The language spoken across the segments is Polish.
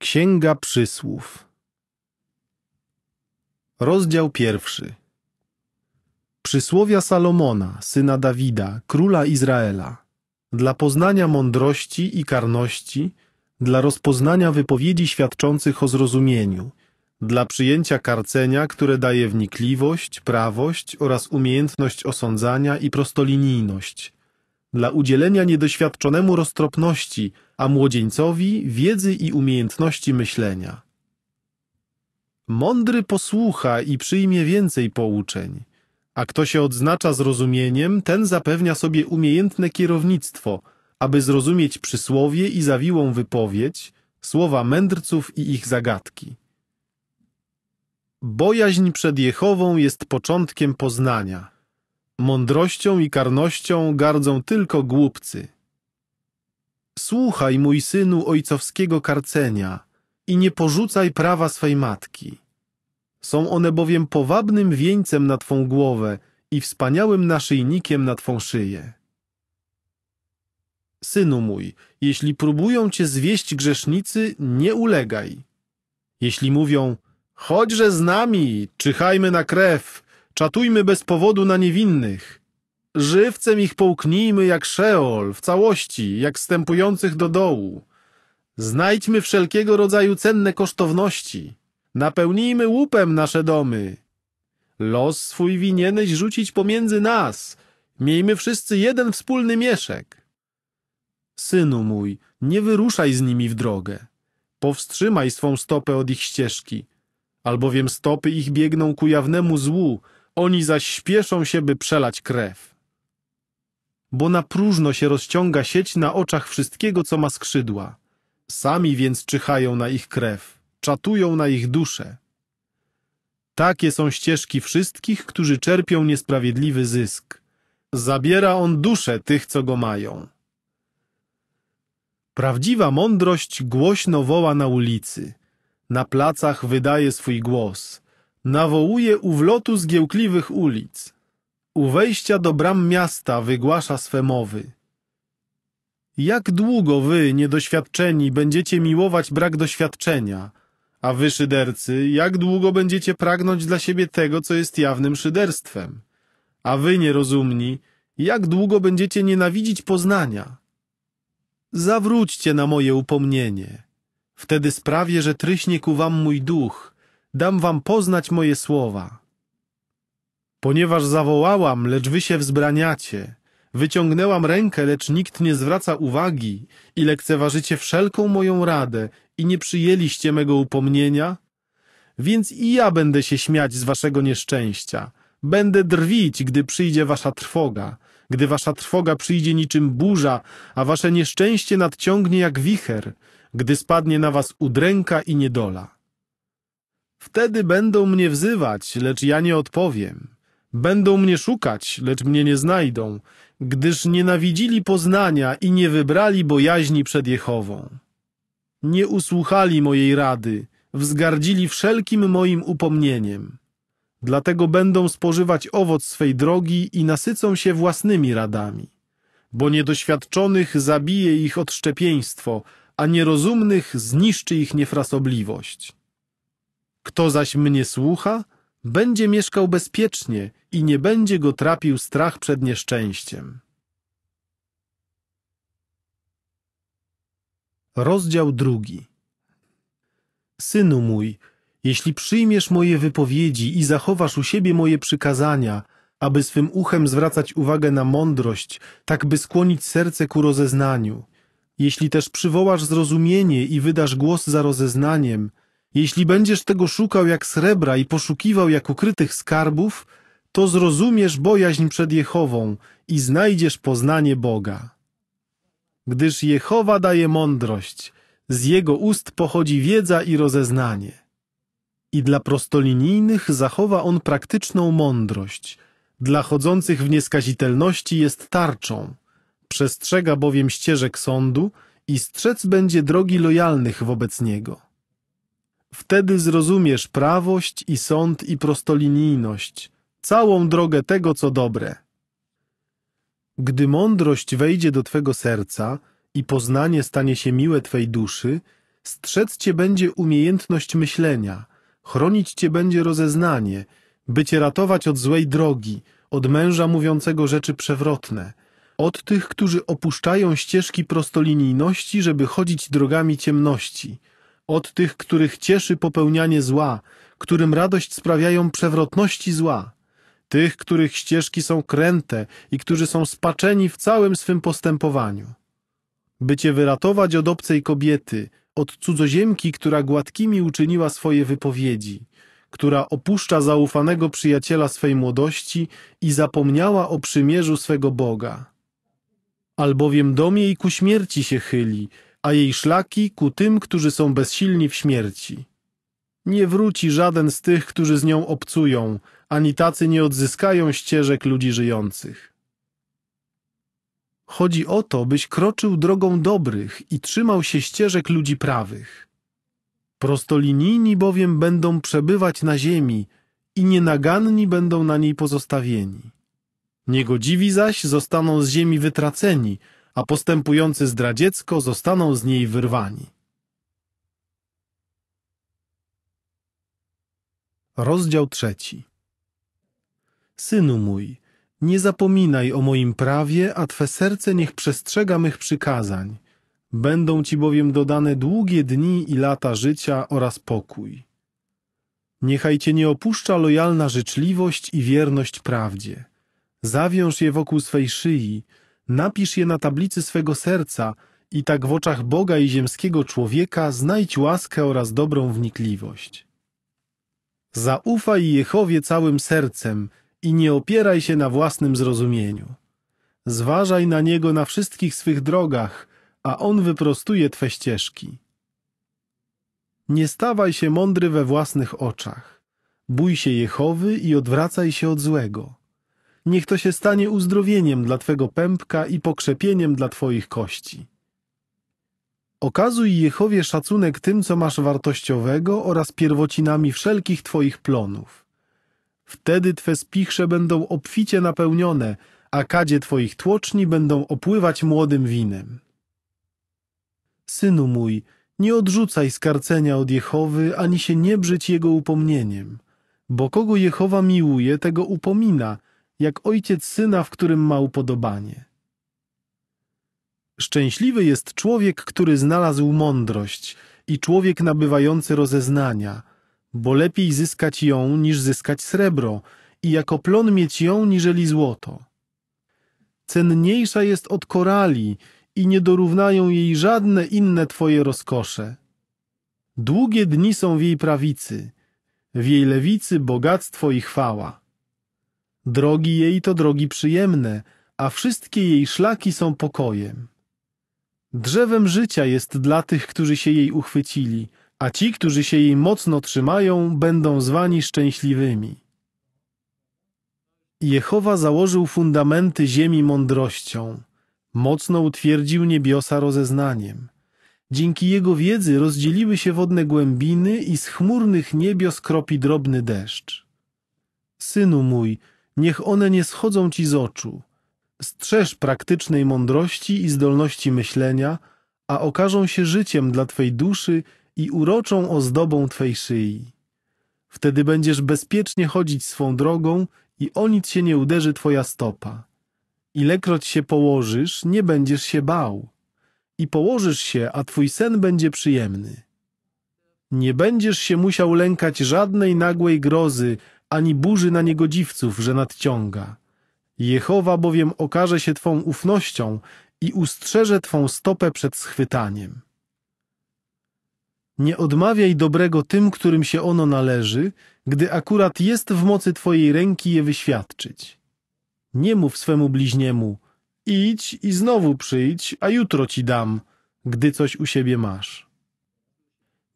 Księga Przysłów Rozdział pierwszy Przysłowia Salomona, syna Dawida, króla Izraela Dla poznania mądrości i karności, dla rozpoznania wypowiedzi świadczących o zrozumieniu, dla przyjęcia karcenia, które daje wnikliwość, prawość oraz umiejętność osądzania i prostolinijność, dla udzielenia niedoświadczonemu roztropności – a młodzieńcowi wiedzy i umiejętności myślenia. Mądry posłucha i przyjmie więcej pouczeń, a kto się odznacza zrozumieniem, ten zapewnia sobie umiejętne kierownictwo, aby zrozumieć przysłowie i zawiłą wypowiedź, słowa mędrców i ich zagadki. Bojaźń przed Jehową jest początkiem poznania. Mądrością i karnością gardzą tylko głupcy. Słuchaj, mój synu, ojcowskiego karcenia i nie porzucaj prawa swej matki. Są one bowiem powabnym wieńcem na Twą głowę i wspaniałym naszyjnikiem na Twą szyję. Synu mój, jeśli próbują Cię zwieść grzesznicy, nie ulegaj. Jeśli mówią, chodźże z nami, czyhajmy na krew, czatujmy bez powodu na niewinnych, Żywcem ich połknijmy jak Szeol, w całości, jak stępujących do dołu. Znajdźmy wszelkiego rodzaju cenne kosztowności. Napełnijmy łupem nasze domy. Los swój winieneś rzucić pomiędzy nas. Miejmy wszyscy jeden wspólny mieszek. Synu mój, nie wyruszaj z nimi w drogę. Powstrzymaj swą stopę od ich ścieżki, albowiem stopy ich biegną ku jawnemu złu, oni zaś śpieszą się, by przelać krew bo na próżno się rozciąga sieć na oczach wszystkiego, co ma skrzydła. Sami więc czyhają na ich krew, czatują na ich duszę. Takie są ścieżki wszystkich, którzy czerpią niesprawiedliwy zysk. Zabiera on duszę tych, co go mają. Prawdziwa mądrość głośno woła na ulicy. Na placach wydaje swój głos. Nawołuje uwlotu zgiełkliwych ulic. U wejścia do bram miasta wygłasza swe mowy. Jak długo wy, niedoświadczeni, będziecie miłować brak doświadczenia, a wy, szydercy, jak długo będziecie pragnąć dla siebie tego, co jest jawnym szyderstwem? A wy, nierozumni, jak długo będziecie nienawidzić poznania? Zawróćcie na moje upomnienie. Wtedy sprawię, że tryśnie ku wam mój duch, dam wam poznać moje słowa. Ponieważ zawołałam, lecz wy się wzbraniacie. Wyciągnęłam rękę, lecz nikt nie zwraca uwagi i lekceważycie wszelką moją radę i nie przyjęliście mego upomnienia? Więc i ja będę się śmiać z waszego nieszczęścia. Będę drwić, gdy przyjdzie wasza trwoga. Gdy wasza trwoga przyjdzie niczym burza, a wasze nieszczęście nadciągnie jak wicher, gdy spadnie na was udręka i niedola. Wtedy będą mnie wzywać, lecz ja nie odpowiem. Będą mnie szukać, lecz mnie nie znajdą, gdyż nienawidzili poznania i nie wybrali bojaźni przed Jehową. Nie usłuchali mojej rady, wzgardzili wszelkim moim upomnieniem. Dlatego będą spożywać owoc swej drogi i nasycą się własnymi radami. Bo niedoświadczonych zabije ich odszczepieństwo, a nierozumnych zniszczy ich niefrasobliwość. Kto zaś mnie słucha – będzie mieszkał bezpiecznie i nie będzie go trapił strach przed nieszczęściem. Rozdział drugi Synu mój, jeśli przyjmiesz moje wypowiedzi i zachowasz u siebie moje przykazania, aby swym uchem zwracać uwagę na mądrość, tak by skłonić serce ku rozeznaniu, jeśli też przywołasz zrozumienie i wydasz głos za rozeznaniem – jeśli będziesz tego szukał jak srebra i poszukiwał jak ukrytych skarbów, to zrozumiesz bojaźń przed Jehową i znajdziesz poznanie Boga. Gdyż Jehowa daje mądrość, z jego ust pochodzi wiedza i rozeznanie. I dla prostolinijnych zachowa on praktyczną mądrość, dla chodzących w nieskazitelności jest tarczą, przestrzega bowiem ścieżek sądu i strzec będzie drogi lojalnych wobec niego. Wtedy zrozumiesz prawość i sąd i prostolinijność, całą drogę tego, co dobre. Gdy mądrość wejdzie do Twego serca i poznanie stanie się miłe Twej duszy, strzec Cię będzie umiejętność myślenia, chronić Cię będzie rozeznanie, by Cię ratować od złej drogi, od męża mówiącego rzeczy przewrotne, od tych, którzy opuszczają ścieżki prostolinijności, żeby chodzić drogami ciemności – od tych, których cieszy popełnianie zła, którym radość sprawiają przewrotności zła, tych, których ścieżki są kręte i którzy są spaczeni w całym swym postępowaniu. By cię wyratować od obcej kobiety, od cudzoziemki, która gładkimi uczyniła swoje wypowiedzi, która opuszcza zaufanego przyjaciela swej młodości i zapomniała o przymierzu swego Boga. Albowiem do mnie i ku śmierci się chyli, a jej szlaki ku tym, którzy są bezsilni w śmierci. Nie wróci żaden z tych, którzy z nią obcują, ani tacy nie odzyskają ścieżek ludzi żyjących. Chodzi o to, byś kroczył drogą dobrych i trzymał się ścieżek ludzi prawych. Prostolinijni bowiem będą przebywać na ziemi i nienaganni będą na niej pozostawieni. Niegodziwi zaś zostaną z ziemi wytraceni – a postępujący zdradziecko zostaną z niej wyrwani. Rozdział trzeci Synu mój, nie zapominaj o moim prawie, a Twe serce niech przestrzega mych przykazań. Będą Ci bowiem dodane długie dni i lata życia oraz pokój. Niechaj Cię nie opuszcza lojalna życzliwość i wierność prawdzie. Zawiąż je wokół swej szyi, Napisz je na tablicy swego serca i tak w oczach Boga i ziemskiego człowieka znajdź łaskę oraz dobrą wnikliwość. Zaufaj Jehowie całym sercem i nie opieraj się na własnym zrozumieniu. Zważaj na Niego na wszystkich swych drogach, a On wyprostuje Twe ścieżki. Nie stawaj się mądry we własnych oczach. Bój się Jehowy i odwracaj się od złego niech to się stanie uzdrowieniem dla Twego pępka i pokrzepieniem dla Twoich kości. Okazuj Jehowie szacunek tym, co masz wartościowego oraz pierwocinami wszelkich Twoich plonów. Wtedy Twe spichrze będą obficie napełnione, a kadzie Twoich tłoczni będą opływać młodym winem. Synu mój, nie odrzucaj skarcenia od Jehowy, ani się nie brzydź Jego upomnieniem, bo kogo Jehowa miłuje, tego upomina – jak ojciec syna, w którym ma upodobanie. Szczęśliwy jest człowiek, który znalazł mądrość i człowiek nabywający rozeznania, bo lepiej zyskać ją niż zyskać srebro i jako plon mieć ją niżeli złoto. Cenniejsza jest od korali i nie dorównają jej żadne inne twoje rozkosze. Długie dni są w jej prawicy, w jej lewicy bogactwo i chwała. Drogi jej to drogi przyjemne, a wszystkie jej szlaki są pokojem. Drzewem życia jest dla tych, którzy się jej uchwycili, a ci, którzy się jej mocno trzymają, będą zwani szczęśliwymi. Jehowa założył fundamenty ziemi mądrością, mocno utwierdził niebiosa rozeznaniem. Dzięki jego wiedzy rozdzieliły się wodne głębiny i z chmurnych niebios kropi drobny deszcz. Synu mój, niech one nie schodzą ci z oczu. Strzeż praktycznej mądrości i zdolności myślenia, a okażą się życiem dla Twej duszy i uroczą ozdobą Twej szyi. Wtedy będziesz bezpiecznie chodzić swą drogą i o nic się nie uderzy Twoja stopa. Ilekroć się położysz, nie będziesz się bał. I położysz się, a Twój sen będzie przyjemny. Nie będziesz się musiał lękać żadnej nagłej grozy, ani burzy na niegodziwców, że nadciąga. Jehowa bowiem okaże się Twą ufnością i ustrzeże Twą stopę przed schwytaniem. Nie odmawiaj dobrego tym, którym się ono należy, gdy akurat jest w mocy Twojej ręki je wyświadczyć. Nie mów swemu bliźniemu, idź i znowu przyjdź, a jutro ci dam, gdy coś u siebie masz.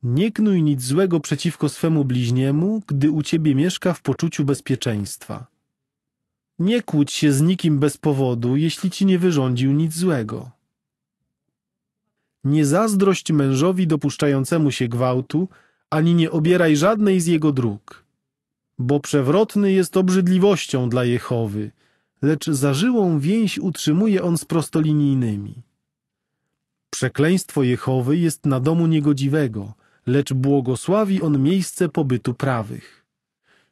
Nie knuj nic złego przeciwko swemu bliźniemu, gdy u ciebie mieszka w poczuciu bezpieczeństwa. Nie kłóć się z nikim bez powodu, jeśli ci nie wyrządził nic złego. Nie zazdrość mężowi dopuszczającemu się gwałtu, ani nie obieraj żadnej z jego dróg, bo przewrotny jest obrzydliwością dla Jehowy, lecz zażyłą więź utrzymuje on z prostolinijnymi. Przekleństwo Jehowy jest na domu niegodziwego – lecz błogosławi on miejsce pobytu prawych.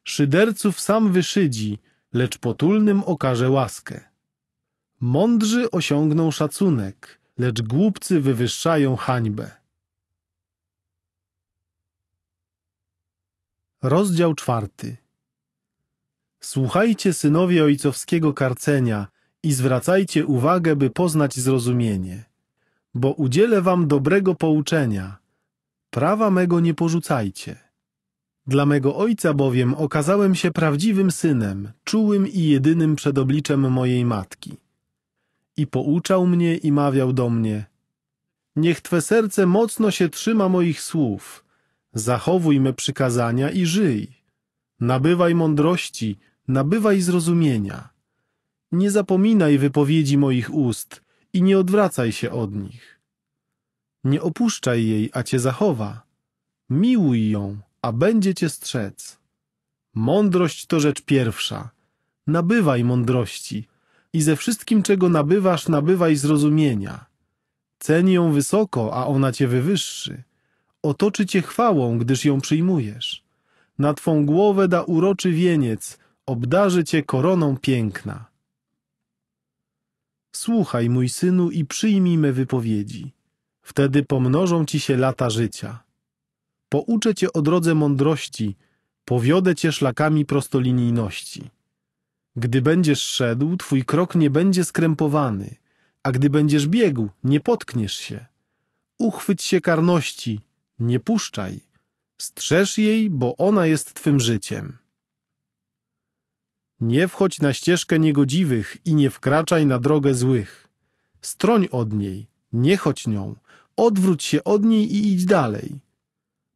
Szyderców sam wyszydzi, lecz potulnym okaże łaskę. Mądrzy osiągną szacunek, lecz głupcy wywyższają hańbę. Rozdział czwarty Słuchajcie synowie ojcowskiego karcenia i zwracajcie uwagę, by poznać zrozumienie, bo udzielę wam dobrego pouczenia – prawa mego nie porzucajcie. Dla mego ojca bowiem okazałem się prawdziwym synem, czułym i jedynym przed obliczem mojej matki. I pouczał mnie i mawiał do mnie, niech Twe serce mocno się trzyma moich słów, zachowuj me przykazania i żyj. Nabywaj mądrości, nabywaj zrozumienia. Nie zapominaj wypowiedzi moich ust i nie odwracaj się od nich. Nie opuszczaj jej, a cię zachowa. Miłuj ją, a będzie cię strzec. Mądrość to rzecz pierwsza. Nabywaj mądrości i ze wszystkim, czego nabywasz, nabywaj zrozumienia. Ceń ją wysoko, a ona cię wywyższy. Otoczy cię chwałą, gdyż ją przyjmujesz. Na twą głowę da uroczy wieniec, obdarzy cię koroną piękna. Słuchaj, mój synu, i przyjmij me wypowiedzi Wtedy pomnożą ci się lata życia. Pouczę cię o drodze mądrości, powiodę cię szlakami prostolinijności. Gdy będziesz szedł, twój krok nie będzie skrępowany, a gdy będziesz biegł, nie potkniesz się. Uchwyć się karności, nie puszczaj. Strzeż jej, bo ona jest twym życiem. Nie wchodź na ścieżkę niegodziwych i nie wkraczaj na drogę złych. Stroń od niej, nie chodź nią, odwróć się od niej i idź dalej.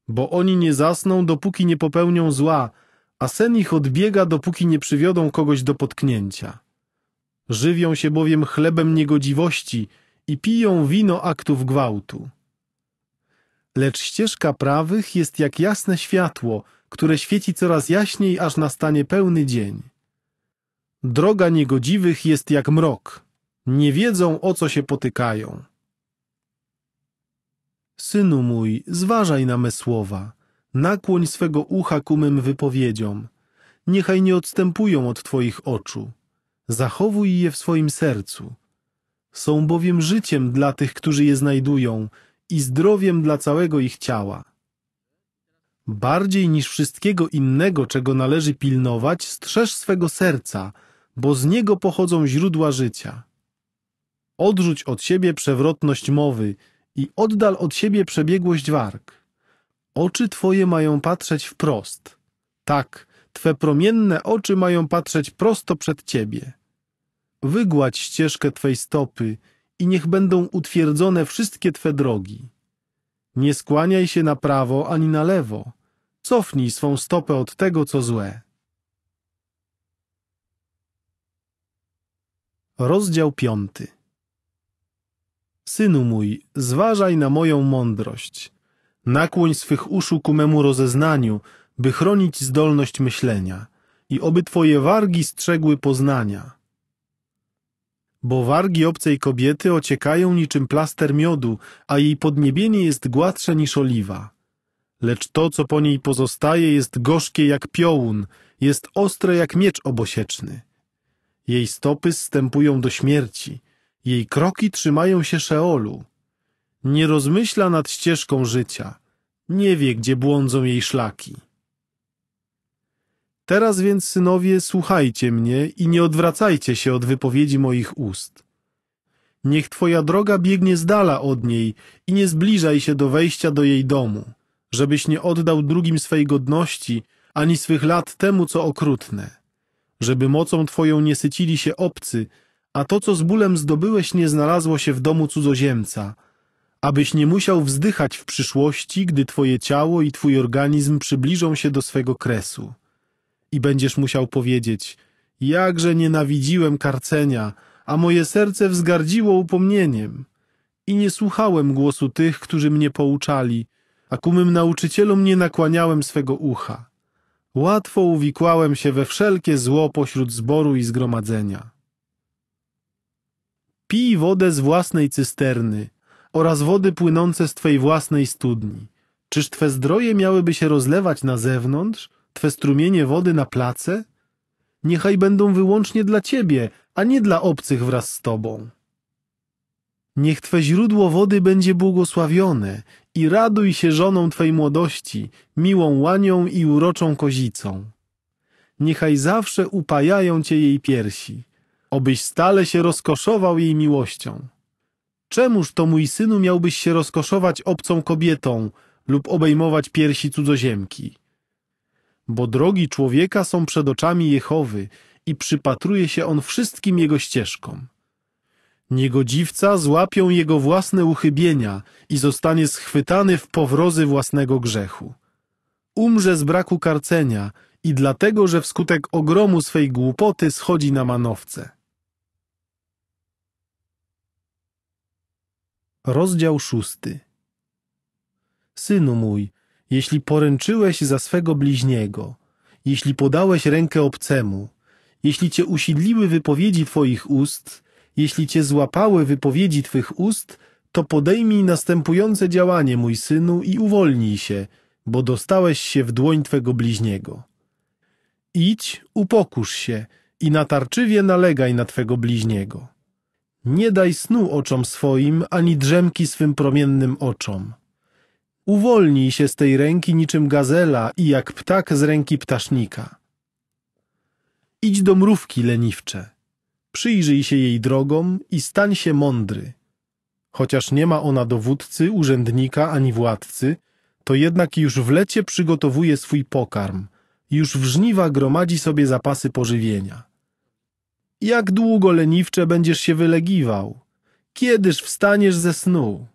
Bo oni nie zasną, dopóki nie popełnią zła, a sen ich odbiega, dopóki nie przywiodą kogoś do potknięcia. Żywią się bowiem chlebem niegodziwości i piją wino aktów gwałtu. Lecz ścieżka prawych jest jak jasne światło, które świeci coraz jaśniej, aż nastanie pełny dzień. Droga niegodziwych jest jak mrok. Nie wiedzą, o co się potykają. Synu mój, zważaj na me słowa, nakłoń swego ucha ku mym wypowiedziom. Niechaj nie odstępują od Twoich oczu. Zachowuj je w swoim sercu. Są bowiem życiem dla tych, którzy je znajdują i zdrowiem dla całego ich ciała. Bardziej niż wszystkiego innego, czego należy pilnować, strzeż swego serca, bo z niego pochodzą źródła życia. Odrzuć od siebie przewrotność mowy – i oddal od siebie przebiegłość warg. Oczy Twoje mają patrzeć wprost. Tak, Twe promienne oczy mają patrzeć prosto przed Ciebie. Wygładź ścieżkę Twej stopy i niech będą utwierdzone wszystkie Twe drogi. Nie skłaniaj się na prawo ani na lewo. Cofnij swą stopę od tego, co złe. Rozdział piąty Synu mój, zważaj na moją mądrość. Nakłoń swych uszu ku memu rozeznaniu, by chronić zdolność myślenia i oby twoje wargi strzegły poznania. Bo wargi obcej kobiety ociekają niczym plaster miodu, a jej podniebienie jest gładsze niż oliwa. Lecz to, co po niej pozostaje, jest gorzkie jak piołun, jest ostre jak miecz obosieczny. Jej stopy stępują do śmierci, jej kroki trzymają się Szeolu. Nie rozmyśla nad ścieżką życia. Nie wie, gdzie błądzą jej szlaki. Teraz więc, synowie, słuchajcie mnie i nie odwracajcie się od wypowiedzi moich ust. Niech twoja droga biegnie z dala od niej i nie zbliżaj się do wejścia do jej domu, żebyś nie oddał drugim swej godności ani swych lat temu, co okrutne, żeby mocą twoją nie sycili się obcy, a to, co z bólem zdobyłeś, nie znalazło się w domu cudzoziemca, abyś nie musiał wzdychać w przyszłości, gdy twoje ciało i twój organizm przybliżą się do swego kresu. I będziesz musiał powiedzieć, jakże nienawidziłem karcenia, a moje serce wzgardziło upomnieniem. I nie słuchałem głosu tych, którzy mnie pouczali, a ku mym nauczycielom nie nakłaniałem swego ucha. Łatwo uwikłałem się we wszelkie zło pośród zboru i zgromadzenia. Pij wodę z własnej cysterny oraz wody płynące z Twej własnej studni. Czyż Twe zdroje miałyby się rozlewać na zewnątrz, Twe strumienie wody na place? Niechaj będą wyłącznie dla Ciebie, a nie dla obcych wraz z Tobą. Niech Twe źródło wody będzie błogosławione i raduj się żoną Twej młodości, miłą łanią i uroczą kozicą. Niechaj zawsze upajają Cię jej piersi obyś stale się rozkoszował jej miłością. Czemuż to, mój synu, miałbyś się rozkoszować obcą kobietą lub obejmować piersi cudzoziemki? Bo drogi człowieka są przed oczami Jehowy i przypatruje się on wszystkim jego ścieżkom. Niegodziwca złapią jego własne uchybienia i zostanie schwytany w powrozy własnego grzechu. Umrze z braku karcenia i dlatego, że wskutek ogromu swej głupoty schodzi na manowce. Rozdział szósty. Synu mój, jeśli poręczyłeś za swego bliźniego, jeśli podałeś rękę obcemu, jeśli cię usidliły wypowiedzi twoich ust, jeśli cię złapały wypowiedzi twych ust, to podejmij następujące działanie, mój synu, i uwolnij się, bo dostałeś się w dłoń twego bliźniego. Idź, upokórz się i natarczywie nalegaj na twego bliźniego. Nie daj snu oczom swoim, ani drzemki swym promiennym oczom. Uwolnij się z tej ręki niczym gazela i jak ptak z ręki ptasznika. Idź do mrówki leniwcze, przyjrzyj się jej drogom i stań się mądry. Chociaż nie ma ona dowódcy, urzędnika ani władcy, to jednak już w lecie przygotowuje swój pokarm, już w żniwa gromadzi sobie zapasy pożywienia. Jak długo, leniwcze, będziesz się wylegiwał? Kiedyż wstaniesz ze snu?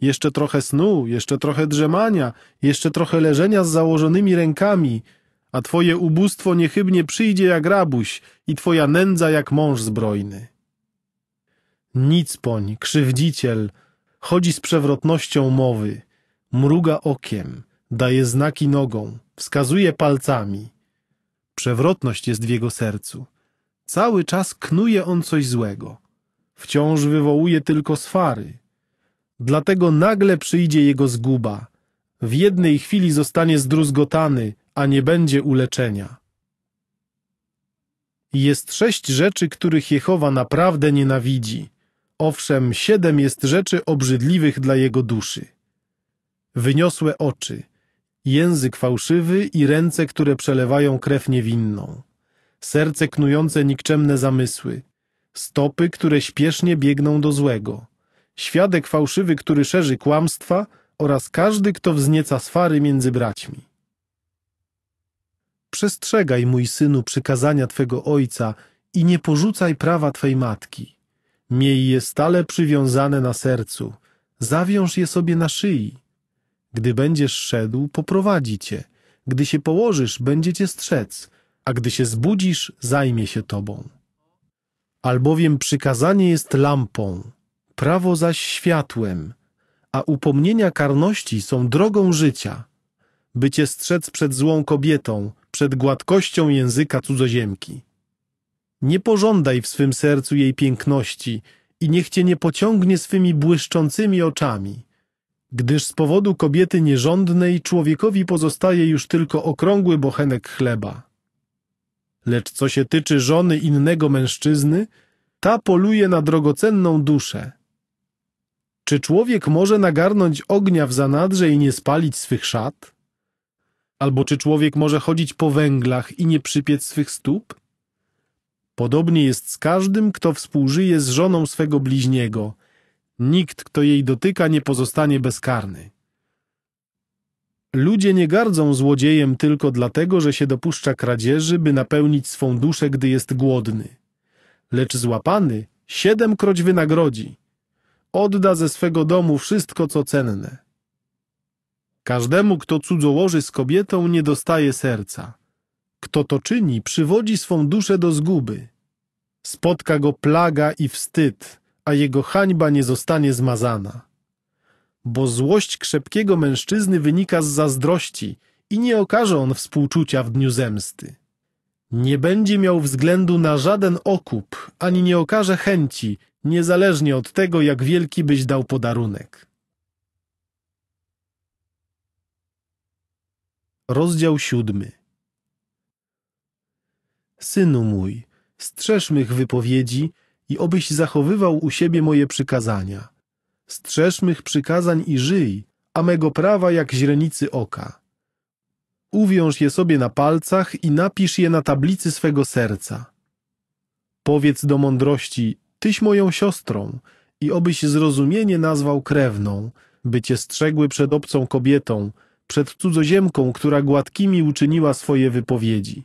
Jeszcze trochę snu, jeszcze trochę drzemania, jeszcze trochę leżenia z założonymi rękami, a twoje ubóstwo niechybnie przyjdzie jak rabuś i twoja nędza jak mąż zbrojny. Nicpoń, krzywdziciel, chodzi z przewrotnością mowy, mruga okiem, daje znaki nogą, wskazuje palcami. Przewrotność jest w jego sercu. Cały czas knuje on coś złego. Wciąż wywołuje tylko swary. Dlatego nagle przyjdzie jego zguba. W jednej chwili zostanie zdruzgotany, a nie będzie uleczenia. Jest sześć rzeczy, których Jehowa naprawdę nienawidzi. Owszem, siedem jest rzeczy obrzydliwych dla jego duszy. Wyniosłe oczy, język fałszywy i ręce, które przelewają krew niewinną serce knujące nikczemne zamysły, stopy, które śpiesznie biegną do złego, świadek fałszywy, który szerzy kłamstwa oraz każdy, kto wznieca swary między braćmi. Przestrzegaj, mój synu, przykazania Twego Ojca i nie porzucaj prawa Twej Matki. Miej je stale przywiązane na sercu, zawiąż je sobie na szyi. Gdy będziesz szedł, poprowadzi Cię. Gdy się położysz, będzie Cię strzec – a gdy się zbudzisz, zajmie się tobą. Albowiem przykazanie jest lampą, prawo zaś światłem, a upomnienia karności są drogą życia, by cię strzec przed złą kobietą, przed gładkością języka cudzoziemki. Nie pożądaj w swym sercu jej piękności i niech cię nie pociągnie swymi błyszczącymi oczami, gdyż z powodu kobiety nierządnej człowiekowi pozostaje już tylko okrągły bochenek chleba. Lecz co się tyczy żony innego mężczyzny, ta poluje na drogocenną duszę. Czy człowiek może nagarnąć ognia w zanadrze i nie spalić swych szat? Albo czy człowiek może chodzić po węglach i nie przypiec swych stóp? Podobnie jest z każdym, kto współżyje z żoną swego bliźniego. Nikt, kto jej dotyka, nie pozostanie bezkarny. Ludzie nie gardzą złodziejem tylko dlatego, że się dopuszcza kradzieży, by napełnić swą duszę, gdy jest głodny. Lecz złapany siedemkroć wynagrodzi. Odda ze swego domu wszystko, co cenne. Każdemu, kto cudzołoży z kobietą, nie dostaje serca. Kto to czyni, przywodzi swą duszę do zguby. Spotka go plaga i wstyd, a jego hańba nie zostanie zmazana bo złość krzepkiego mężczyzny wynika z zazdrości i nie okaże on współczucia w dniu zemsty. Nie będzie miał względu na żaden okup, ani nie okaże chęci, niezależnie od tego, jak wielki byś dał podarunek. Rozdział siódmy Synu mój, strzeż mych wypowiedzi i obyś zachowywał u siebie moje przykazania – Strzeż mych przykazań i żyj, a mego prawa jak źrenicy oka. Uwiąż je sobie na palcach i napisz je na tablicy swego serca. Powiedz do mądrości, tyś moją siostrą i obyś zrozumienie nazwał krewną, by cię strzegły przed obcą kobietą, przed cudzoziemką, która gładkimi uczyniła swoje wypowiedzi.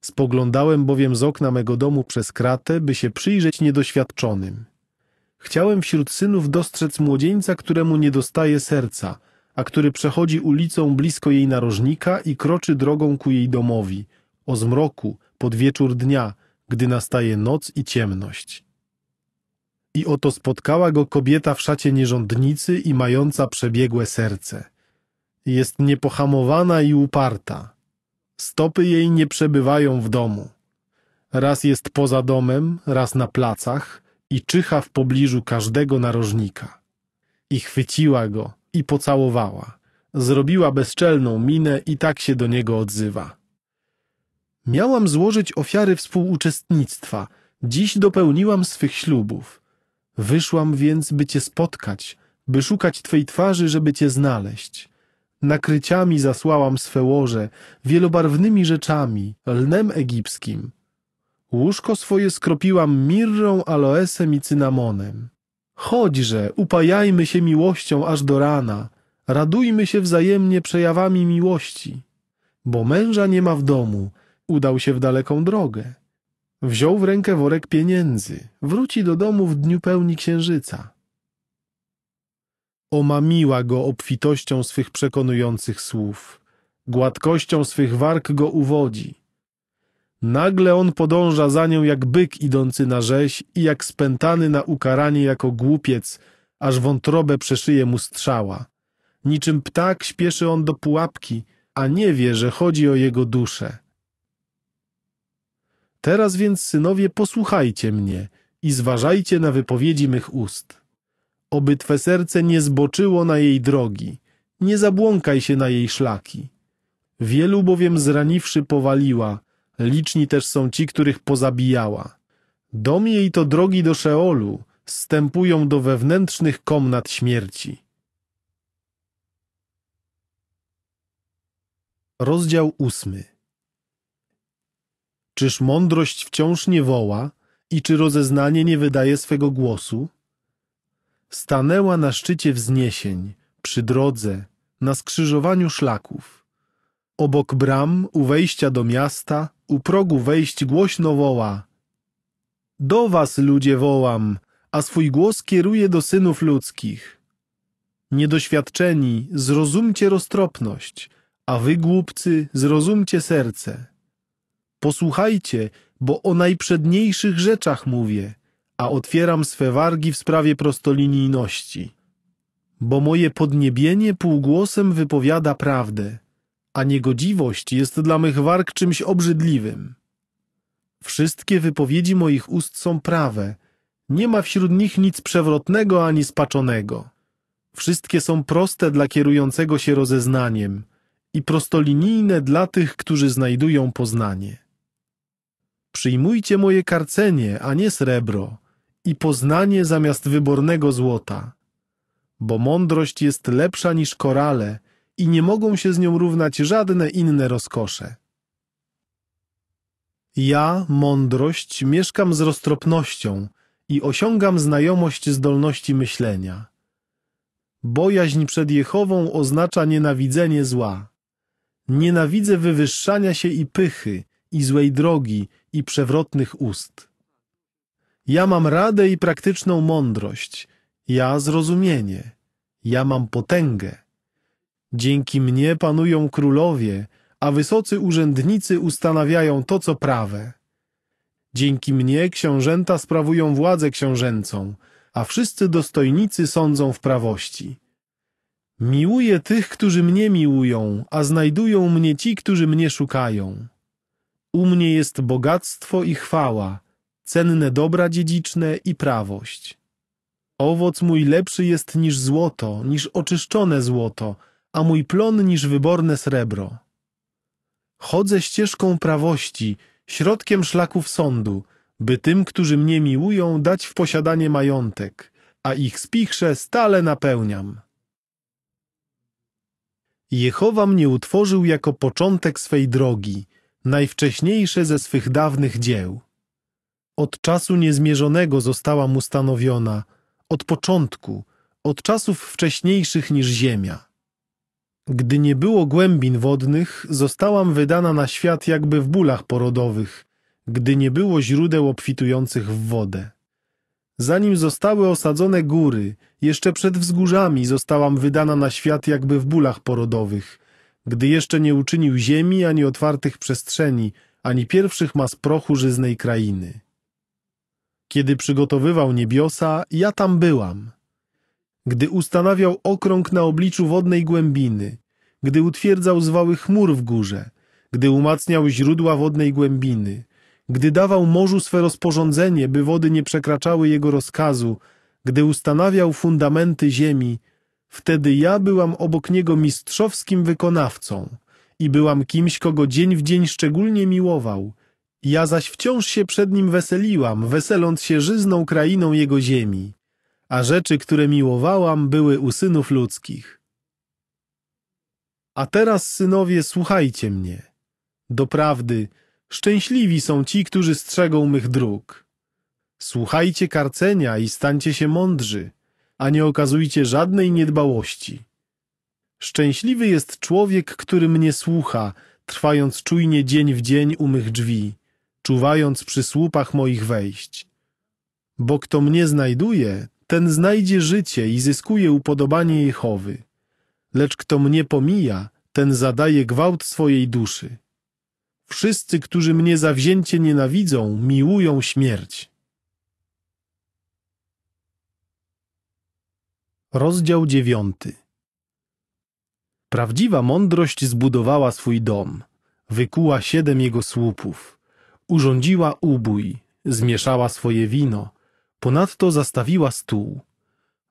Spoglądałem bowiem z okna mego domu przez kratę, by się przyjrzeć niedoświadczonym. Chciałem wśród synów dostrzec młodzieńca, któremu nie dostaje serca, a który przechodzi ulicą blisko jej narożnika i kroczy drogą ku jej domowi, o zmroku, pod wieczór dnia, gdy nastaje noc i ciemność. I oto spotkała go kobieta w szacie nierządnicy i mająca przebiegłe serce. Jest niepohamowana i uparta. Stopy jej nie przebywają w domu. Raz jest poza domem, raz na placach, i czyha w pobliżu każdego narożnika. I chwyciła go i pocałowała. Zrobiła bezczelną minę i tak się do niego odzywa. Miałam złożyć ofiary współuczestnictwa. Dziś dopełniłam swych ślubów. Wyszłam więc, by cię spotkać, by szukać twej twarzy, żeby cię znaleźć. Nakryciami zasłałam swe łoże, wielobarwnymi rzeczami, lnem egipskim, Łóżko swoje skropiłam mirrą, aloesem i cynamonem. Chodźże, upajajmy się miłością aż do rana, radujmy się wzajemnie przejawami miłości. Bo męża nie ma w domu, udał się w daleką drogę. Wziął w rękę worek pieniędzy, wróci do domu w dniu pełni księżyca. Omamiła go obfitością swych przekonujących słów, gładkością swych warg go uwodzi. Nagle on podąża za nią jak byk idący na rzeź i jak spętany na ukaranie jako głupiec, aż wątrobę przeszyje mu strzała. Niczym ptak śpieszy on do pułapki, a nie wie, że chodzi o jego duszę. Teraz więc, synowie, posłuchajcie mnie i zważajcie na wypowiedzi mych ust. Oby twe serce nie zboczyło na jej drogi, nie zabłąkaj się na jej szlaki. Wielu bowiem zraniwszy powaliła – Liczni też są ci, których pozabijała. Dom jej to drogi do Szeolu, stępują do wewnętrznych komnat śmierci. Rozdział ósmy Czyż mądrość wciąż nie woła i czy rozeznanie nie wydaje swego głosu? Stanęła na szczycie wzniesień, przy drodze, na skrzyżowaniu szlaków. Obok bram u wejścia do miasta u progu wejść głośno woła. Do was, ludzie, wołam, a swój głos kieruję do synów ludzkich. Niedoświadczeni, zrozumcie roztropność, a wy, głupcy, zrozumcie serce. Posłuchajcie, bo o najprzedniejszych rzeczach mówię, a otwieram swe wargi w sprawie prostolinijności. Bo moje podniebienie półgłosem wypowiada prawdę a niegodziwość jest dla mych warg czymś obrzydliwym. Wszystkie wypowiedzi moich ust są prawe, nie ma wśród nich nic przewrotnego ani spaczonego. Wszystkie są proste dla kierującego się rozeznaniem i prostolinijne dla tych, którzy znajdują poznanie. Przyjmujcie moje karcenie, a nie srebro, i poznanie zamiast wybornego złota, bo mądrość jest lepsza niż korale – i nie mogą się z nią równać żadne inne rozkosze. Ja, mądrość, mieszkam z roztropnością i osiągam znajomość zdolności myślenia. Bojaźń przed Jehową oznacza nienawidzenie zła. Nienawidzę wywyższania się i pychy, i złej drogi, i przewrotnych ust. Ja mam radę i praktyczną mądrość, ja zrozumienie, ja mam potęgę. Dzięki mnie panują królowie, a wysocy urzędnicy ustanawiają to, co prawe. Dzięki mnie książęta sprawują władzę książęcą, a wszyscy dostojnicy sądzą w prawości. Miłuję tych, którzy mnie miłują, a znajdują mnie ci, którzy mnie szukają. U mnie jest bogactwo i chwała, cenne dobra dziedziczne i prawość. Owoc mój lepszy jest niż złoto, niż oczyszczone złoto – a mój plon niż wyborne srebro. Chodzę ścieżką prawości, środkiem szlaków sądu, by tym, którzy mnie miłują, dać w posiadanie majątek, a ich spichrze stale napełniam. Jehowa mnie utworzył jako początek swej drogi, najwcześniejsze ze swych dawnych dzieł. Od czasu niezmierzonego została mu stanowiona, od początku, od czasów wcześniejszych niż ziemia. Gdy nie było głębin wodnych, zostałam wydana na świat jakby w bólach porodowych, gdy nie było źródeł obfitujących w wodę. Zanim zostały osadzone góry, jeszcze przed wzgórzami zostałam wydana na świat jakby w bólach porodowych, gdy jeszcze nie uczynił ziemi ani otwartych przestrzeni, ani pierwszych mas prochu żyznej krainy. Kiedy przygotowywał niebiosa, ja tam byłam gdy ustanawiał okrąg na obliczu wodnej głębiny, gdy utwierdzał zwały chmur w górze, gdy umacniał źródła wodnej głębiny, gdy dawał morzu swe rozporządzenie, by wody nie przekraczały jego rozkazu, gdy ustanawiał fundamenty ziemi, wtedy ja byłam obok niego mistrzowskim wykonawcą i byłam kimś, kogo dzień w dzień szczególnie miłował. Ja zaś wciąż się przed nim weseliłam, weseląc się żyzną krainą jego ziemi a rzeczy, które miłowałam, były u synów ludzkich. A teraz, synowie, słuchajcie mnie. Doprawdy, szczęśliwi są ci, którzy strzegą mych dróg. Słuchajcie karcenia i stańcie się mądrzy, a nie okazujcie żadnej niedbałości. Szczęśliwy jest człowiek, który mnie słucha, trwając czujnie dzień w dzień u mych drzwi, czuwając przy słupach moich wejść. Bo kto mnie znajduje, ten znajdzie życie i zyskuje upodobanie Jehowy. Lecz kto mnie pomija, ten zadaje gwałt swojej duszy. Wszyscy, którzy mnie zawzięcie nienawidzą, miłują śmierć. Rozdział dziewiąty Prawdziwa mądrość zbudowała swój dom, wykuła siedem jego słupów, urządziła ubój, zmieszała swoje wino, Ponadto zastawiła stół.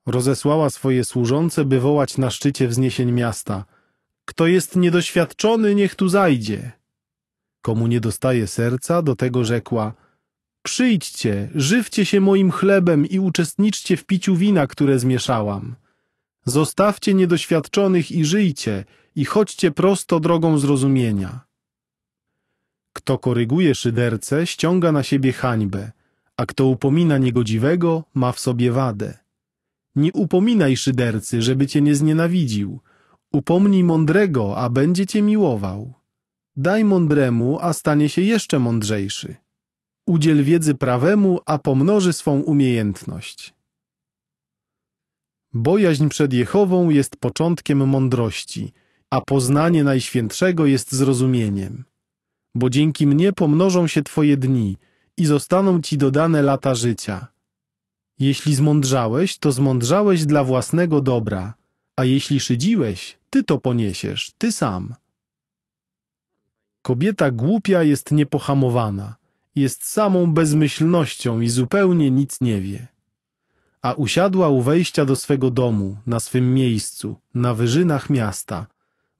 Rozesłała swoje służące, by wołać na szczycie wzniesień miasta. Kto jest niedoświadczony, niech tu zajdzie. Komu nie dostaje serca, do tego rzekła Przyjdźcie, żywcie się moim chlebem i uczestniczcie w piciu wina, które zmieszałam. Zostawcie niedoświadczonych i żyjcie, i chodźcie prosto drogą zrozumienia. Kto koryguje szyderce, ściąga na siebie hańbę – a kto upomina niegodziwego, ma w sobie wadę. Nie upominaj szydercy, żeby cię nie znienawidził. Upomnij mądrego, a będzie cię miłował. Daj mądremu, a stanie się jeszcze mądrzejszy. Udziel wiedzy prawemu, a pomnoży swą umiejętność. Bojaźń przed Jehową jest początkiem mądrości, a poznanie Najświętszego jest zrozumieniem. Bo dzięki mnie pomnożą się Twoje dni – i zostaną ci dodane lata życia. Jeśli zmądrzałeś, to zmądrzałeś dla własnego dobra, a jeśli szydziłeś, ty to poniesiesz, ty sam. Kobieta głupia jest niepohamowana, jest samą bezmyślnością i zupełnie nic nie wie. A usiadła u wejścia do swego domu, na swym miejscu, na wyżynach miasta,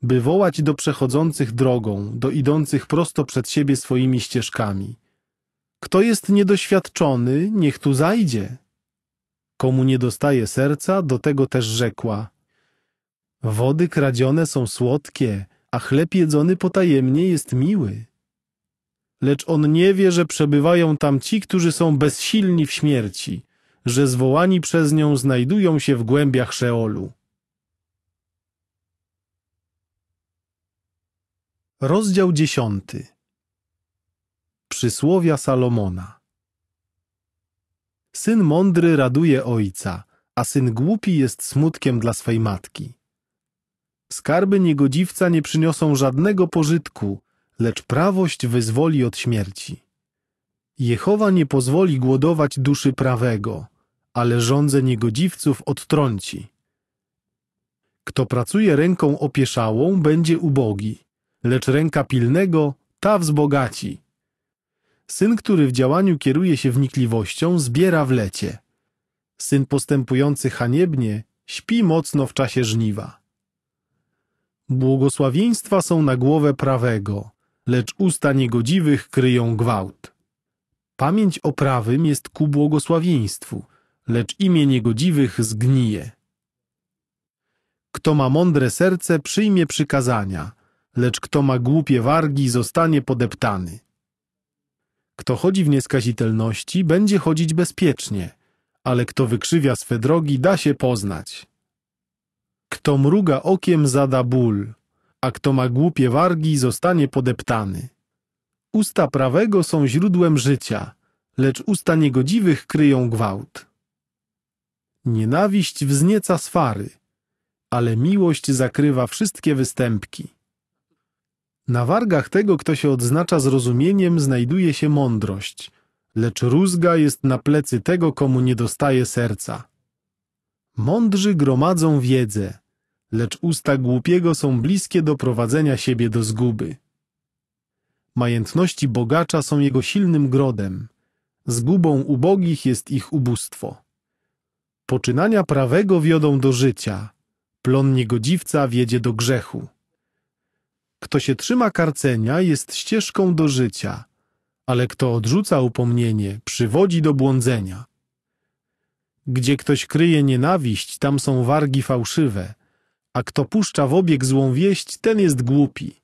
by wołać do przechodzących drogą, do idących prosto przed siebie swoimi ścieżkami – kto jest niedoświadczony, niech tu zajdzie. Komu nie dostaje serca, do tego też rzekła. Wody kradzione są słodkie, a chleb jedzony potajemnie jest miły. Lecz on nie wie, że przebywają tam ci, którzy są bezsilni w śmierci, że zwołani przez nią znajdują się w głębiach Szeolu. Rozdział dziesiąty Przysłowia Salomona. Syn mądry raduje ojca, a syn głupi jest smutkiem dla swej matki. Skarby niegodziwca nie przyniosą żadnego pożytku, lecz prawość wyzwoli od śmierci. Jehowa nie pozwoli głodować duszy prawego, ale żądze niegodziwców odtrąci. Kto pracuje ręką opieszałą, będzie ubogi, lecz ręka pilnego ta wzbogaci. Syn, który w działaniu kieruje się wnikliwością, zbiera w lecie. Syn postępujący haniebnie śpi mocno w czasie żniwa. Błogosławieństwa są na głowę prawego, lecz usta niegodziwych kryją gwałt. Pamięć o prawym jest ku błogosławieństwu, lecz imię niegodziwych zgnije. Kto ma mądre serce, przyjmie przykazania, lecz kto ma głupie wargi, zostanie podeptany. Kto chodzi w nieskazitelności, będzie chodzić bezpiecznie, ale kto wykrzywia swe drogi, da się poznać. Kto mruga okiem, zada ból, a kto ma głupie wargi, zostanie podeptany. Usta prawego są źródłem życia, lecz usta niegodziwych kryją gwałt. Nienawiść wznieca swary, ale miłość zakrywa wszystkie występki. Na wargach tego, kto się odznacza zrozumieniem, znajduje się mądrość, lecz rózga jest na plecy tego, komu nie dostaje serca. Mądrzy gromadzą wiedzę, lecz usta głupiego są bliskie do prowadzenia siebie do zguby. Majętności bogacza są jego silnym grodem, zgubą ubogich jest ich ubóstwo. Poczynania prawego wiodą do życia, plon niegodziwca wiedzie do grzechu. Kto się trzyma karcenia, jest ścieżką do życia, ale kto odrzuca upomnienie, przywodzi do błądzenia. Gdzie ktoś kryje nienawiść, tam są wargi fałszywe, a kto puszcza w obieg złą wieść, ten jest głupi.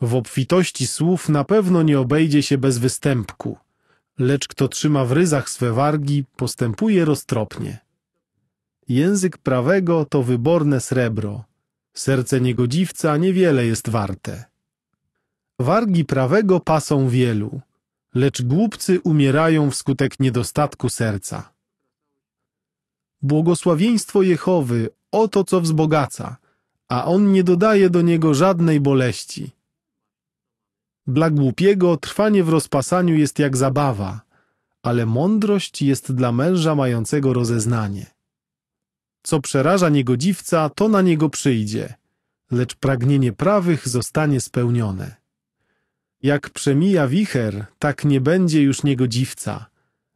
W obfitości słów na pewno nie obejdzie się bez występku, lecz kto trzyma w ryzach swe wargi, postępuje roztropnie. Język prawego to wyborne srebro, Serce niegodziwca niewiele jest warte. Wargi prawego pasą wielu, lecz głupcy umierają wskutek niedostatku serca. Błogosławieństwo Jehowy oto co wzbogaca, a on nie dodaje do niego żadnej boleści. Dla głupiego trwanie w rozpasaniu jest jak zabawa, ale mądrość jest dla męża mającego rozeznanie. Co przeraża niegodziwca, to na niego przyjdzie, lecz pragnienie prawych zostanie spełnione. Jak przemija wicher, tak nie będzie już niegodziwca,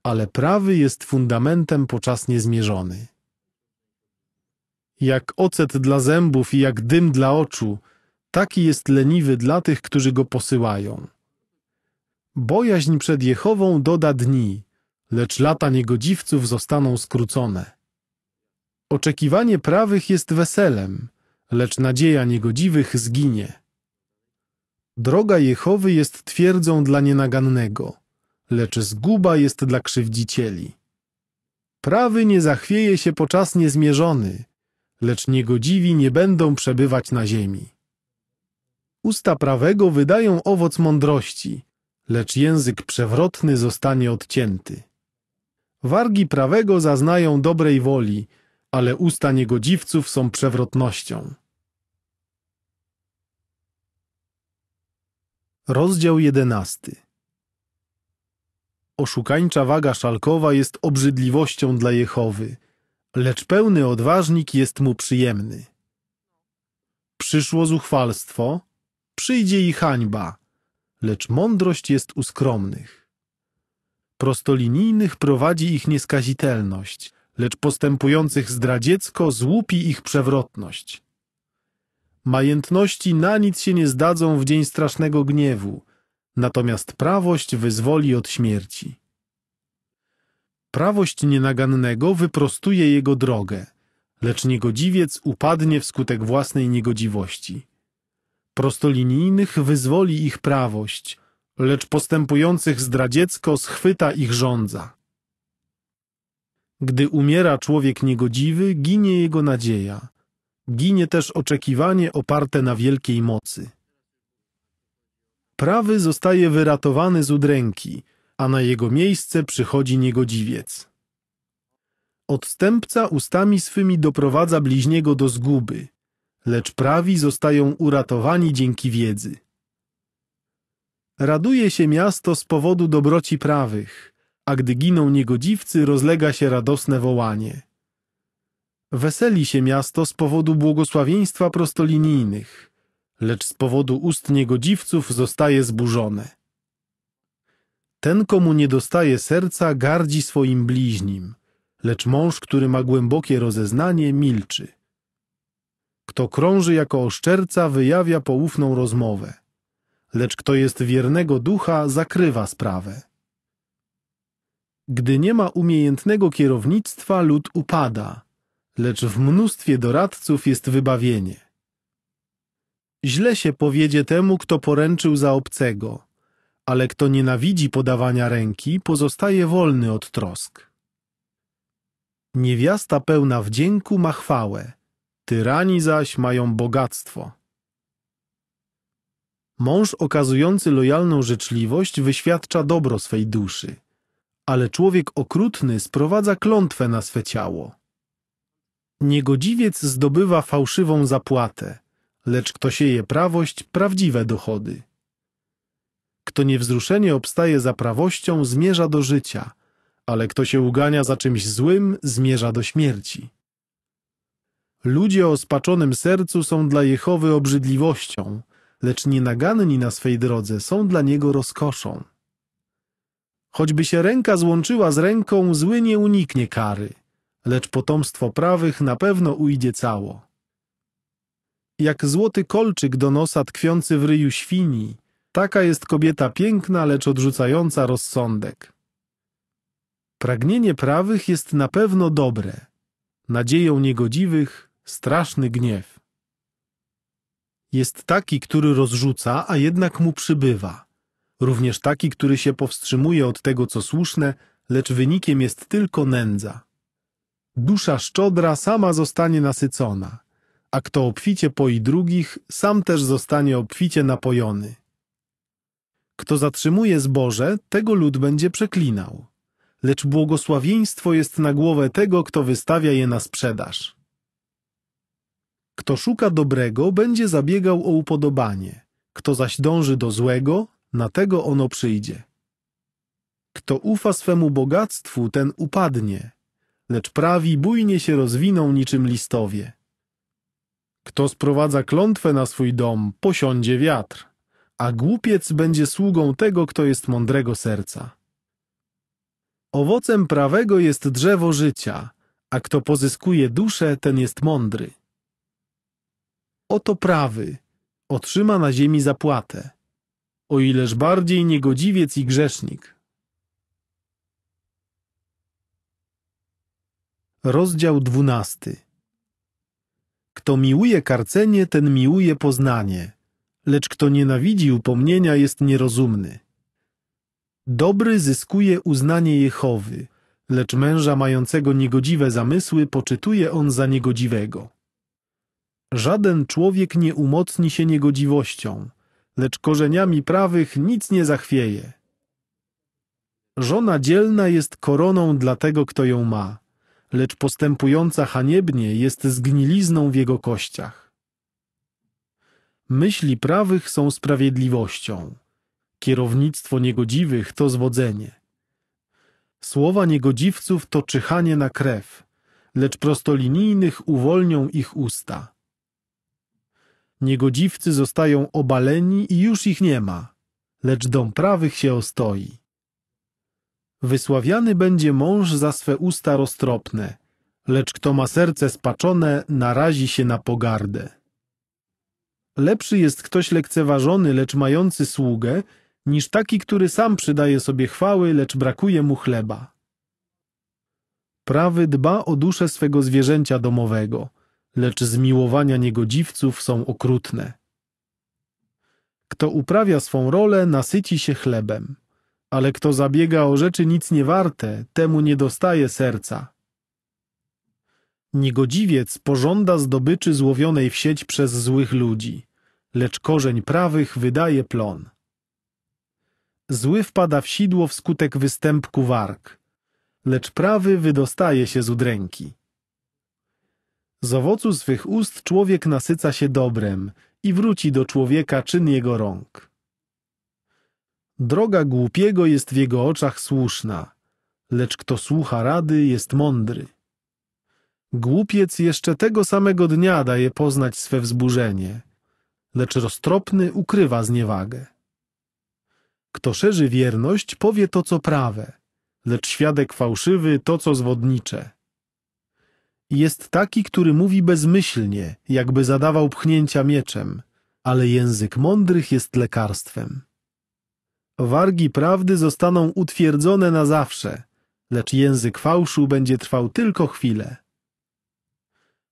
ale prawy jest fundamentem podczas niezmierzony. Jak ocet dla zębów i jak dym dla oczu, taki jest leniwy dla tych, którzy go posyłają. Bojaźń przed Jehową doda dni, lecz lata niegodziwców zostaną skrócone. Oczekiwanie prawych jest weselem, lecz nadzieja niegodziwych zginie. Droga Jehowy jest twierdzą dla nienagannego, lecz zguba jest dla krzywdzicieli. Prawy nie zachwieje się po czas niezmierzony, lecz niegodziwi nie będą przebywać na ziemi. Usta prawego wydają owoc mądrości, lecz język przewrotny zostanie odcięty. Wargi prawego zaznają dobrej woli, ale usta niegodziwców są przewrotnością. Rozdział jedenasty Oszukańcza waga szalkowa jest obrzydliwością dla Jehowy, lecz pełny odważnik jest mu przyjemny. Przyszło zuchwalstwo, przyjdzie i hańba, lecz mądrość jest u skromnych. Prostolinijnych prowadzi ich nieskazitelność – lecz postępujących zdradziecko złupi ich przewrotność. Majętności na nic się nie zdadzą w dzień strasznego gniewu, natomiast prawość wyzwoli od śmierci. Prawość nienagannego wyprostuje jego drogę, lecz niegodziwiec upadnie wskutek własnej niegodziwości. Prostolinijnych wyzwoli ich prawość, lecz postępujących zdradziecko schwyta ich żądza. Gdy umiera człowiek niegodziwy, ginie jego nadzieja. Ginie też oczekiwanie oparte na wielkiej mocy. Prawy zostaje wyratowany z udręki, a na jego miejsce przychodzi niegodziwiec. Odstępca ustami swymi doprowadza bliźniego do zguby, lecz prawi zostają uratowani dzięki wiedzy. Raduje się miasto z powodu dobroci prawych – a gdy giną niegodziwcy, rozlega się radosne wołanie. Weseli się miasto z powodu błogosławieństwa prostolinijnych, lecz z powodu ust niegodziwców zostaje zburzone. Ten, komu nie dostaje serca, gardzi swoim bliźnim, lecz mąż, który ma głębokie rozeznanie, milczy. Kto krąży jako oszczerca, wyjawia poufną rozmowę, lecz kto jest wiernego ducha, zakrywa sprawę. Gdy nie ma umiejętnego kierownictwa, lud upada, lecz w mnóstwie doradców jest wybawienie. Źle się powiedzie temu, kto poręczył za obcego, ale kto nienawidzi podawania ręki, pozostaje wolny od trosk. Niewiasta pełna wdzięku ma chwałę, tyrani zaś mają bogactwo. Mąż okazujący lojalną życzliwość wyświadcza dobro swej duszy ale człowiek okrutny sprowadza klątwę na swe ciało. Niegodziwiec zdobywa fałszywą zapłatę, lecz kto sieje prawość, prawdziwe dochody. Kto niewzruszenie obstaje za prawością, zmierza do życia, ale kto się ugania za czymś złym, zmierza do śmierci. Ludzie o spaczonym sercu są dla Jehowy obrzydliwością, lecz nienaganni na swej drodze są dla niego rozkoszą. Choćby się ręka złączyła z ręką, zły nie uniknie kary, lecz potomstwo prawych na pewno ujdzie cało. Jak złoty kolczyk do nosa tkwiący w ryju świni, taka jest kobieta piękna, lecz odrzucająca rozsądek. Pragnienie prawych jest na pewno dobre, nadzieją niegodziwych straszny gniew. Jest taki, który rozrzuca, a jednak mu przybywa również taki, który się powstrzymuje od tego, co słuszne, lecz wynikiem jest tylko nędza. Dusza szczodra sama zostanie nasycona, a kto obficie poi drugich, sam też zostanie obficie napojony. Kto zatrzymuje zboże, tego lud będzie przeklinał, lecz błogosławieństwo jest na głowę tego, kto wystawia je na sprzedaż. Kto szuka dobrego, będzie zabiegał o upodobanie, kto zaś dąży do złego, na tego ono przyjdzie. Kto ufa swemu bogactwu, ten upadnie, lecz prawi bujnie się rozwiną niczym listowie. Kto sprowadza klątwę na swój dom, posiądzie wiatr, a głupiec będzie sługą tego, kto jest mądrego serca. Owocem prawego jest drzewo życia, a kto pozyskuje duszę, ten jest mądry. Oto prawy otrzyma na ziemi zapłatę o ileż bardziej niegodziwiec i grzesznik. Rozdział dwunasty Kto miłuje karcenie, ten miłuje poznanie, lecz kto nienawidzi upomnienia, jest nierozumny. Dobry zyskuje uznanie Jehowy, lecz męża mającego niegodziwe zamysły poczytuje on za niegodziwego. Żaden człowiek nie umocni się niegodziwością, lecz korzeniami prawych nic nie zachwieje. Żona dzielna jest koroną dla tego, kto ją ma, lecz postępująca haniebnie jest zgnilizną w jego kościach. Myśli prawych są sprawiedliwością, kierownictwo niegodziwych to zwodzenie. Słowa niegodziwców to czyhanie na krew, lecz prostolinijnych uwolnią ich usta. Niegodziwcy zostają obaleni i już ich nie ma, lecz dom prawych się ostoi. Wysławiany będzie mąż za swe usta roztropne, lecz kto ma serce spaczone, narazi się na pogardę. Lepszy jest ktoś lekceważony, lecz mający sługę, niż taki, który sam przydaje sobie chwały, lecz brakuje mu chleba. Prawy dba o duszę swego zwierzęcia domowego – lecz zmiłowania niegodziwców są okrutne. Kto uprawia swą rolę, nasyci się chlebem, ale kto zabiega o rzeczy nic nie warte, temu nie dostaje serca. Niegodziwiec pożąda zdobyczy złowionej w sieć przez złych ludzi, lecz korzeń prawych wydaje plon. Zły wpada w sidło wskutek występku warg, lecz prawy wydostaje się z udręki. Z owocu swych ust człowiek nasyca się dobrem i wróci do człowieka czyn jego rąk. Droga głupiego jest w jego oczach słuszna, lecz kto słucha rady jest mądry. Głupiec jeszcze tego samego dnia daje poznać swe wzburzenie, lecz roztropny ukrywa zniewagę. Kto szerzy wierność, powie to, co prawe, lecz świadek fałszywy to, co zwodnicze. Jest taki, który mówi bezmyślnie, jakby zadawał pchnięcia mieczem, ale język mądrych jest lekarstwem. Wargi prawdy zostaną utwierdzone na zawsze, lecz język fałszu będzie trwał tylko chwilę.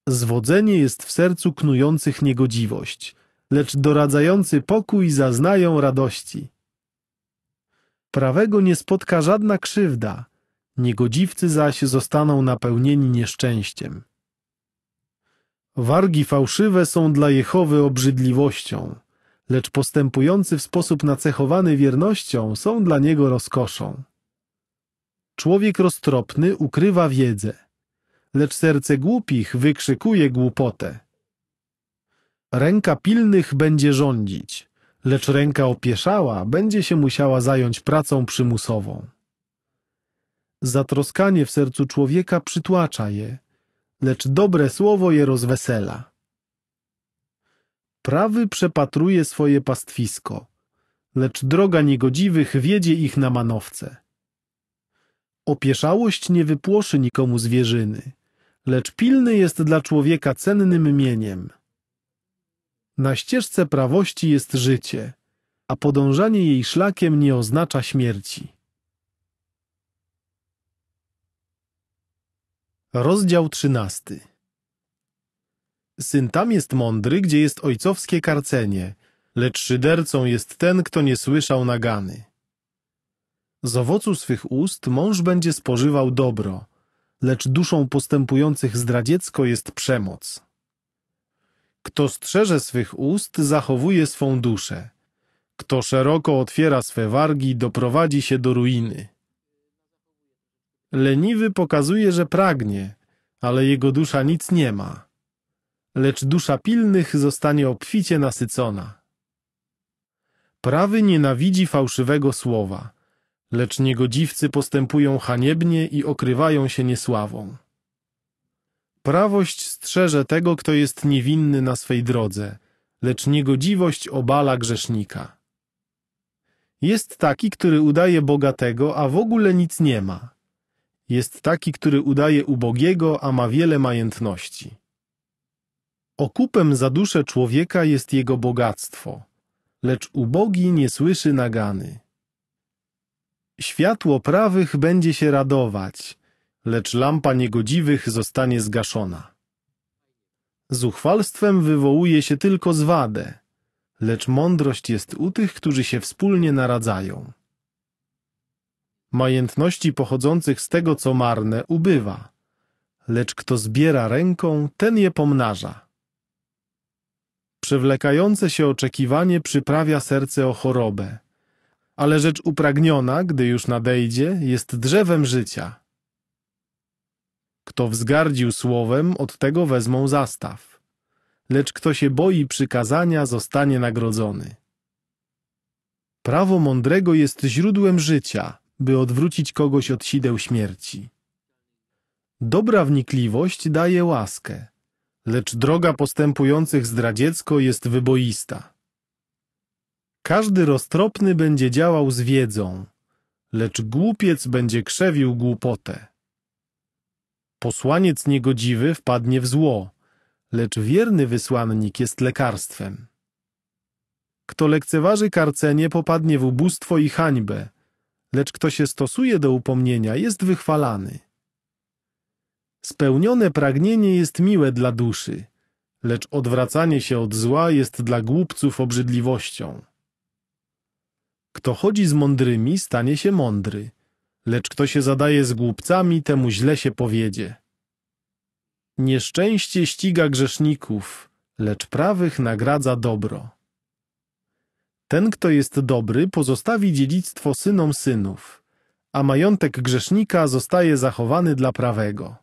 Zwodzenie jest w sercu knujących niegodziwość, lecz doradzający pokój zaznają radości. Prawego nie spotka żadna krzywda, Niegodziwcy zaś zostaną napełnieni nieszczęściem. Wargi fałszywe są dla Jehowy obrzydliwością, lecz postępujący w sposób nacechowany wiernością są dla niego rozkoszą. Człowiek roztropny ukrywa wiedzę, lecz serce głupich wykrzykuje głupotę. Ręka pilnych będzie rządzić, lecz ręka opieszała będzie się musiała zająć pracą przymusową. Zatroskanie w sercu człowieka przytłacza je, lecz dobre słowo je rozwesela. Prawy przepatruje swoje pastwisko, lecz droga niegodziwych wiedzie ich na manowce. Opieszałość nie wypłoszy nikomu zwierzyny, lecz pilny jest dla człowieka cennym mieniem. Na ścieżce prawości jest życie, a podążanie jej szlakiem nie oznacza śmierci. Rozdział trzynasty. Syn tam jest mądry, gdzie jest ojcowskie karcenie, lecz szydercą jest ten, kto nie słyszał nagany. Z owocu swych ust mąż będzie spożywał dobro, lecz duszą postępujących zdradziecko jest przemoc. Kto strzeże swych ust, zachowuje swą duszę. Kto szeroko otwiera swe wargi, doprowadzi się do ruiny. Leniwy pokazuje, że pragnie, ale jego dusza nic nie ma. Lecz dusza pilnych zostanie obficie nasycona. Prawy nienawidzi fałszywego słowa, lecz niegodziwcy postępują haniebnie i okrywają się niesławą. Prawość strzeże tego, kto jest niewinny na swej drodze, lecz niegodziwość obala grzesznika. Jest taki, który udaje bogatego, a w ogóle nic nie ma jest taki, który udaje ubogiego, a ma wiele majątności. Okupem za duszę człowieka jest jego bogactwo, lecz ubogi nie słyszy nagany. Światło prawych będzie się radować, lecz lampa niegodziwych zostanie zgaszona. Zuchwalstwem wywołuje się tylko zwadę, lecz mądrość jest u tych, którzy się wspólnie naradzają majątności pochodzących z tego, co marne, ubywa, lecz kto zbiera ręką, ten je pomnaża. Przewlekające się oczekiwanie przyprawia serce o chorobę, ale rzecz upragniona, gdy już nadejdzie, jest drzewem życia. Kto wzgardził słowem, od tego wezmą zastaw, lecz kto się boi przykazania, zostanie nagrodzony. Prawo mądrego jest źródłem życia, by odwrócić kogoś od sideł śmierci. Dobra wnikliwość daje łaskę, lecz droga postępujących zdradziecko jest wyboista. Każdy roztropny będzie działał z wiedzą, lecz głupiec będzie krzewił głupotę. Posłaniec niegodziwy wpadnie w zło, lecz wierny wysłannik jest lekarstwem. Kto lekceważy karcenie, popadnie w ubóstwo i hańbę, lecz kto się stosuje do upomnienia, jest wychwalany. Spełnione pragnienie jest miłe dla duszy, lecz odwracanie się od zła jest dla głupców obrzydliwością. Kto chodzi z mądrymi, stanie się mądry, lecz kto się zadaje z głupcami, temu źle się powiedzie. Nieszczęście ściga grzeszników, lecz prawych nagradza dobro. Ten, kto jest dobry, pozostawi dziedzictwo synom synów, a majątek grzesznika zostaje zachowany dla prawego.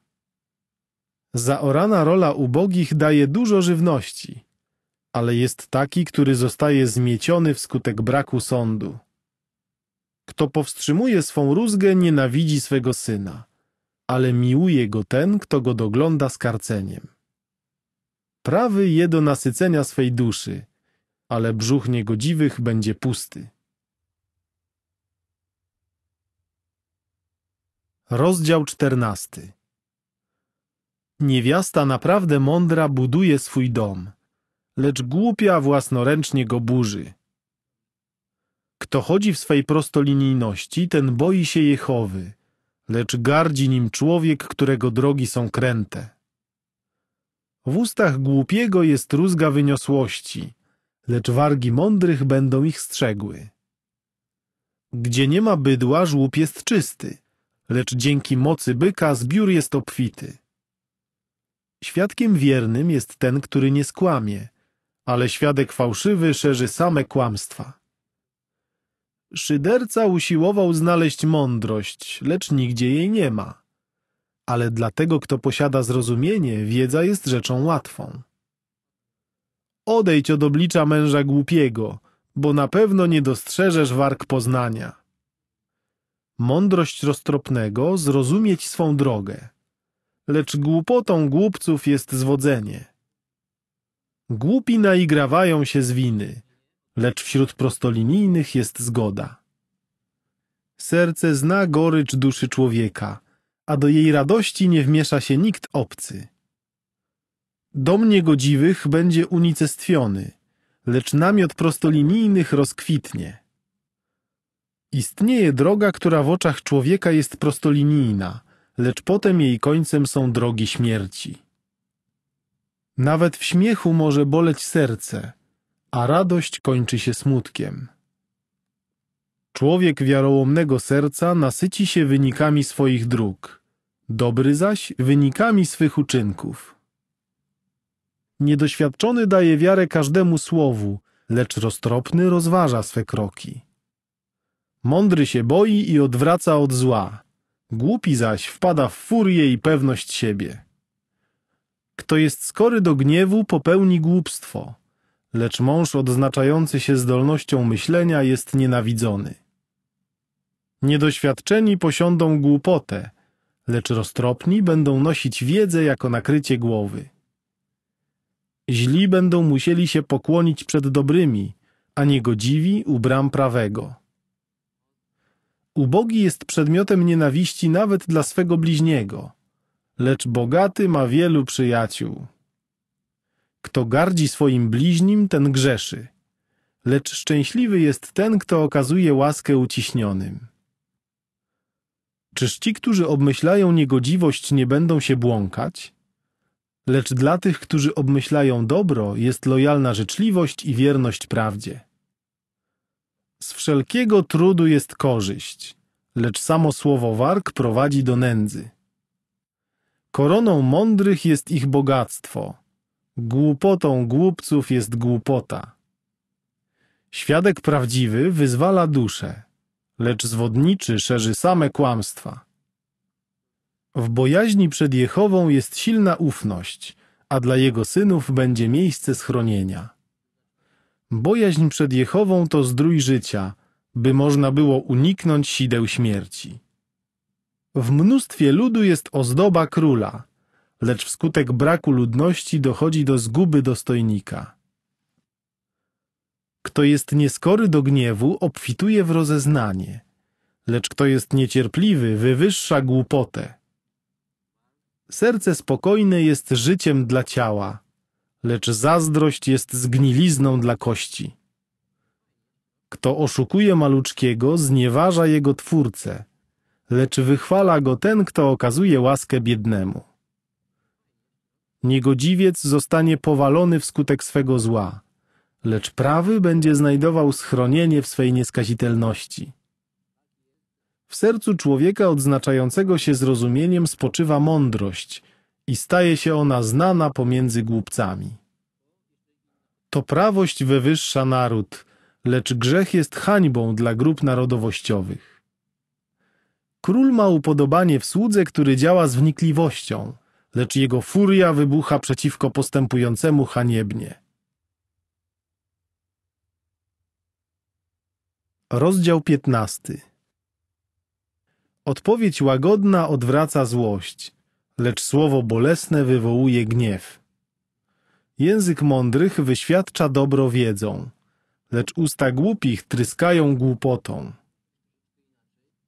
Zaorana rola ubogich daje dużo żywności, ale jest taki, który zostaje zmieciony wskutek braku sądu. Kto powstrzymuje swą rózgę, nienawidzi swego syna, ale miłuje go ten, kto go dogląda skarceniem. Prawy je do nasycenia swej duszy – ale brzuch niegodziwych będzie pusty. Rozdział czternasty. Niewiasta naprawdę mądra buduje swój dom, lecz głupia własnoręcznie go burzy. Kto chodzi w swej prostolinijności, ten boi się Jehowy, lecz gardzi nim człowiek, którego drogi są kręte. W ustach głupiego jest rózga wyniosłości – lecz wargi mądrych będą ich strzegły. Gdzie nie ma bydła, żłób jest czysty, lecz dzięki mocy byka zbiór jest obfity. Świadkiem wiernym jest ten, który nie skłamie, ale świadek fałszywy szerzy same kłamstwa. Szyderca usiłował znaleźć mądrość, lecz nigdzie jej nie ma. Ale dla tego, kto posiada zrozumienie, wiedza jest rzeczą łatwą. Odejdź od oblicza męża głupiego, bo na pewno nie dostrzeżesz warg poznania. Mądrość roztropnego zrozumieć swą drogę, lecz głupotą głupców jest zwodzenie. Głupi naigrawają się z winy, lecz wśród prostolinijnych jest zgoda. Serce zna gorycz duszy człowieka, a do jej radości nie wmiesza się nikt obcy. Dom niegodziwych będzie unicestwiony, lecz namiot prostolinijnych rozkwitnie. Istnieje droga, która w oczach człowieka jest prostolinijna, lecz potem jej końcem są drogi śmierci. Nawet w śmiechu może boleć serce, a radość kończy się smutkiem. Człowiek wiarołomnego serca nasyci się wynikami swoich dróg, dobry zaś wynikami swych uczynków. Niedoświadczony daje wiarę każdemu słowu, lecz roztropny rozważa swe kroki. Mądry się boi i odwraca od zła, głupi zaś wpada w furię i pewność siebie. Kto jest skory do gniewu, popełni głupstwo, lecz mąż odznaczający się zdolnością myślenia jest nienawidzony. Niedoświadczeni posiądą głupotę, lecz roztropni będą nosić wiedzę jako nakrycie głowy. Źli będą musieli się pokłonić przed dobrymi, a niegodziwi u bram prawego. Ubogi jest przedmiotem nienawiści nawet dla swego bliźniego, lecz bogaty ma wielu przyjaciół. Kto gardzi swoim bliźnim, ten grzeszy, lecz szczęśliwy jest ten, kto okazuje łaskę uciśnionym. Czyż ci, którzy obmyślają niegodziwość, nie będą się błąkać? lecz dla tych, którzy obmyślają dobro, jest lojalna życzliwość i wierność prawdzie. Z wszelkiego trudu jest korzyść, lecz samo słowo warg prowadzi do nędzy. Koroną mądrych jest ich bogactwo, głupotą głupców jest głupota. Świadek prawdziwy wyzwala duszę, lecz zwodniczy szerzy same kłamstwa. W bojaźni przed Jehową jest silna ufność, a dla jego synów będzie miejsce schronienia. Bojaźń przed Jehową to zdrój życia, by można było uniknąć sideł śmierci. W mnóstwie ludu jest ozdoba króla, lecz wskutek braku ludności dochodzi do zguby dostojnika. Kto jest nieskory do gniewu, obfituje w rozeznanie, lecz kto jest niecierpliwy, wywyższa głupotę. Serce spokojne jest życiem dla ciała, lecz zazdrość jest zgnilizną dla kości. Kto oszukuje maluczkiego, znieważa jego twórcę, lecz wychwala go ten, kto okazuje łaskę biednemu. Niegodziwiec zostanie powalony wskutek swego zła, lecz prawy będzie znajdował schronienie w swej nieskazitelności. W sercu człowieka odznaczającego się zrozumieniem spoczywa mądrość i staje się ona znana pomiędzy głupcami. To prawość wywyższa naród, lecz grzech jest hańbą dla grup narodowościowych. Król ma upodobanie w słudze, który działa z wnikliwością, lecz jego furia wybucha przeciwko postępującemu haniebnie. Rozdział 15 Odpowiedź łagodna odwraca złość, lecz słowo bolesne wywołuje gniew. Język mądrych wyświadcza dobro wiedzą, lecz usta głupich tryskają głupotą.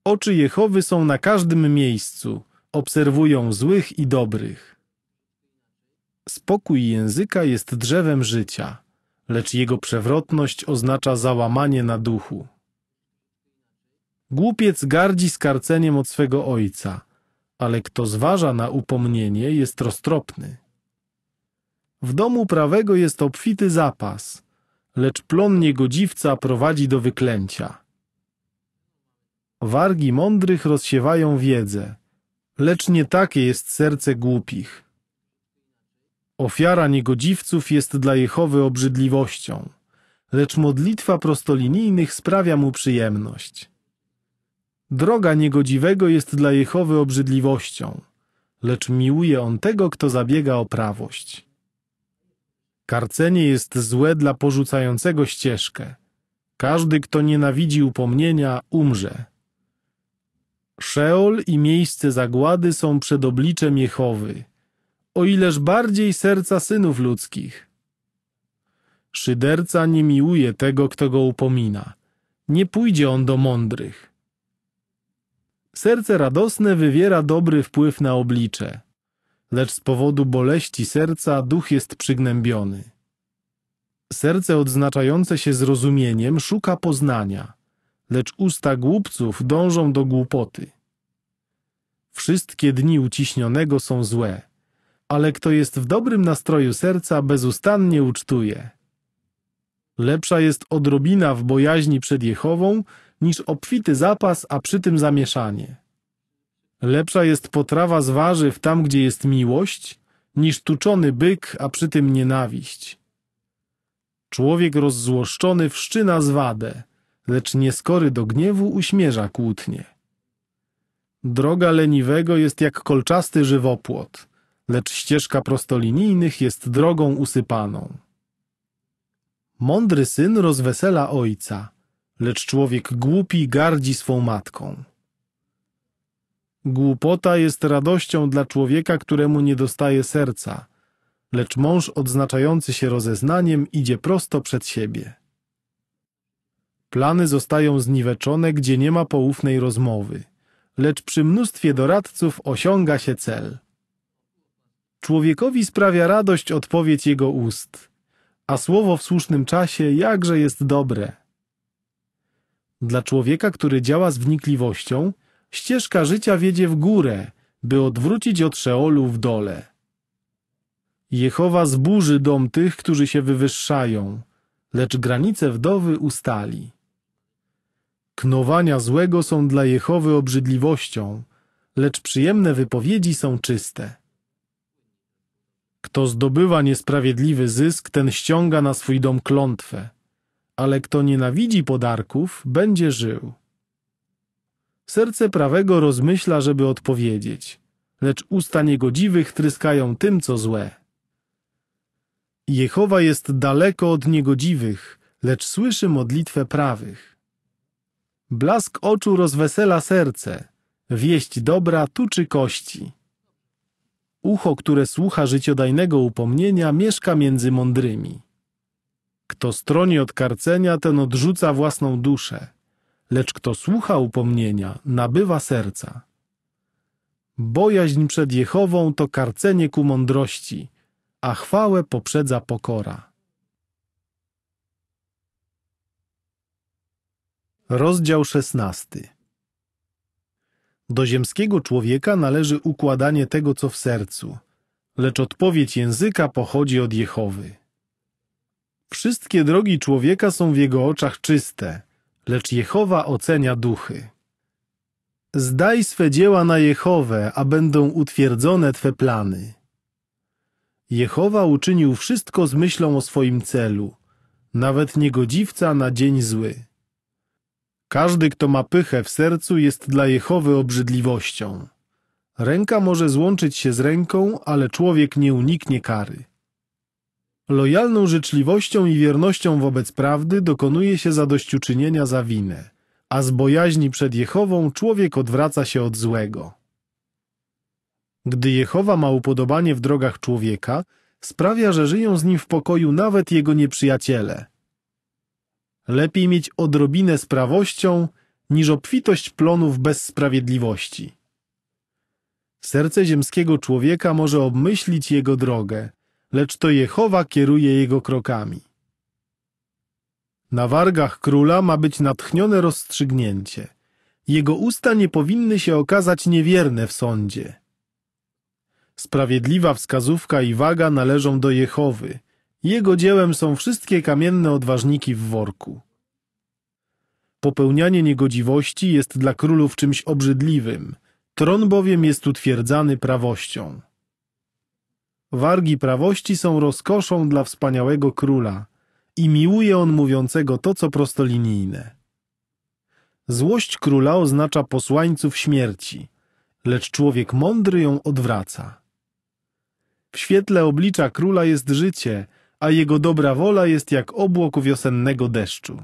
Oczy Jehowy są na każdym miejscu, obserwują złych i dobrych. Spokój języka jest drzewem życia, lecz jego przewrotność oznacza załamanie na duchu. Głupiec gardzi skarceniem od swego ojca, ale kto zważa na upomnienie, jest roztropny. W domu prawego jest obfity zapas, lecz plon niegodziwca prowadzi do wyklęcia. Wargi mądrych rozsiewają wiedzę, lecz nie takie jest serce głupich. Ofiara niegodziwców jest dla Jehowy obrzydliwością, lecz modlitwa prostolinijnych sprawia mu przyjemność. Droga niegodziwego jest dla Jehowy obrzydliwością, lecz miłuje on tego, kto zabiega o prawość. Karcenie jest złe dla porzucającego ścieżkę. Każdy, kto nienawidzi upomnienia, umrze. Szeol i miejsce zagłady są przed obliczem Jehowy, o ileż bardziej serca synów ludzkich. Szyderca nie miłuje tego, kto go upomina. Nie pójdzie on do mądrych. Serce radosne wywiera dobry wpływ na oblicze, lecz z powodu boleści serca duch jest przygnębiony. Serce odznaczające się zrozumieniem szuka poznania, lecz usta głupców dążą do głupoty. Wszystkie dni uciśnionego są złe, ale kto jest w dobrym nastroju serca, bezustannie ucztuje. Lepsza jest odrobina w bojaźni przed Jehową, niż obfity zapas, a przy tym zamieszanie. Lepsza jest potrawa z warzyw tam, gdzie jest miłość, niż tuczony byk, a przy tym nienawiść. Człowiek rozzłoszczony wszczyna zwadę, lecz nieskory do gniewu uśmierza kłótnie. Droga leniwego jest jak kolczasty żywopłot, lecz ścieżka prostolinijnych jest drogą usypaną. Mądry syn rozwesela ojca, lecz człowiek głupi gardzi swą matką. Głupota jest radością dla człowieka, któremu nie dostaje serca, lecz mąż odznaczający się rozeznaniem idzie prosto przed siebie. Plany zostają zniweczone, gdzie nie ma poufnej rozmowy, lecz przy mnóstwie doradców osiąga się cel. Człowiekowi sprawia radość odpowiedź jego ust, a słowo w słusznym czasie jakże jest dobre. Dla człowieka, który działa z wnikliwością, ścieżka życia wiedzie w górę, by odwrócić od Szeolu w dole. Jehowa zburzy dom tych, którzy się wywyższają, lecz granice wdowy ustali. Knowania złego są dla Jehowy obrzydliwością, lecz przyjemne wypowiedzi są czyste. Kto zdobywa niesprawiedliwy zysk, ten ściąga na swój dom klątwę, ale kto nienawidzi podarków, będzie żył. Serce prawego rozmyśla, żeby odpowiedzieć, lecz usta niegodziwych tryskają tym, co złe. Jehowa jest daleko od niegodziwych, lecz słyszy modlitwę prawych. Blask oczu rozwesela serce, wieść dobra tuczy kości. Ucho, które słucha życiodajnego upomnienia, mieszka między mądrymi. Kto stroni od karcenia, ten odrzuca własną duszę, lecz kto słucha upomnienia, nabywa serca. Bojaźń przed Jehową to karcenie ku mądrości, a chwałę poprzedza pokora. Rozdział szesnasty Do ziemskiego człowieka należy układanie tego, co w sercu, lecz odpowiedź języka pochodzi od Jehowy. Wszystkie drogi człowieka są w jego oczach czyste, lecz Jehowa ocenia duchy. Zdaj swe dzieła na Jehowę, a będą utwierdzone Twe plany. Jehowa uczynił wszystko z myślą o swoim celu, nawet niegodziwca na dzień zły. Każdy, kto ma pychę w sercu, jest dla Jehowy obrzydliwością. Ręka może złączyć się z ręką, ale człowiek nie uniknie kary. Lojalną życzliwością i wiernością wobec prawdy dokonuje się zadośćuczynienia za winę, a z bojaźni przed Jehową człowiek odwraca się od złego. Gdy Jehowa ma upodobanie w drogach człowieka, sprawia, że żyją z nim w pokoju nawet jego nieprzyjaciele. Lepiej mieć odrobinę sprawością, niż obfitość plonów bez sprawiedliwości. Serce ziemskiego człowieka może obmyślić jego drogę, lecz to Jehowa kieruje jego krokami. Na wargach króla ma być natchnione rozstrzygnięcie. Jego usta nie powinny się okazać niewierne w sądzie. Sprawiedliwa wskazówka i waga należą do Jehowy. Jego dziełem są wszystkie kamienne odważniki w worku. Popełnianie niegodziwości jest dla królów czymś obrzydliwym. Tron bowiem jest utwierdzany prawością. Wargi prawości są rozkoszą dla wspaniałego króla i miłuje on mówiącego to, co prostolinijne. Złość króla oznacza posłańców śmierci, lecz człowiek mądry ją odwraca. W świetle oblicza króla jest życie, a jego dobra wola jest jak obłok wiosennego deszczu.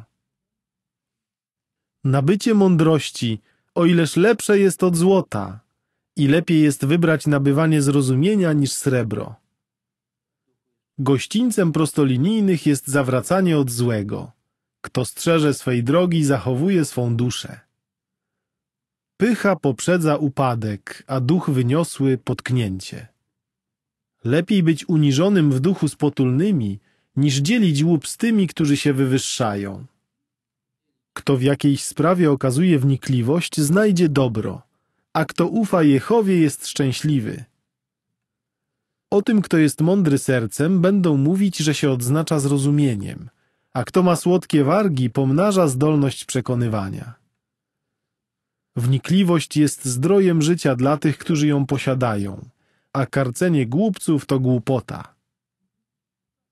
Nabycie mądrości, o ileż lepsze jest od złota – i lepiej jest wybrać nabywanie zrozumienia niż srebro. Gościńcem prostolinijnych jest zawracanie od złego. Kto strzeże swej drogi, zachowuje swą duszę. Pycha poprzedza upadek, a duch wyniosły potknięcie. Lepiej być uniżonym w duchu z potulnymi, niż dzielić łup z tymi, którzy się wywyższają. Kto w jakiejś sprawie okazuje wnikliwość, znajdzie dobro a kto ufa Jehowie jest szczęśliwy. O tym, kto jest mądry sercem, będą mówić, że się odznacza zrozumieniem, a kto ma słodkie wargi, pomnaża zdolność przekonywania. Wnikliwość jest zdrojem życia dla tych, którzy ją posiadają, a karcenie głupców to głupota.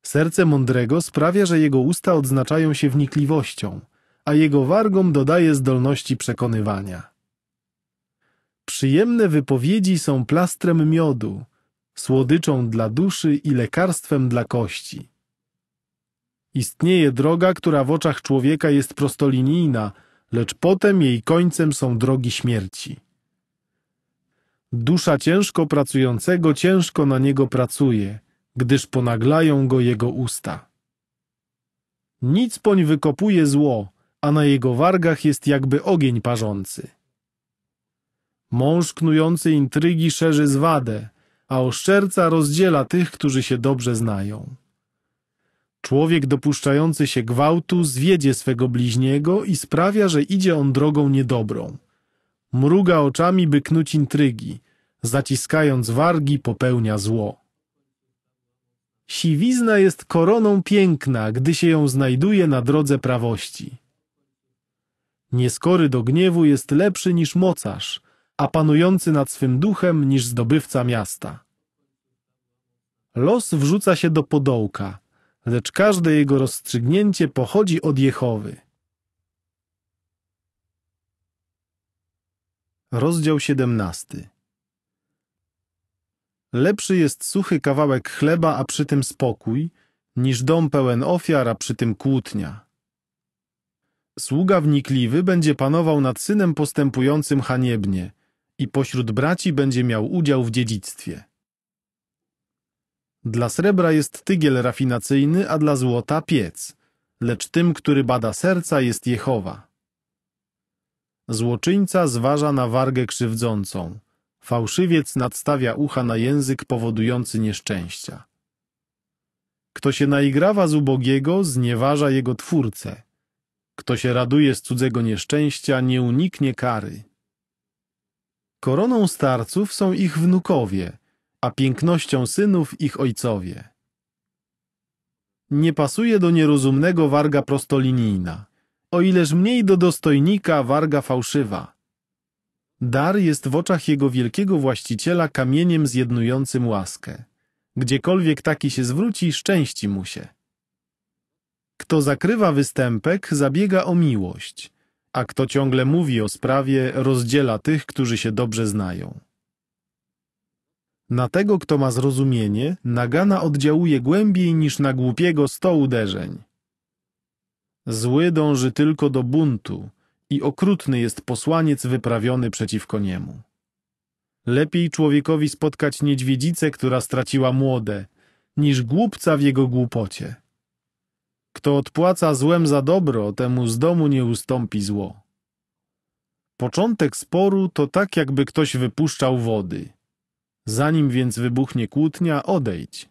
Serce mądrego sprawia, że jego usta odznaczają się wnikliwością, a jego wargom dodaje zdolności przekonywania. Przyjemne wypowiedzi są plastrem miodu, słodyczą dla duszy i lekarstwem dla kości. Istnieje droga, która w oczach człowieka jest prostolinijna, lecz potem jej końcem są drogi śmierci. Dusza ciężko pracującego ciężko na niego pracuje, gdyż ponaglają go jego usta. Nic poń wykopuje zło, a na jego wargach jest jakby ogień parzący. Mąż knujący intrygi szerzy zwadę, a oszczerca rozdziela tych, którzy się dobrze znają. Człowiek dopuszczający się gwałtu zwiedzie swego bliźniego i sprawia, że idzie on drogą niedobrą. Mruga oczami, by knuć intrygi, zaciskając wargi popełnia zło. Siwizna jest koroną piękna, gdy się ją znajduje na drodze prawości. Nieskory do gniewu jest lepszy niż mocarz, a panujący nad swym duchem niż zdobywca miasta. Los wrzuca się do podołka, lecz każde jego rozstrzygnięcie pochodzi od Jehowy. Rozdział 17 Lepszy jest suchy kawałek chleba, a przy tym spokój, niż dom pełen ofiar, a przy tym kłótnia. Sługa wnikliwy będzie panował nad synem postępującym haniebnie, i pośród braci będzie miał udział w dziedzictwie. Dla srebra jest tygiel rafinacyjny, a dla złota piec, lecz tym, który bada serca, jest Jehowa. Złoczyńca zważa na wargę krzywdzącą, fałszywiec nadstawia ucha na język powodujący nieszczęścia. Kto się naigrawa z ubogiego, znieważa jego twórcę. Kto się raduje z cudzego nieszczęścia, nie uniknie kary. Koroną starców są ich wnukowie, a pięknością synów ich ojcowie. Nie pasuje do nierozumnego warga prostolinijna, o ileż mniej do dostojnika warga fałszywa. Dar jest w oczach jego wielkiego właściciela kamieniem zjednującym łaskę. Gdziekolwiek taki się zwróci, szczęści mu się. Kto zakrywa występek, zabiega o miłość, a kto ciągle mówi o sprawie, rozdziela tych, którzy się dobrze znają. Na tego, kto ma zrozumienie, nagana oddziałuje głębiej niż na głupiego sto uderzeń. Zły dąży tylko do buntu i okrutny jest posłaniec wyprawiony przeciwko niemu. Lepiej człowiekowi spotkać niedźwiedzicę, która straciła młode, niż głupca w jego głupocie. Kto odpłaca złem za dobro, temu z domu nie ustąpi zło. Początek sporu to tak, jakby ktoś wypuszczał wody. Zanim więc wybuchnie kłótnia, odejdź.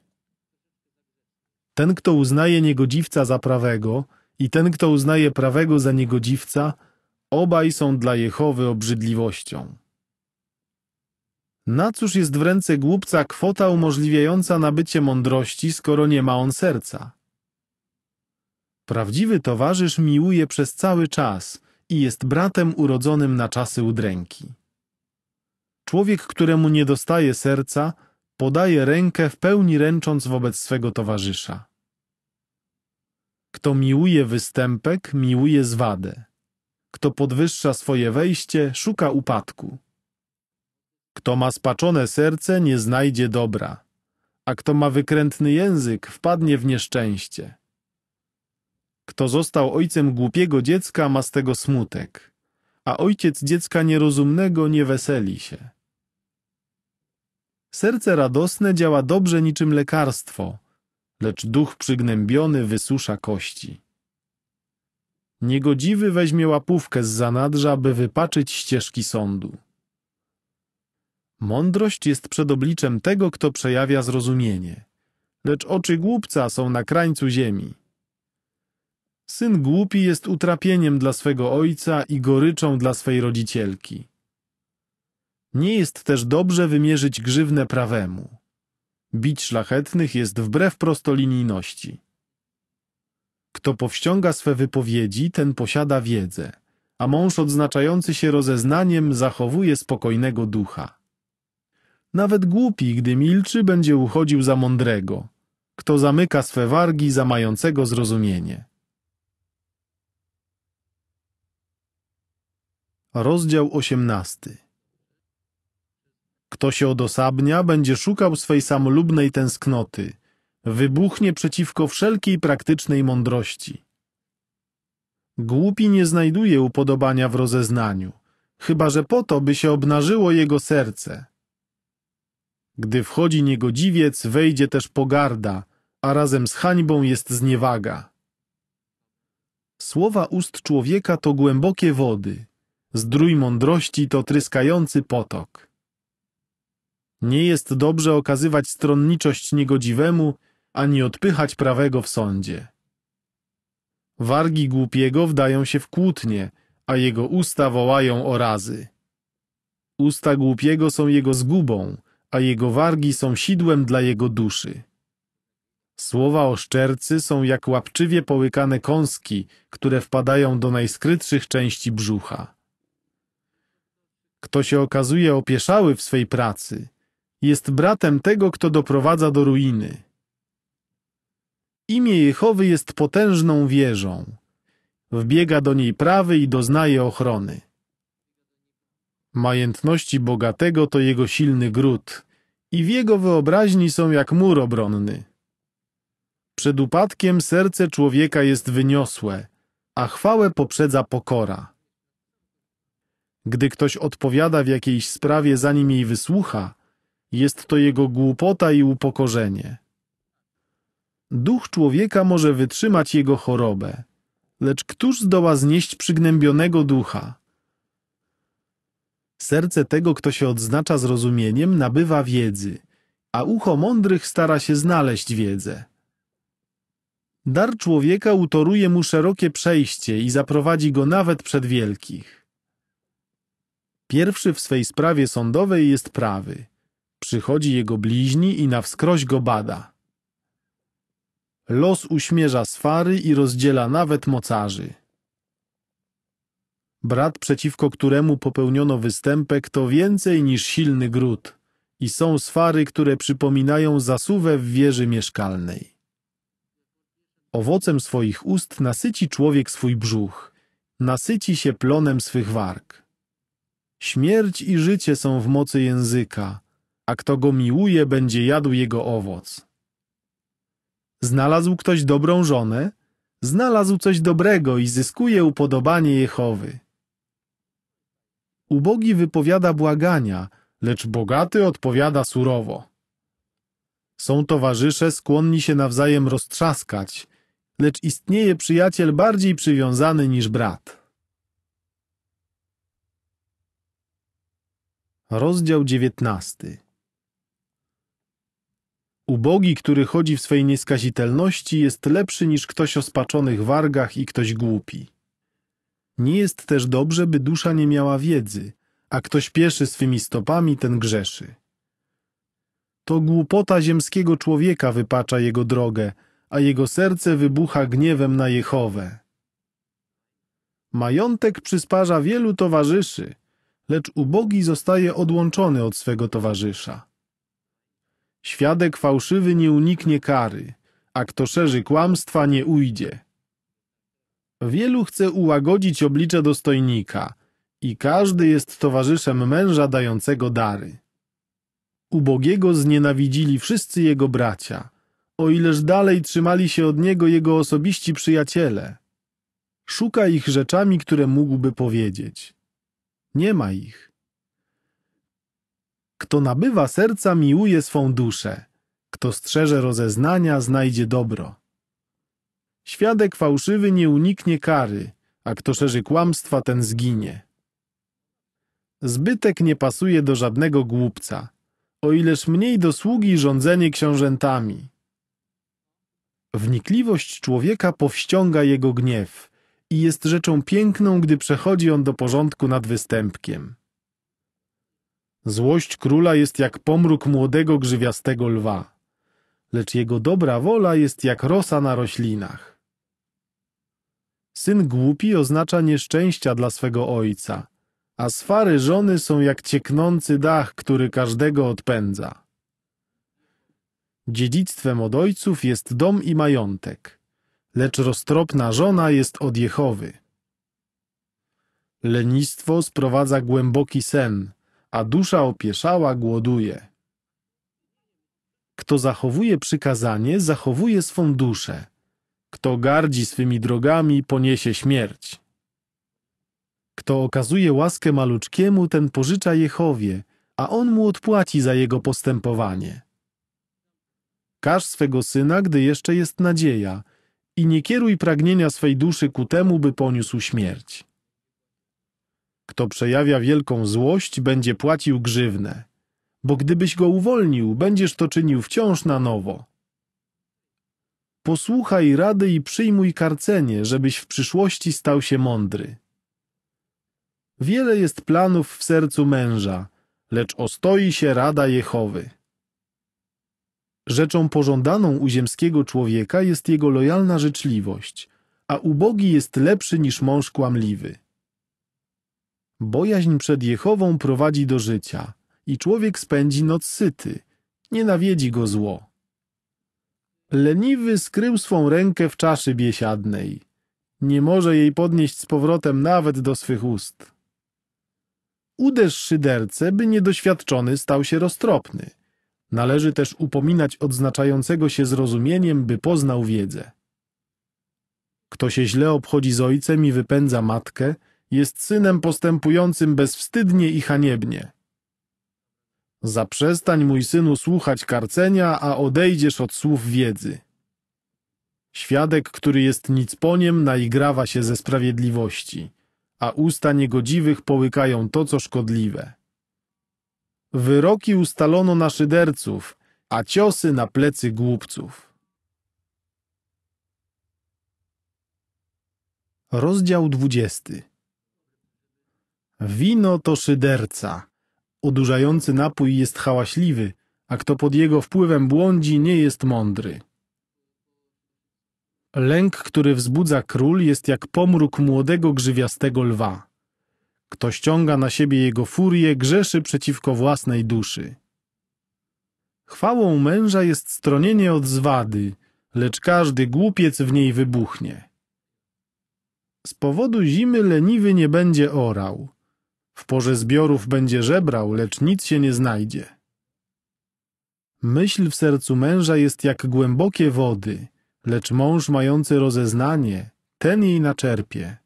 Ten, kto uznaje niegodziwca za prawego i ten, kto uznaje prawego za niegodziwca, obaj są dla Jehowy obrzydliwością. Na cóż jest w ręce głupca kwota umożliwiająca nabycie mądrości, skoro nie ma on serca? Prawdziwy towarzysz miłuje przez cały czas i jest bratem urodzonym na czasy udręki. Człowiek, któremu nie dostaje serca, podaje rękę w pełni ręcząc wobec swego towarzysza. Kto miłuje występek, miłuje zwadę. Kto podwyższa swoje wejście, szuka upadku. Kto ma spaczone serce, nie znajdzie dobra, a kto ma wykrętny język, wpadnie w nieszczęście. Kto został ojcem głupiego dziecka, ma z tego smutek, a ojciec dziecka nierozumnego nie weseli się. Serce radosne działa dobrze niczym lekarstwo, lecz duch przygnębiony wysusza kości. Niegodziwy weźmie łapówkę z zanadrza, by wypaczyć ścieżki sądu. Mądrość jest przed obliczem tego, kto przejawia zrozumienie, lecz oczy głupca są na krańcu ziemi. Syn głupi jest utrapieniem dla swego ojca i goryczą dla swej rodzicielki. Nie jest też dobrze wymierzyć grzywne prawemu. Bić szlachetnych jest wbrew prostolinijności. Kto powściąga swe wypowiedzi, ten posiada wiedzę, a mąż odznaczający się rozeznaniem zachowuje spokojnego ducha. Nawet głupi, gdy milczy, będzie uchodził za mądrego. Kto zamyka swe wargi, za mającego zrozumienie. Rozdział 18. Kto się odosabnia, będzie szukał swej samolubnej tęsknoty, wybuchnie przeciwko wszelkiej praktycznej mądrości. Głupi nie znajduje upodobania w rozeznaniu, chyba że po to, by się obnażyło jego serce. Gdy wchodzi niegodziwiec, wejdzie też pogarda, a razem z hańbą jest zniewaga. Słowa ust człowieka to głębokie wody – Zdrój mądrości to tryskający potok. Nie jest dobrze okazywać stronniczość niegodziwemu, ani odpychać prawego w sądzie. Wargi głupiego wdają się w kłótnie, a jego usta wołają o razy. Usta głupiego są jego zgubą, a jego wargi są sidłem dla jego duszy. Słowa oszczercy są jak łapczywie połykane kąski, które wpadają do najskrytszych części brzucha. Kto się okazuje opieszały w swej pracy, jest bratem tego, kto doprowadza do ruiny. Imię Jehowy jest potężną wieżą. Wbiega do niej prawy i doznaje ochrony. Majętności bogatego to jego silny gród i w jego wyobraźni są jak mur obronny. Przed upadkiem serce człowieka jest wyniosłe, a chwałę poprzedza pokora. Gdy ktoś odpowiada w jakiejś sprawie, zanim jej wysłucha, jest to jego głupota i upokorzenie. Duch człowieka może wytrzymać jego chorobę, lecz któż zdoła znieść przygnębionego ducha? Serce tego, kto się odznacza zrozumieniem, nabywa wiedzy, a ucho mądrych stara się znaleźć wiedzę. Dar człowieka utoruje mu szerokie przejście i zaprowadzi go nawet przed wielkich. Pierwszy w swej sprawie sądowej jest prawy. Przychodzi jego bliźni i na wskroś go bada. Los uśmierza swary i rozdziela nawet mocarzy. Brat, przeciwko któremu popełniono występek, to więcej niż silny gród i są swary, które przypominają zasuwę w wieży mieszkalnej. Owocem swoich ust nasyci człowiek swój brzuch, nasyci się plonem swych warg. Śmierć i życie są w mocy języka, a kto go miłuje, będzie jadł jego owoc. Znalazł ktoś dobrą żonę? Znalazł coś dobrego i zyskuje upodobanie Jehowy. Ubogi wypowiada błagania, lecz bogaty odpowiada surowo. Są towarzysze skłonni się nawzajem roztrzaskać, lecz istnieje przyjaciel bardziej przywiązany niż brat. Rozdział dziewiętnasty. Ubogi, który chodzi w swej nieskazitelności, jest lepszy niż ktoś o spaczonych wargach i ktoś głupi. Nie jest też dobrze, by dusza nie miała wiedzy, a ktoś pieszy swymi stopami, ten grzeszy. To głupota ziemskiego człowieka wypacza jego drogę, a jego serce wybucha gniewem na Jehowę. Majątek przysparza wielu towarzyszy, lecz ubogi zostaje odłączony od swego towarzysza. Świadek fałszywy nie uniknie kary, a kto szerzy kłamstwa nie ujdzie. Wielu chce ułagodzić oblicze dostojnika i każdy jest towarzyszem męża dającego dary. Ubogiego znienawidzili wszyscy jego bracia, o ileż dalej trzymali się od niego jego osobiści przyjaciele. Szuka ich rzeczami, które mógłby powiedzieć nie ma ich. Kto nabywa serca, miłuje swą duszę. Kto strzeże rozeznania, znajdzie dobro. Świadek fałszywy nie uniknie kary, a kto szerzy kłamstwa, ten zginie. Zbytek nie pasuje do żadnego głupca, o ileż mniej do sługi rządzenie książętami. Wnikliwość człowieka powściąga jego gniew, i jest rzeczą piękną, gdy przechodzi on do porządku nad występkiem. Złość króla jest jak pomruk młodego grzywiastego lwa, lecz jego dobra wola jest jak rosa na roślinach. Syn głupi oznacza nieszczęścia dla swego ojca, a swary żony są jak cieknący dach, który każdego odpędza. Dziedzictwem od ojców jest dom i majątek lecz roztropna żona jest od Jehowy. Lenistwo sprowadza głęboki sen, a dusza opieszała głoduje. Kto zachowuje przykazanie, zachowuje swą duszę. Kto gardzi swymi drogami, poniesie śmierć. Kto okazuje łaskę maluczkiemu, ten pożycza Jehowie, a on mu odpłaci za jego postępowanie. Każ swego syna, gdy jeszcze jest nadzieja, i nie kieruj pragnienia swej duszy ku temu, by poniósł śmierć. Kto przejawia wielką złość, będzie płacił grzywnę, bo gdybyś go uwolnił, będziesz to czynił wciąż na nowo. Posłuchaj rady i przyjmuj karcenie, żebyś w przyszłości stał się mądry. Wiele jest planów w sercu męża, lecz ostoi się rada Jehowy. Rzeczą pożądaną u ziemskiego człowieka jest jego lojalna życzliwość, a ubogi jest lepszy niż mąż kłamliwy. Bojaźń przed Jehową prowadzi do życia i człowiek spędzi noc syty, nie nawiedzi go zło. Leniwy skrył swą rękę w czaszy biesiadnej. Nie może jej podnieść z powrotem nawet do swych ust. Uderz szyderce, by niedoświadczony stał się roztropny – Należy też upominać odznaczającego się zrozumieniem, by poznał wiedzę. Kto się źle obchodzi z ojcem i wypędza matkę, jest synem postępującym bezwstydnie i haniebnie. Zaprzestań, mój synu, słuchać karcenia, a odejdziesz od słów wiedzy. Świadek, który jest nicponiem, naigrawa się ze sprawiedliwości, a usta niegodziwych połykają to, co szkodliwe. Wyroki ustalono na szyderców, a ciosy na plecy głupców. Rozdział dwudziesty. Wino to szyderca. Odurzający napój jest hałaśliwy, a kto pod jego wpływem błądzi, nie jest mądry. Lęk, który wzbudza król, jest jak pomruk młodego grzywiastego lwa. Kto ściąga na siebie jego furię, grzeszy przeciwko własnej duszy. Chwałą męża jest stronienie od zwady, lecz każdy głupiec w niej wybuchnie. Z powodu zimy leniwy nie będzie orał. W porze zbiorów będzie żebrał, lecz nic się nie znajdzie. Myśl w sercu męża jest jak głębokie wody, lecz mąż mający rozeznanie, ten jej naczerpie.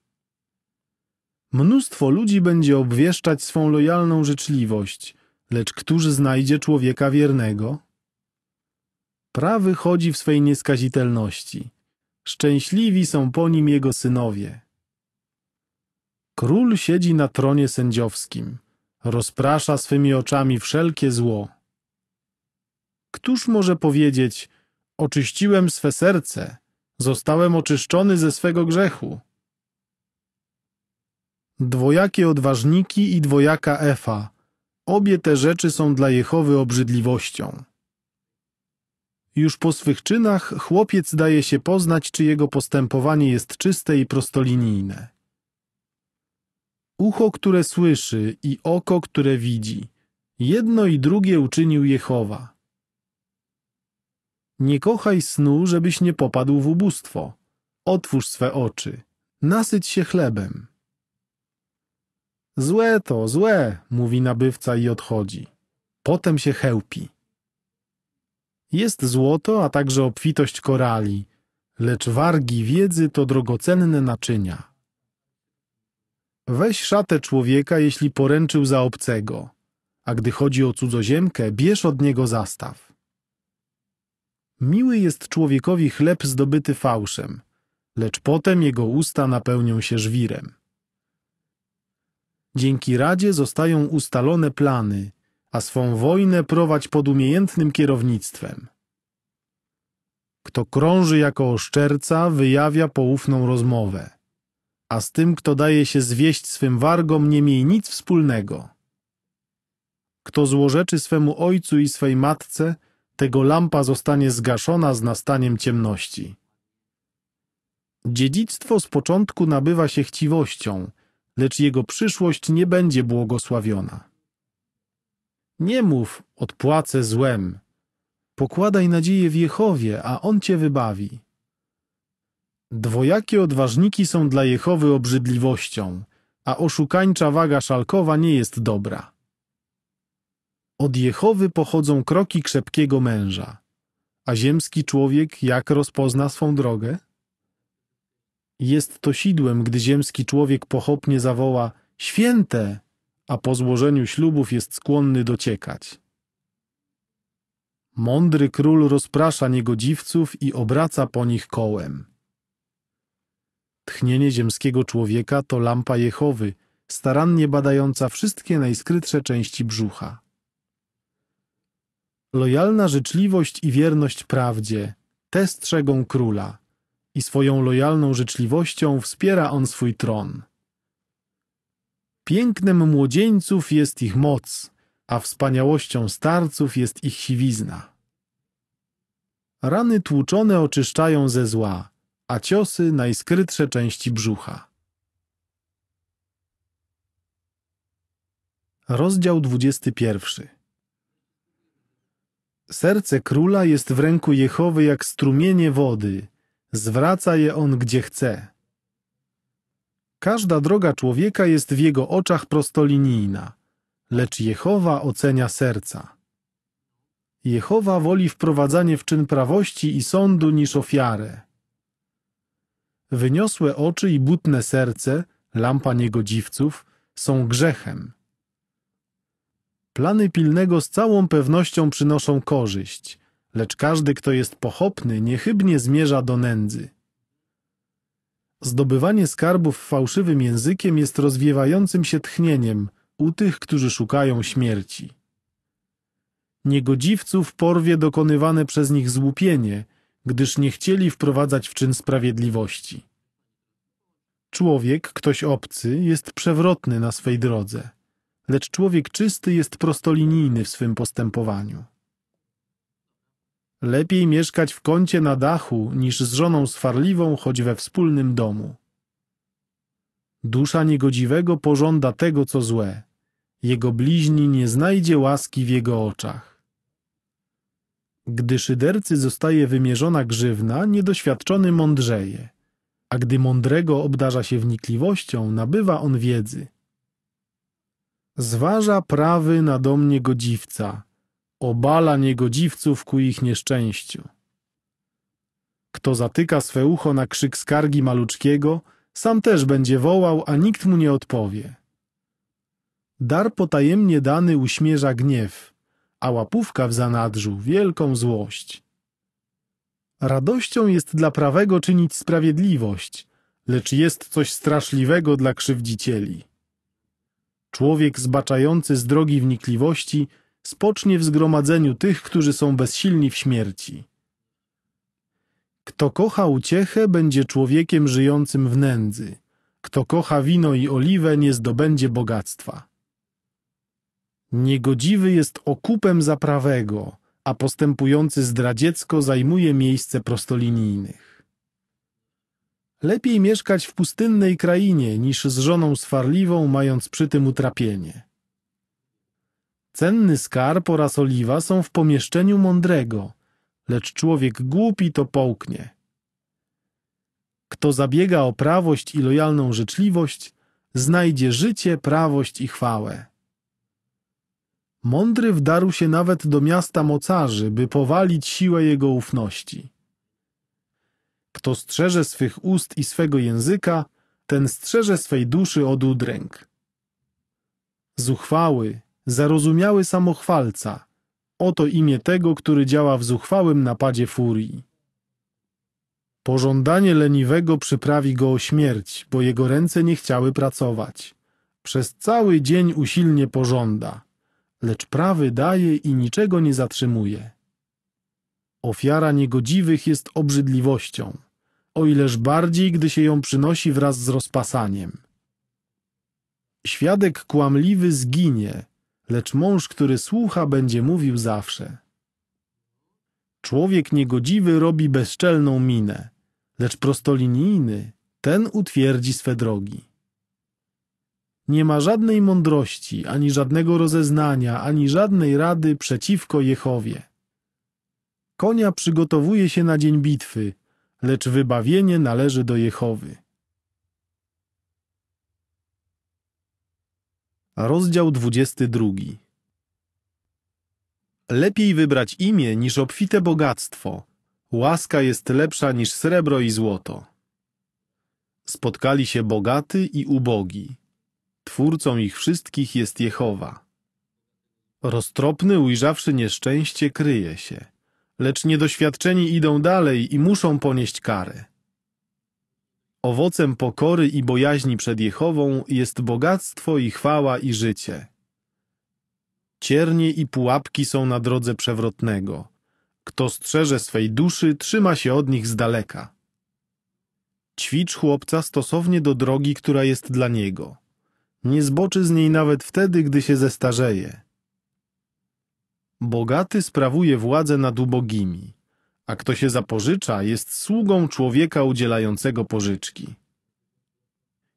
Mnóstwo ludzi będzie obwieszczać swą lojalną życzliwość, lecz któż znajdzie człowieka wiernego? Prawy chodzi w swej nieskazitelności. Szczęśliwi są po nim jego synowie. Król siedzi na tronie sędziowskim. Rozprasza swymi oczami wszelkie zło. Któż może powiedzieć, oczyściłem swe serce, zostałem oczyszczony ze swego grzechu? dwojakie odważniki i dwojaka Efa. Obie te rzeczy są dla Jehowy obrzydliwością. Już po swych czynach chłopiec daje się poznać, czy jego postępowanie jest czyste i prostolinijne. Ucho, które słyszy i oko, które widzi, jedno i drugie uczynił Jehowa. Nie kochaj snu, żebyś nie popadł w ubóstwo. Otwórz swe oczy, nasyć się chlebem. Złe to, złe, mówi nabywca i odchodzi. Potem się chełpi. Jest złoto, a także obfitość korali, lecz wargi wiedzy to drogocenne naczynia. Weź szatę człowieka, jeśli poręczył za obcego, a gdy chodzi o cudzoziemkę, bierz od niego zastaw. Miły jest człowiekowi chleb zdobyty fałszem, lecz potem jego usta napełnią się żwirem. Dzięki Radzie zostają ustalone plany, a swą wojnę prowadź pod umiejętnym kierownictwem. Kto krąży jako oszczerca, wyjawia poufną rozmowę, a z tym, kto daje się zwieść swym wargom, nie miej nic wspólnego. Kto złorzeczy swemu ojcu i swej matce, tego lampa zostanie zgaszona z nastaniem ciemności. Dziedzictwo z początku nabywa się chciwością – lecz jego przyszłość nie będzie błogosławiona. Nie mów, odpłacę złem. Pokładaj nadzieję w Jehowie, a On cię wybawi. Dwojakie odważniki są dla Jehowy obrzydliwością, a oszukańcza waga szalkowa nie jest dobra. Od Jehowy pochodzą kroki krzepkiego męża, a ziemski człowiek jak rozpozna swą drogę? jest to sidłem, gdy ziemski człowiek pochopnie zawoła święte, a po złożeniu ślubów jest skłonny dociekać. Mądry król rozprasza niegodziwców i obraca po nich kołem. Tchnienie ziemskiego człowieka to lampa Jehowy, starannie badająca wszystkie najskrytsze części brzucha. Lojalna życzliwość i wierność prawdzie – te strzegą króla – i swoją lojalną życzliwością wspiera on swój tron. Pięknem młodzieńców jest ich moc, a wspaniałością starców jest ich siwizna. Rany tłuczone oczyszczają ze zła, a ciosy najskrytsze części brzucha. Rozdział 21 Serce króla jest w ręku Jehowy jak strumienie wody, zwraca je on gdzie chce. Każda droga człowieka jest w jego oczach prostolinijna, lecz Jehowa ocenia serca. Jehowa woli wprowadzanie w czyn prawości i sądu niż ofiarę. Wyniosłe oczy i butne serce, lampa niegodziwców, są grzechem. Plany pilnego z całą pewnością przynoszą korzyść – lecz każdy, kto jest pochopny, niechybnie zmierza do nędzy. Zdobywanie skarbów fałszywym językiem jest rozwiewającym się tchnieniem u tych, którzy szukają śmierci. Niegodziwców porwie dokonywane przez nich złupienie, gdyż nie chcieli wprowadzać w czyn sprawiedliwości. Człowiek, ktoś obcy, jest przewrotny na swej drodze, lecz człowiek czysty jest prostolinijny w swym postępowaniu. Lepiej mieszkać w kącie na dachu, niż z żoną swarliwą, choć we wspólnym domu. Dusza niegodziwego pożąda tego, co złe. Jego bliźni nie znajdzie łaski w jego oczach. Gdy szydercy zostaje wymierzona grzywna, niedoświadczony mądrzeje, a gdy mądrego obdarza się wnikliwością, nabywa on wiedzy. Zważa prawy na dom niegodziwca – obala niegodziwców ku ich nieszczęściu. Kto zatyka swe ucho na krzyk skargi maluczkiego, sam też będzie wołał, a nikt mu nie odpowie. Dar potajemnie dany uśmierza gniew, a łapówka w zanadrzu wielką złość. Radością jest dla prawego czynić sprawiedliwość, lecz jest coś straszliwego dla krzywdzicieli. Człowiek zbaczający z drogi wnikliwości – spocznie w zgromadzeniu tych, którzy są bezsilni w śmierci. Kto kocha uciechę, będzie człowiekiem żyjącym w nędzy. Kto kocha wino i oliwę, nie zdobędzie bogactwa. Niegodziwy jest okupem zaprawego, a postępujący zdradziecko zajmuje miejsce prostolinijnych. Lepiej mieszkać w pustynnej krainie niż z żoną swarliwą, mając przy tym utrapienie. Cenny skarb oraz oliwa są w pomieszczeniu mądrego, lecz człowiek głupi to połknie. Kto zabiega o prawość i lojalną życzliwość, znajdzie życie, prawość i chwałę. Mądry wdarł się nawet do miasta mocarzy, by powalić siłę jego ufności. Kto strzeże swych ust i swego języka, ten strzeże swej duszy od udręk. Zuchwały, zarozumiały samochwalca. Oto imię tego, który działa w zuchwałym napadzie furii. Pożądanie leniwego przyprawi go o śmierć, bo jego ręce nie chciały pracować. Przez cały dzień usilnie pożąda, lecz prawy daje i niczego nie zatrzymuje. Ofiara niegodziwych jest obrzydliwością, o ileż bardziej, gdy się ją przynosi wraz z rozpasaniem. Świadek kłamliwy zginie, lecz mąż, który słucha, będzie mówił zawsze. Człowiek niegodziwy robi bezczelną minę, lecz prostolinijny ten utwierdzi swe drogi. Nie ma żadnej mądrości, ani żadnego rozeznania, ani żadnej rady przeciwko Jehowie. Konia przygotowuje się na dzień bitwy, lecz wybawienie należy do Jehowy. Rozdział 22. Lepiej wybrać imię niż obfite bogactwo. Łaska jest lepsza niż srebro i złoto. Spotkali się bogaty i ubogi. Twórcą ich wszystkich jest Jehowa. Roztropny, ujrzawszy nieszczęście, kryje się. Lecz niedoświadczeni idą dalej i muszą ponieść karę. Owocem pokory i bojaźni przed Jehową jest bogactwo i chwała i życie. Ciernie i pułapki są na drodze przewrotnego. Kto strzeże swej duszy, trzyma się od nich z daleka. Ćwicz chłopca stosownie do drogi, która jest dla niego. Nie zboczy z niej nawet wtedy, gdy się zestarzeje. Bogaty sprawuje władzę nad ubogimi a kto się zapożycza, jest sługą człowieka udzielającego pożyczki.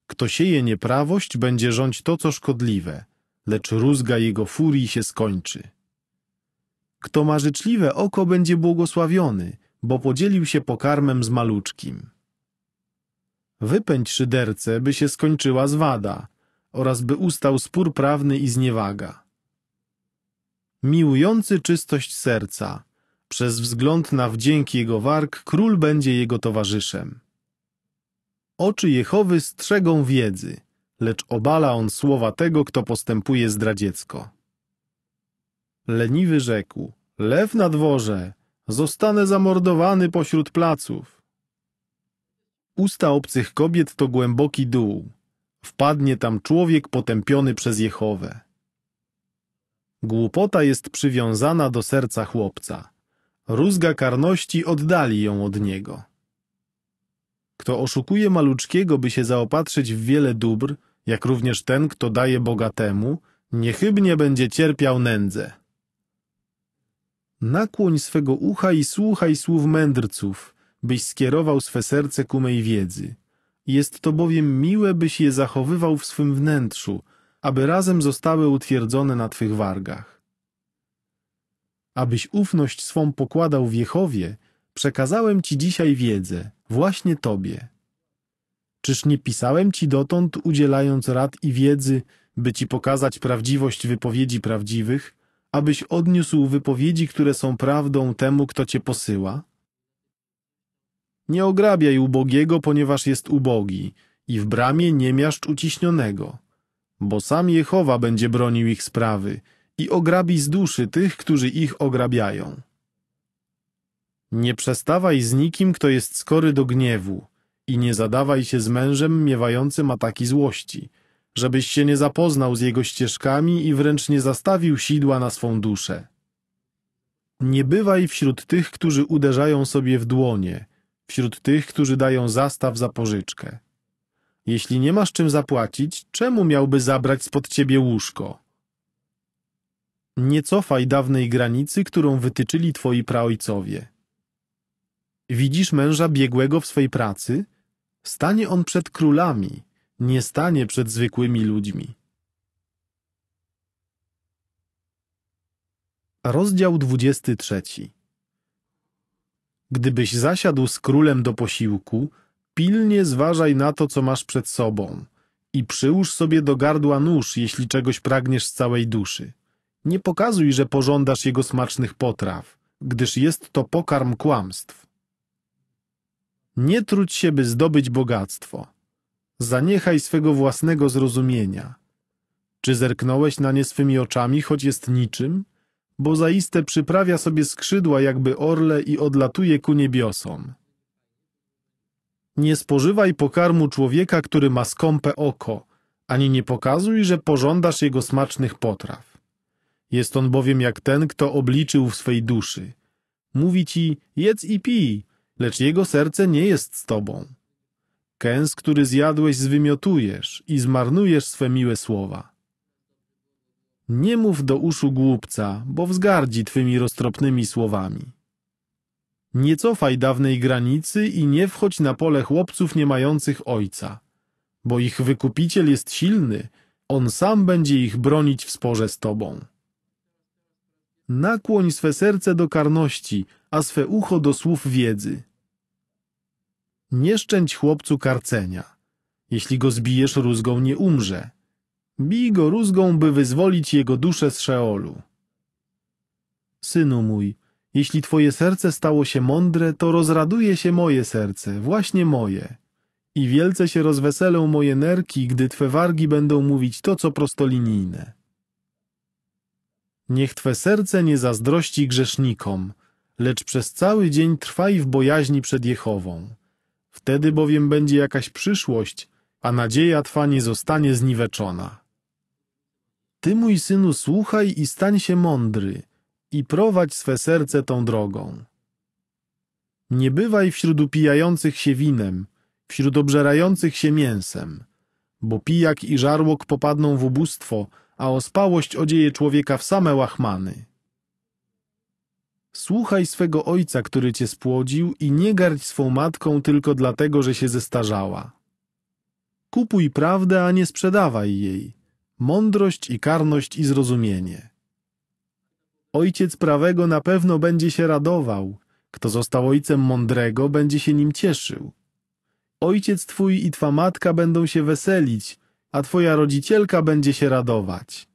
Kto sieje nieprawość, będzie rządź to, co szkodliwe, lecz rózga jego furii się skończy. Kto ma życzliwe oko, będzie błogosławiony, bo podzielił się pokarmem z maluczkim. Wypędź szyderce, by się skończyła zwada oraz by ustał spór prawny i zniewaga. Miłujący czystość serca – przez wzgląd na wdzięki jego warg król będzie jego towarzyszem. Oczy Jehowy strzegą wiedzy, lecz obala on słowa tego, kto postępuje zdradziecko. Leniwy rzekł, lew na dworze, zostanę zamordowany pośród placów. Usta obcych kobiet to głęboki dół. Wpadnie tam człowiek potępiony przez Jehowę. Głupota jest przywiązana do serca chłopca. Rózga karności oddali ją od niego. Kto oszukuje maluczkiego, by się zaopatrzyć w wiele dóbr, jak również ten, kto daje bogatemu, niechybnie będzie cierpiał nędzę. Nakłoń swego ucha i słuchaj słów mędrców, byś skierował swe serce ku mej wiedzy. Jest to bowiem miłe, byś je zachowywał w swym wnętrzu, aby razem zostały utwierdzone na twych wargach abyś ufność swą pokładał w Jehowie, przekazałem ci dzisiaj wiedzę, właśnie tobie. Czyż nie pisałem ci dotąd, udzielając rad i wiedzy, by ci pokazać prawdziwość wypowiedzi prawdziwych, abyś odniósł wypowiedzi, które są prawdą temu, kto cię posyła? Nie ograbiaj ubogiego, ponieważ jest ubogi, i w bramie nie miaszcz uciśnionego, bo sam Jehowa będzie bronił ich sprawy, i ograbi z duszy tych, którzy ich ograbiają. Nie przestawaj z nikim, kto jest skory do gniewu i nie zadawaj się z mężem miewającym ataki złości, żebyś się nie zapoznał z jego ścieżkami i wręcz nie zastawił sidła na swą duszę. Nie bywaj wśród tych, którzy uderzają sobie w dłonie, wśród tych, którzy dają zastaw za pożyczkę. Jeśli nie masz czym zapłacić, czemu miałby zabrać spod ciebie łóżko? Nie cofaj dawnej granicy, którą wytyczyli twoi praojcowie. Widzisz męża biegłego w swej pracy? Stanie on przed królami, nie stanie przed zwykłymi ludźmi. Rozdział 23 Gdybyś zasiadł z królem do posiłku, pilnie zważaj na to, co masz przed sobą i przyłóż sobie do gardła nóż, jeśli czegoś pragniesz z całej duszy. Nie pokazuj, że pożądasz jego smacznych potraw, gdyż jest to pokarm kłamstw. Nie trudź się, by zdobyć bogactwo. Zaniechaj swego własnego zrozumienia. Czy zerknąłeś na nie swymi oczami, choć jest niczym? Bo zaiste przyprawia sobie skrzydła jakby orle i odlatuje ku niebiosom. Nie spożywaj pokarmu człowieka, który ma skąpe oko, ani nie pokazuj, że pożądasz jego smacznych potraw. Jest on bowiem jak ten, kto obliczył w swej duszy. Mówi ci, jedz i pij, lecz jego serce nie jest z tobą. Kęs, który zjadłeś, zwymiotujesz i zmarnujesz swe miłe słowa. Nie mów do uszu głupca, bo wzgardzi twymi roztropnymi słowami. Nie cofaj dawnej granicy i nie wchodź na pole chłopców nie mających ojca, bo ich wykupiciel jest silny, on sam będzie ich bronić w sporze z tobą nakłoń swe serce do karności, a swe ucho do słów wiedzy. Nie szczędź chłopcu karcenia. Jeśli go zbijesz rózgą, nie umrze. Bij go rózgą, by wyzwolić jego duszę z Szeolu. Synu mój, jeśli twoje serce stało się mądre, to rozraduje się moje serce, właśnie moje. I wielce się rozweselą moje nerki, gdy twe wargi będą mówić to, co prostolinijne. Niech Twe serce nie zazdrości grzesznikom, lecz przez cały dzień trwaj w bojaźni przed Jehową. Wtedy bowiem będzie jakaś przyszłość, a nadzieja Twa nie zostanie zniweczona. Ty, mój synu, słuchaj i stań się mądry i prowadź swe serce tą drogą. Nie bywaj wśród upijających się winem, wśród obżerających się mięsem, bo pijak i żarłok popadną w ubóstwo – a ospałość odzieje człowieka w same łachmany. Słuchaj swego ojca, który cię spłodził i nie gardź swą matką tylko dlatego, że się zestarzała. Kupuj prawdę, a nie sprzedawaj jej. Mądrość i karność i zrozumienie. Ojciec prawego na pewno będzie się radował. Kto został ojcem mądrego, będzie się nim cieszył. Ojciec twój i twa matka będą się weselić, a twoja rodzicielka będzie się radować.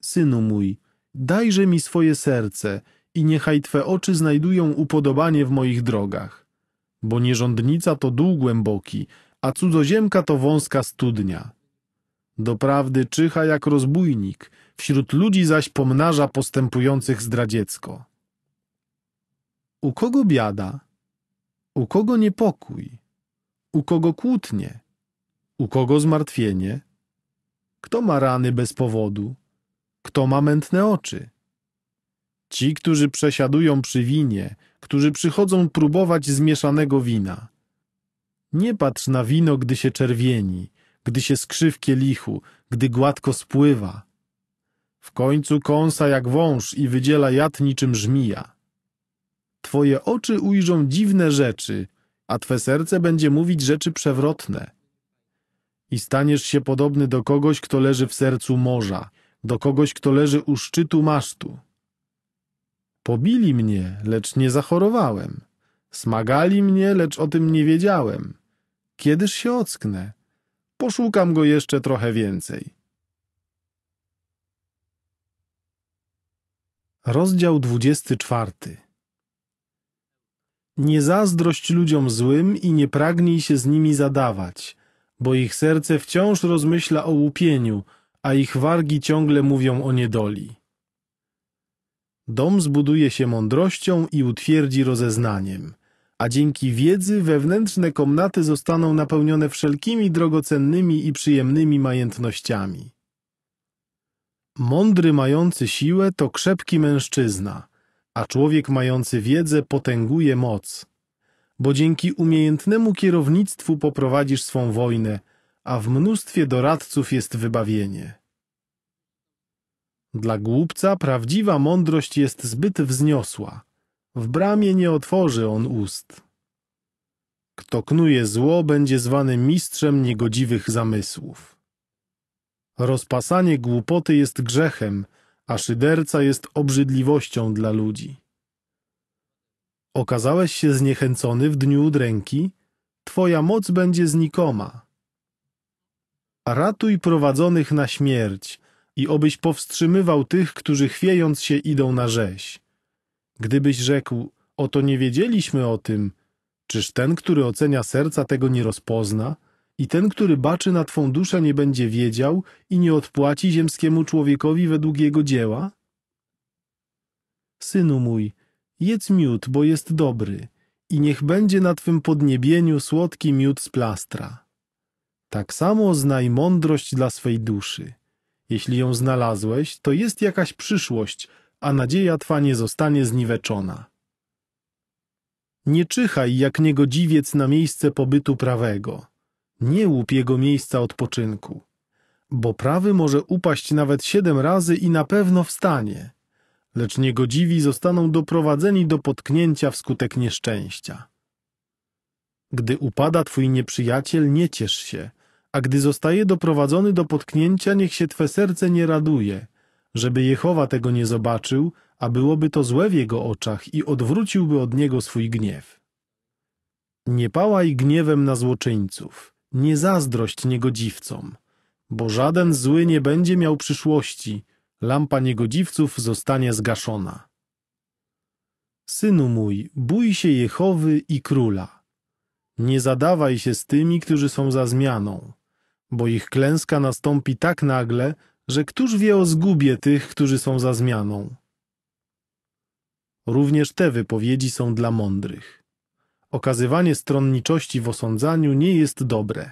Synu mój, dajże mi swoje serce i niechaj Twe oczy znajdują upodobanie w moich drogach. Bo nierządnica to dół głęboki, a cudzoziemka to wąska studnia. Doprawdy czyha jak rozbójnik, wśród ludzi zaś pomnaża postępujących zdradziecko. U kogo biada? U kogo niepokój? U kogo kłótnie? U kogo zmartwienie? Kto ma rany bez powodu? Kto ma mętne oczy? Ci, którzy przesiadują przy winie, którzy przychodzą próbować zmieszanego wina. Nie patrz na wino, gdy się czerwieni, gdy się skrzyw kielichu, gdy gładko spływa. W końcu kąsa jak wąż i wydziela jad niczym żmija. Twoje oczy ujrzą dziwne rzeczy, a Twe serce będzie mówić rzeczy przewrotne i staniesz się podobny do kogoś, kto leży w sercu morza, do kogoś, kto leży u szczytu masztu. Pobili mnie, lecz nie zachorowałem. Smagali mnie, lecz o tym nie wiedziałem. Kiedyż się ocknę? Poszukam go jeszcze trochę więcej. Rozdział 24 Nie zazdrość ludziom złym i nie pragnij się z nimi zadawać – bo ich serce wciąż rozmyśla o łupieniu, a ich wargi ciągle mówią o niedoli. Dom zbuduje się mądrością i utwierdzi rozeznaniem, a dzięki wiedzy wewnętrzne komnaty zostaną napełnione wszelkimi drogocennymi i przyjemnymi majątnościami. Mądry mający siłę to krzepki mężczyzna, a człowiek mający wiedzę potęguje moc bo dzięki umiejętnemu kierownictwu poprowadzisz swą wojnę, a w mnóstwie doradców jest wybawienie. Dla głupca prawdziwa mądrość jest zbyt wzniosła. W bramie nie otworzy on ust. Kto knuje zło, będzie zwany mistrzem niegodziwych zamysłów. Rozpasanie głupoty jest grzechem, a szyderca jest obrzydliwością dla ludzi. Okazałeś się zniechęcony w dniu udręki, Twoja moc będzie znikoma. Ratuj prowadzonych na śmierć i obyś powstrzymywał tych, którzy chwiejąc się idą na rzeź. Gdybyś rzekł, oto nie wiedzieliśmy o tym, czyż ten, który ocenia serca, tego nie rozpozna? I ten, który baczy na Twą duszę, nie będzie wiedział i nie odpłaci ziemskiemu człowiekowi według jego dzieła? Synu mój, Jedz miód, bo jest dobry, i niech będzie na twym podniebieniu słodki miód z plastra. Tak samo znaj mądrość dla swej duszy. Jeśli ją znalazłeś, to jest jakaś przyszłość, a nadzieja twa nie zostanie zniweczona. Nie czyhaj jak niegodziwiec na miejsce pobytu prawego. Nie łup jego miejsca odpoczynku. Bo prawy może upaść nawet siedem razy i na pewno wstanie lecz niegodziwi zostaną doprowadzeni do potknięcia wskutek nieszczęścia. Gdy upada twój nieprzyjaciel, nie ciesz się, a gdy zostaje doprowadzony do potknięcia, niech się twe serce nie raduje, żeby Jehowa tego nie zobaczył, a byłoby to złe w jego oczach i odwróciłby od niego swój gniew. Nie pałaj gniewem na złoczyńców, nie zazdrość niegodziwcom, bo żaden zły nie będzie miał przyszłości, lampa niegodziwców zostanie zgaszona. Synu mój, bój się Jehowy i króla. Nie zadawaj się z tymi, którzy są za zmianą, bo ich klęska nastąpi tak nagle, że któż wie o zgubie tych, którzy są za zmianą. Również te wypowiedzi są dla mądrych. Okazywanie stronniczości w osądzaniu nie jest dobre.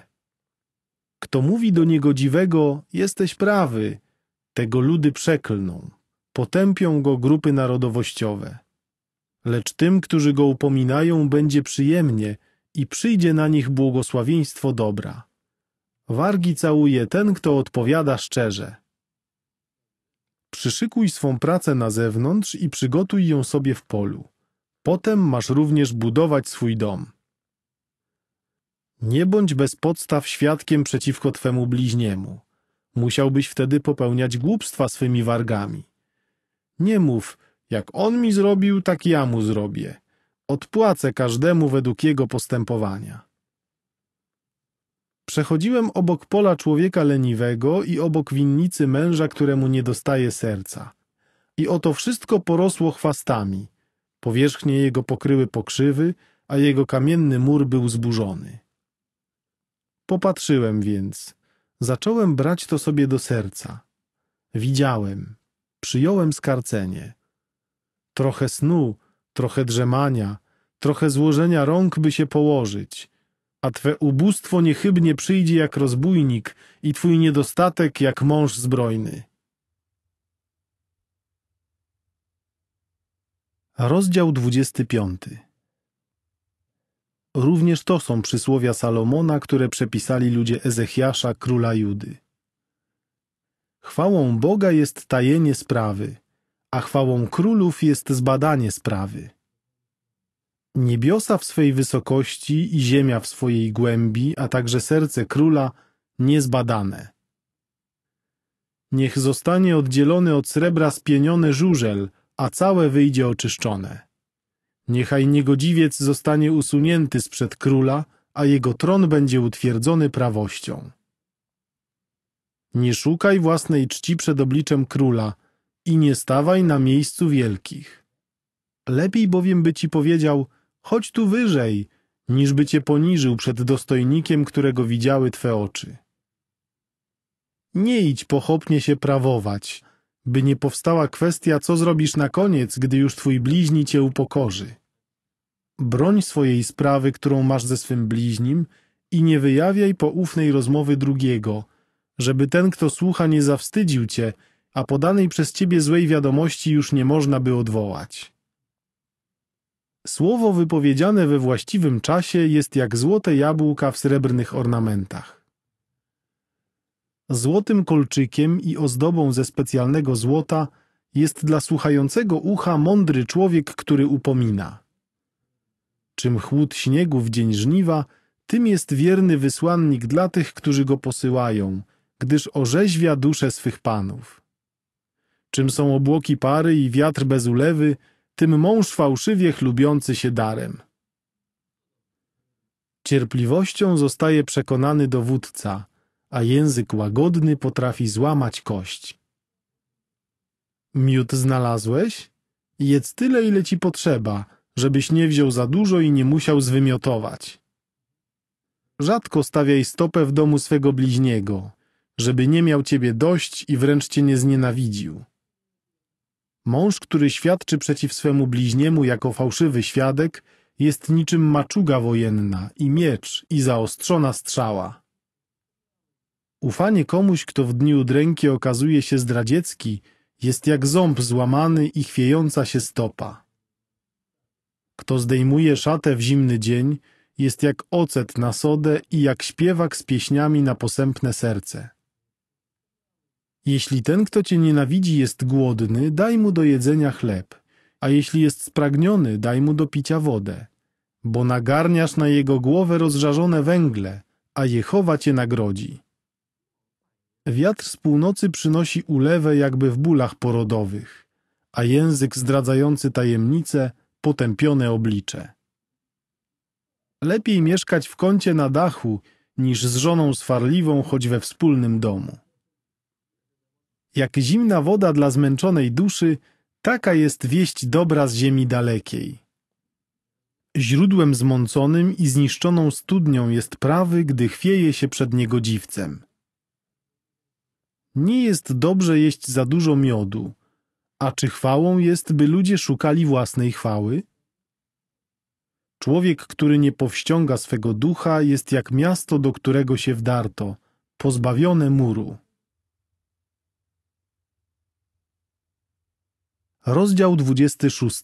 Kto mówi do niegodziwego, jesteś prawy, tego ludy przeklną, potępią go grupy narodowościowe. Lecz tym, którzy go upominają, będzie przyjemnie i przyjdzie na nich błogosławieństwo dobra. Wargi całuje ten, kto odpowiada szczerze. Przyszykuj swą pracę na zewnątrz i przygotuj ją sobie w polu. Potem masz również budować swój dom. Nie bądź bez podstaw świadkiem przeciwko twemu bliźniemu. Musiałbyś wtedy popełniać głupstwa swymi wargami. Nie mów, jak on mi zrobił, tak ja mu zrobię. Odpłacę każdemu według jego postępowania. Przechodziłem obok pola człowieka leniwego i obok winnicy męża, któremu nie dostaje serca. I oto wszystko porosło chwastami. Powierzchnie jego pokryły pokrzywy, a jego kamienny mur był zburzony. Popatrzyłem więc Zacząłem brać to sobie do serca. Widziałem. Przyjąłem skarcenie. Trochę snu, trochę drzemania, trochę złożenia rąk, by się położyć. A twe ubóstwo niechybnie przyjdzie jak rozbójnik i twój niedostatek jak mąż zbrojny. Rozdział piąty. Również to są przysłowia Salomona, które przepisali ludzie Ezechiasza, króla Judy. Chwałą Boga jest tajenie sprawy, a chwałą królów jest zbadanie sprawy. Niebiosa w swej wysokości i ziemia w swojej głębi, a także serce króla niezbadane. Niech zostanie oddzielony od srebra spienione żużel, a całe wyjdzie oczyszczone. Niechaj niegodziwiec zostanie usunięty sprzed króla, a jego tron będzie utwierdzony prawością. Nie szukaj własnej czci przed obliczem króla i nie stawaj na miejscu wielkich. Lepiej bowiem by ci powiedział, chodź tu wyżej, niż by cię poniżył przed dostojnikiem, którego widziały twe oczy. Nie idź pochopnie się prawować, by nie powstała kwestia, co zrobisz na koniec, gdy już twój bliźni cię upokorzy. Broń swojej sprawy, którą masz ze swym bliźnim i nie wyjawiaj poufnej rozmowy drugiego, żeby ten, kto słucha, nie zawstydził cię, a podanej przez ciebie złej wiadomości już nie można by odwołać. Słowo wypowiedziane we właściwym czasie jest jak złote jabłka w srebrnych ornamentach. Złotym kolczykiem i ozdobą ze specjalnego złota jest dla słuchającego ucha mądry człowiek, który upomina. Czym chłód śniegu w dzień żniwa, tym jest wierny wysłannik dla tych, którzy go posyłają, gdyż orzeźwia dusze swych panów. Czym są obłoki pary i wiatr bez ulewy, tym mąż fałszywie chlubiący się darem. Cierpliwością zostaje przekonany dowódca, a język łagodny potrafi złamać kość. Miód znalazłeś? Jedz tyle, ile ci potrzeba – żebyś nie wziął za dużo i nie musiał zwymiotować. Rzadko stawiaj stopę w domu swego bliźniego, żeby nie miał ciebie dość i wręcz cię nie znienawidził. Mąż, który świadczy przeciw swemu bliźniemu jako fałszywy świadek, jest niczym maczuga wojenna i miecz i zaostrzona strzała. Ufanie komuś, kto w dniu dręki okazuje się zdradziecki, jest jak ząb złamany i chwiejąca się stopa. Kto zdejmuje szatę w zimny dzień, jest jak ocet na sodę i jak śpiewak z pieśniami na posępne serce. Jeśli ten, kto cię nienawidzi, jest głodny, daj mu do jedzenia chleb, a jeśli jest spragniony, daj mu do picia wodę, bo nagarniasz na jego głowę rozżarzone węgle, a Jehowa cię nagrodzi. Wiatr z północy przynosi ulewę jakby w bólach porodowych, a język zdradzający tajemnice potępione oblicze. Lepiej mieszkać w kącie na dachu, niż z żoną swarliwą, choć we wspólnym domu. Jak zimna woda dla zmęczonej duszy, taka jest wieść dobra z ziemi dalekiej. Źródłem zmąconym i zniszczoną studnią jest prawy, gdy chwieje się przed niegodziwcem. Nie jest dobrze jeść za dużo miodu, a czy chwałą jest, by ludzie szukali własnej chwały? Człowiek, który nie powściąga swego ducha, jest jak miasto, do którego się wdarto, pozbawione muru. Rozdział 26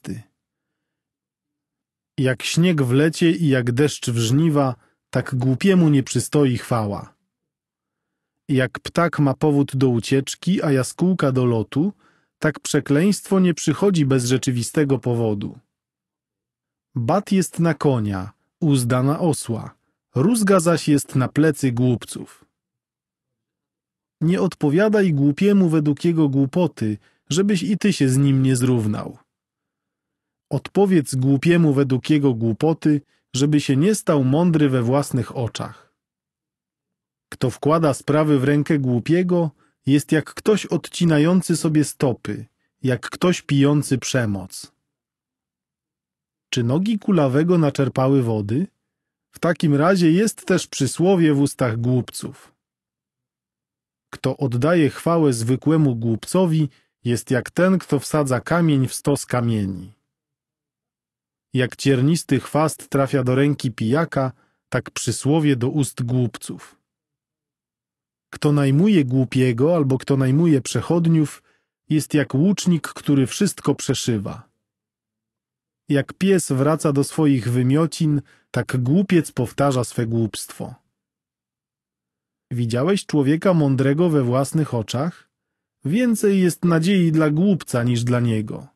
Jak śnieg w lecie i jak deszcz w żniwa, tak głupiemu nie przystoi chwała. Jak ptak ma powód do ucieczki, a jaskółka do lotu – tak przekleństwo nie przychodzi bez rzeczywistego powodu. Bat jest na konia, uzda na osła, rózga zaś jest na plecy głupców. Nie odpowiadaj głupiemu według jego głupoty, żebyś i ty się z nim nie zrównał. Odpowiedz głupiemu według jego głupoty, żeby się nie stał mądry we własnych oczach. Kto wkłada sprawy w rękę głupiego, jest jak ktoś odcinający sobie stopy, jak ktoś pijący przemoc. Czy nogi kulawego naczerpały wody? W takim razie jest też przysłowie w ustach głupców. Kto oddaje chwałę zwykłemu głupcowi, jest jak ten, kto wsadza kamień w stos kamieni. Jak ciernisty chwast trafia do ręki pijaka, tak przysłowie do ust głupców. Kto najmuje głupiego albo kto najmuje przechodniów, jest jak łucznik, który wszystko przeszywa. Jak pies wraca do swoich wymiocin, tak głupiec powtarza swe głupstwo. Widziałeś człowieka mądrego we własnych oczach? Więcej jest nadziei dla głupca niż dla niego.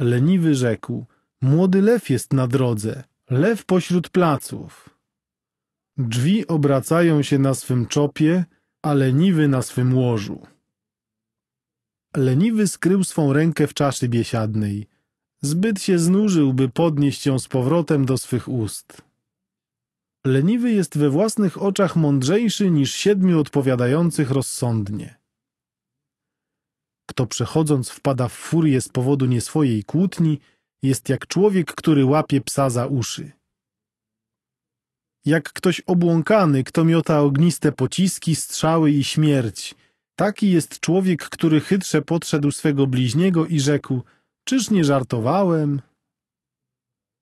Leniwy rzekł, młody lew jest na drodze, lew pośród placów. Drzwi obracają się na swym czopie, a leniwy na swym łożu. Leniwy skrył swą rękę w czaszy biesiadnej. Zbyt się znużył, by podnieść ją z powrotem do swych ust. Leniwy jest we własnych oczach mądrzejszy niż siedmiu odpowiadających rozsądnie. Kto przechodząc wpada w furię z powodu nieswojej kłótni, jest jak człowiek, który łapie psa za uszy jak ktoś obłąkany, kto miota ogniste pociski, strzały i śmierć. Taki jest człowiek, który chytrze podszedł swego bliźniego i rzekł, czyż nie żartowałem?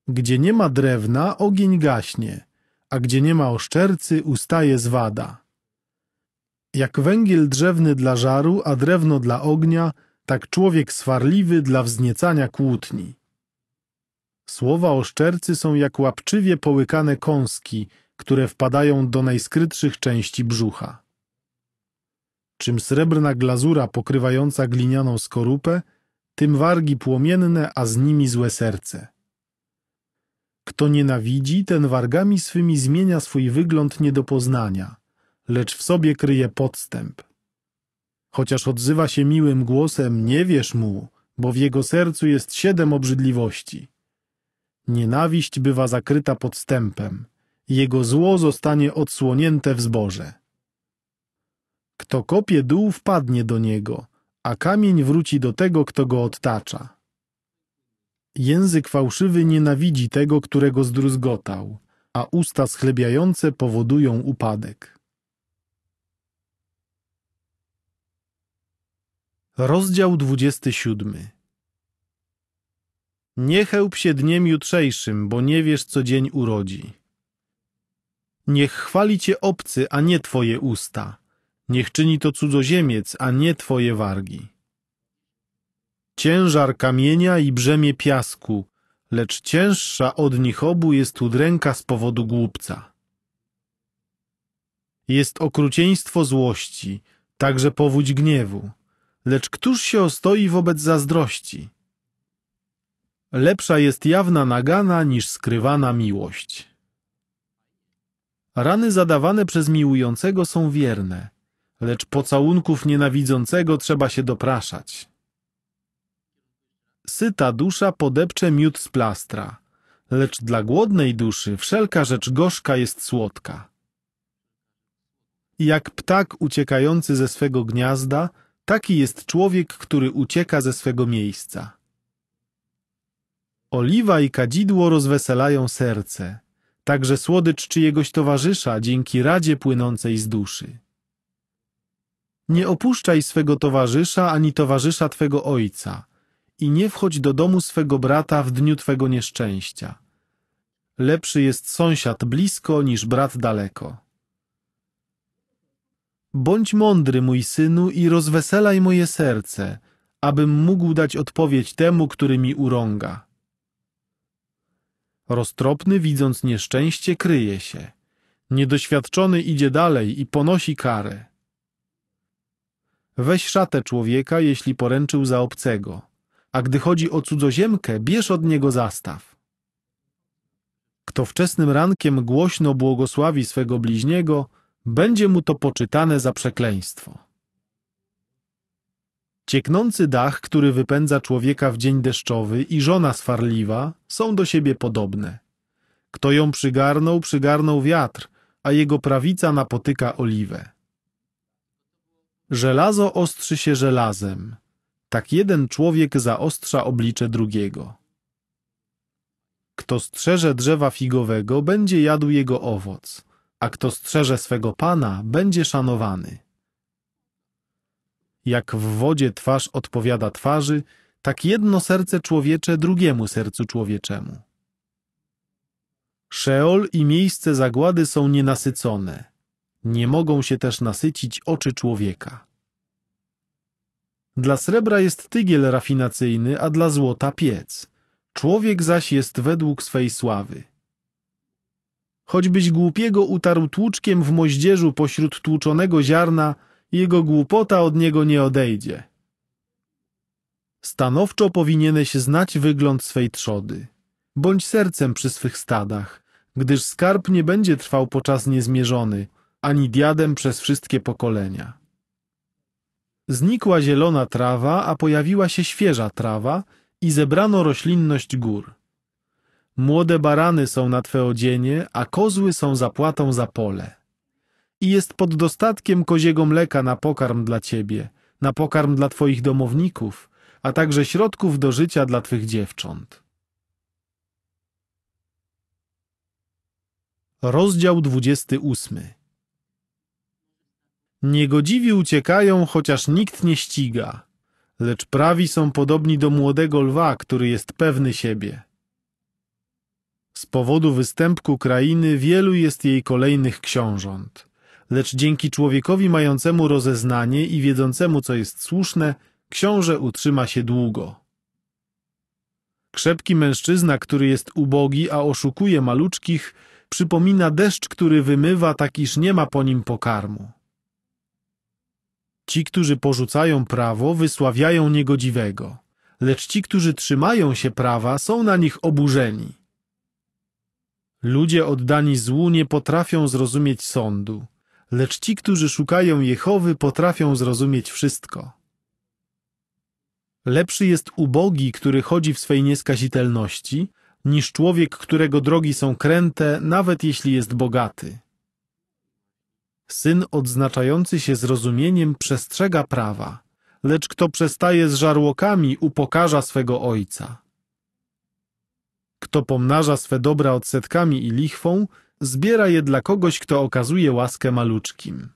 Gdzie nie ma drewna, ogień gaśnie, a gdzie nie ma oszczercy, ustaje zwada. Jak węgiel drzewny dla żaru, a drewno dla ognia, tak człowiek swarliwy dla wzniecania kłótni. Słowa oszczercy są jak łapczywie połykane kąski, które wpadają do najskrytszych części brzucha. Czym srebrna glazura pokrywająca glinianą skorupę, tym wargi płomienne, a z nimi złe serce. Kto nienawidzi, ten wargami swymi zmienia swój wygląd nie do poznania, lecz w sobie kryje podstęp. Chociaż odzywa się miłym głosem, nie wierz mu, bo w jego sercu jest siedem obrzydliwości. Nienawiść bywa zakryta podstępem. Jego zło zostanie odsłonięte w zboże. Kto kopie dół, wpadnie do niego, a kamień wróci do tego, kto go odtacza. Język fałszywy nienawidzi tego, którego zdruzgotał, a usta schlebiające powodują upadek. Rozdział 27 nie chełp się dniem jutrzejszym, bo nie wiesz, co dzień urodzi. Niech chwali cię obcy, a nie twoje usta. Niech czyni to cudzoziemiec, a nie twoje wargi. Ciężar kamienia i brzemię piasku, lecz cięższa od nich obu jest udręka z powodu głupca. Jest okrucieństwo złości, także powódź gniewu, lecz któż się ostoi wobec zazdrości? Lepsza jest jawna nagana niż skrywana miłość. Rany zadawane przez miłującego są wierne, lecz pocałunków nienawidzącego trzeba się dopraszać. Syta dusza podepcze miód z plastra, lecz dla głodnej duszy wszelka rzecz gorzka jest słodka. Jak ptak uciekający ze swego gniazda, taki jest człowiek, który ucieka ze swego miejsca. Oliwa i kadzidło rozweselają serce, także słodycz czyjegoś towarzysza dzięki radzie płynącej z duszy. Nie opuszczaj swego towarzysza ani towarzysza twego ojca i nie wchodź do domu swego brata w dniu twego nieszczęścia. Lepszy jest sąsiad blisko niż brat daleko. Bądź mądry, mój synu, i rozweselaj moje serce, abym mógł dać odpowiedź temu, który mi urąga. Roztropny, widząc nieszczęście, kryje się. Niedoświadczony idzie dalej i ponosi karę. Weź szatę człowieka, jeśli poręczył za obcego, a gdy chodzi o cudzoziemkę, bierz od niego zastaw. Kto wczesnym rankiem głośno błogosławi swego bliźniego, będzie mu to poczytane za przekleństwo. Cieknący dach, który wypędza człowieka w dzień deszczowy i żona swarliwa są do siebie podobne. Kto ją przygarnął, przygarnął wiatr, a jego prawica napotyka oliwę. Żelazo ostrzy się żelazem. Tak jeden człowiek zaostrza oblicze drugiego. Kto strzeże drzewa figowego, będzie jadł jego owoc, a kto strzeże swego pana, będzie szanowany. Jak w wodzie twarz odpowiada twarzy, tak jedno serce człowiecze drugiemu sercu człowieczemu. Szeol i miejsce zagłady są nienasycone. Nie mogą się też nasycić oczy człowieka. Dla srebra jest tygiel rafinacyjny, a dla złota piec. Człowiek zaś jest według swej sławy. Choćbyś głupiego utarł tłuczkiem w moździerzu pośród tłuczonego ziarna, jego głupota od niego nie odejdzie. Stanowczo powinieneś znać wygląd swej trzody. Bądź sercem przy swych stadach, gdyż skarb nie będzie trwał po czas niezmierzony, ani diadem przez wszystkie pokolenia. Znikła zielona trawa, a pojawiła się świeża trawa i zebrano roślinność gór. Młode barany są na twe odzienie, a kozły są zapłatą za pole i jest pod dostatkiem koziego mleka na pokarm dla ciebie, na pokarm dla twoich domowników, a także środków do życia dla twych dziewcząt. Rozdział 28 Niegodziwi uciekają, chociaż nikt nie ściga, lecz prawi są podobni do młodego lwa, który jest pewny siebie. Z powodu występku krainy wielu jest jej kolejnych książąt lecz dzięki człowiekowi mającemu rozeznanie i wiedzącemu, co jest słuszne, książę utrzyma się długo. Krzepki mężczyzna, który jest ubogi, a oszukuje maluczkich, przypomina deszcz, który wymywa, tak iż nie ma po nim pokarmu. Ci, którzy porzucają prawo, wysławiają niegodziwego, lecz ci, którzy trzymają się prawa, są na nich oburzeni. Ludzie oddani złu nie potrafią zrozumieć sądu lecz ci, którzy szukają Jehowy, potrafią zrozumieć wszystko. Lepszy jest ubogi, który chodzi w swej nieskazitelności, niż człowiek, którego drogi są kręte, nawet jeśli jest bogaty. Syn odznaczający się zrozumieniem przestrzega prawa, lecz kto przestaje z żarłokami, upokarza swego ojca. Kto pomnaża swe dobra odsetkami i lichwą, zbiera je dla kogoś, kto okazuje łaskę maluczkim.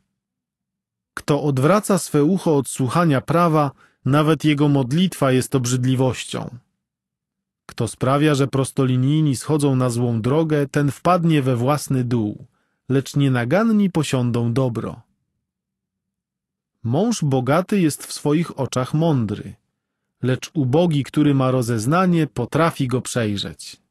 Kto odwraca swe ucho od słuchania prawa, nawet jego modlitwa jest obrzydliwością. Kto sprawia, że prostolinijni schodzą na złą drogę, ten wpadnie we własny dół, lecz nienaganni posiądą dobro. Mąż bogaty jest w swoich oczach mądry, lecz ubogi, który ma rozeznanie, potrafi go przejrzeć.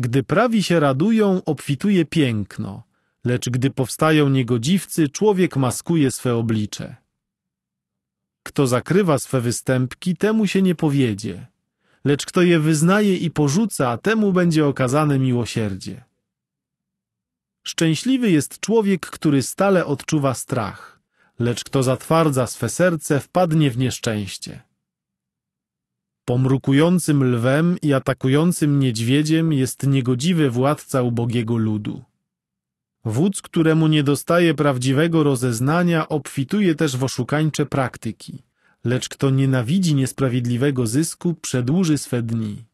Gdy prawi się radują, obfituje piękno, lecz gdy powstają niegodziwcy, człowiek maskuje swe oblicze. Kto zakrywa swe występki, temu się nie powiedzie, lecz kto je wyznaje i porzuca, temu będzie okazane miłosierdzie. Szczęśliwy jest człowiek, który stale odczuwa strach, lecz kto zatwardza swe serce, wpadnie w nieszczęście. Pomrukującym lwem i atakującym niedźwiedziem jest niegodziwy władca ubogiego ludu. Wódz, któremu nie dostaje prawdziwego rozeznania, obfituje też w oszukańcze praktyki, lecz kto nienawidzi niesprawiedliwego zysku, przedłuży swe dni.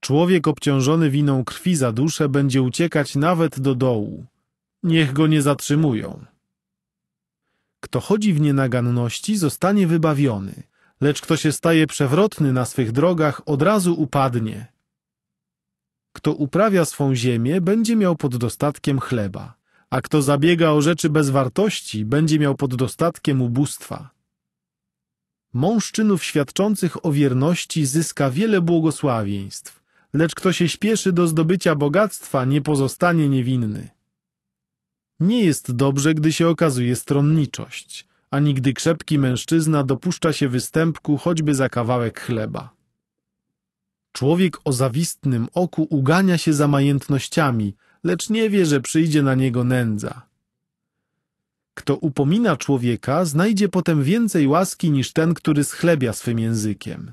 Człowiek obciążony winą krwi za duszę będzie uciekać nawet do dołu. Niech go nie zatrzymują. Kto chodzi w nienaganności, zostanie wybawiony – lecz kto się staje przewrotny na swych drogach, od razu upadnie. Kto uprawia swą ziemię, będzie miał pod dostatkiem chleba, a kto zabiega o rzeczy bez wartości, będzie miał pod dostatkiem ubóstwa. Mąż czynów świadczących o wierności zyska wiele błogosławieństw, lecz kto się śpieszy do zdobycia bogactwa, nie pozostanie niewinny. Nie jest dobrze, gdy się okazuje stronniczość – ani gdy krzepki mężczyzna dopuszcza się występku choćby za kawałek chleba. Człowiek o zawistnym oku ugania się za majętnościami, lecz nie wie, że przyjdzie na niego nędza. Kto upomina człowieka, znajdzie potem więcej łaski niż ten, który schlebia swym językiem.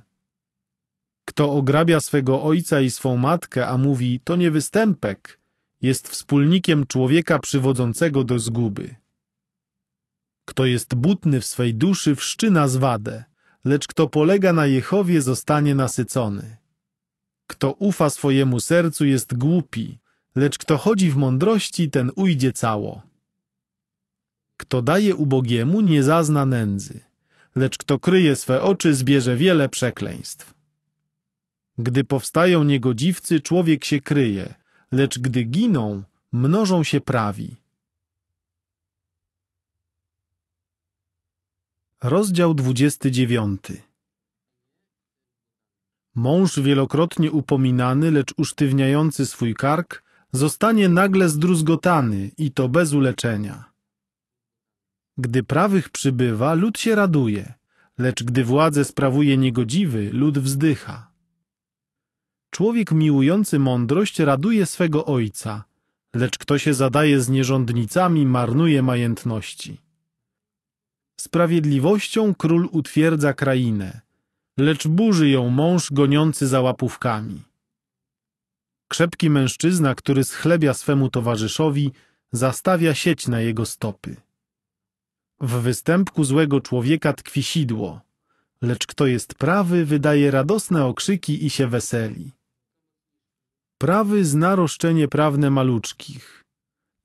Kto ograbia swego ojca i swą matkę, a mówi, to nie występek, jest wspólnikiem człowieka przywodzącego do zguby. Kto jest butny w swej duszy, wszczyna zwadę, lecz kto polega na Jehowie, zostanie nasycony. Kto ufa swojemu sercu, jest głupi, lecz kto chodzi w mądrości, ten ujdzie cało. Kto daje ubogiemu, nie zazna nędzy, lecz kto kryje swe oczy, zbierze wiele przekleństw. Gdy powstają niegodziwcy, człowiek się kryje, lecz gdy giną, mnożą się prawi. Rozdział 29. Mąż wielokrotnie upominany, lecz usztywniający swój kark, zostanie nagle zdruzgotany i to bez uleczenia. Gdy prawych przybywa, lud się raduje, lecz gdy władzę sprawuje niegodziwy, lud wzdycha. Człowiek miłujący mądrość raduje swego ojca, lecz kto się zadaje z nierządnicami, marnuje majętności. Sprawiedliwością król utwierdza krainę, lecz burzy ją mąż goniący za łapówkami. Krzepki mężczyzna, który schlebia swemu towarzyszowi, zastawia sieć na jego stopy. W występku złego człowieka tkwi sidło, lecz kto jest prawy, wydaje radosne okrzyki i się weseli. Prawy zna roszczenie prawne maluczkich.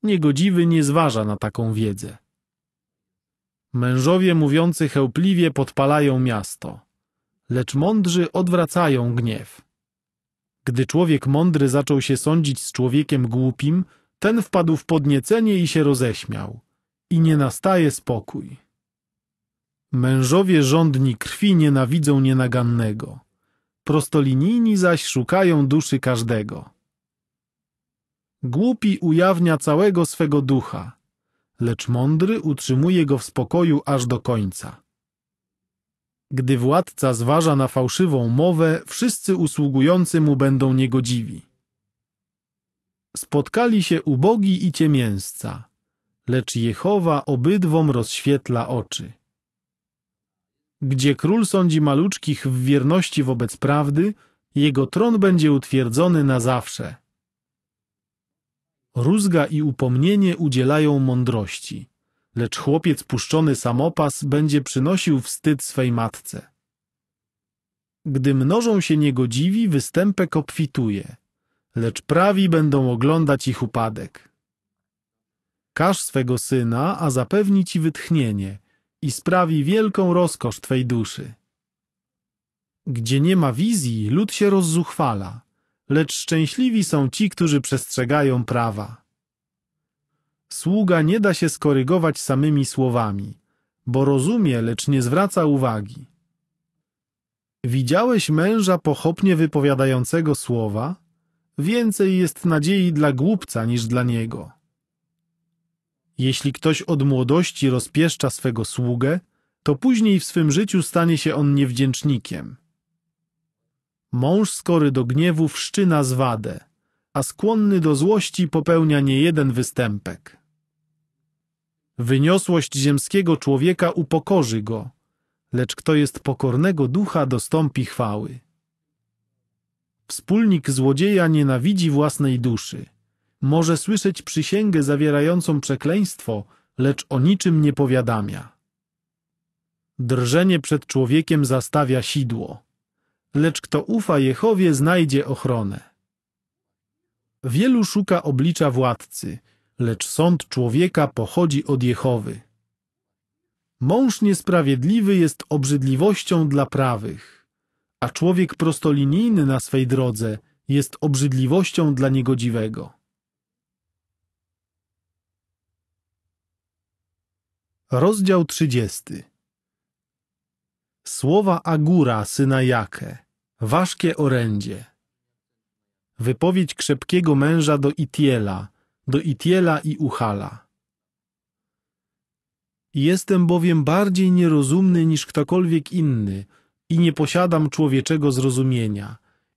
Niegodziwy nie zważa na taką wiedzę. Mężowie mówiący chełpliwie podpalają miasto, lecz mądrzy odwracają gniew. Gdy człowiek mądry zaczął się sądzić z człowiekiem głupim, ten wpadł w podniecenie i się roześmiał. I nie nastaje spokój. Mężowie rządni krwi nienawidzą nienagannego. Prostolinijni zaś szukają duszy każdego. Głupi ujawnia całego swego ducha, lecz mądry utrzymuje go w spokoju aż do końca. Gdy władca zważa na fałszywą mowę, wszyscy usługujący mu będą niegodziwi. Spotkali się ubogi i ciemięsca, lecz Jehowa obydwom rozświetla oczy. Gdzie król sądzi maluczkich w wierności wobec prawdy, jego tron będzie utwierdzony na zawsze. Rózga i upomnienie udzielają mądrości, lecz chłopiec puszczony samopas będzie przynosił wstyd swej matce. Gdy mnożą się niegodziwi, występek obfituje, lecz prawi będą oglądać ich upadek. Każ swego syna, a zapewni ci wytchnienie i sprawi wielką rozkosz twej duszy. Gdzie nie ma wizji, lud się rozzuchwala, lecz szczęśliwi są ci, którzy przestrzegają prawa. Sługa nie da się skorygować samymi słowami, bo rozumie, lecz nie zwraca uwagi. Widziałeś męża pochopnie wypowiadającego słowa? Więcej jest nadziei dla głupca niż dla niego. Jeśli ktoś od młodości rozpieszcza swego sługę, to później w swym życiu stanie się on niewdzięcznikiem. Mąż skory do gniewu wszczyna zwadę, a skłonny do złości popełnia niejeden występek. Wyniosłość ziemskiego człowieka upokorzy go, lecz kto jest pokornego ducha, dostąpi chwały. Wspólnik złodzieja nienawidzi własnej duszy. Może słyszeć przysięgę zawierającą przekleństwo, lecz o niczym nie powiadamia. Drżenie przed człowiekiem zastawia sidło lecz kto ufa Jehowie, znajdzie ochronę. Wielu szuka oblicza władcy, lecz sąd człowieka pochodzi od Jehowy. Mąż niesprawiedliwy jest obrzydliwością dla prawych, a człowiek prostolinijny na swej drodze jest obrzydliwością dla niegodziwego. Rozdział trzydziesty. Słowa Agura, syna Jakę, ważkie orędzie. Wypowiedź krzepkiego męża do Itiela, do Itiela i Uchala. Jestem bowiem bardziej nierozumny niż ktokolwiek inny i nie posiadam człowieczego zrozumienia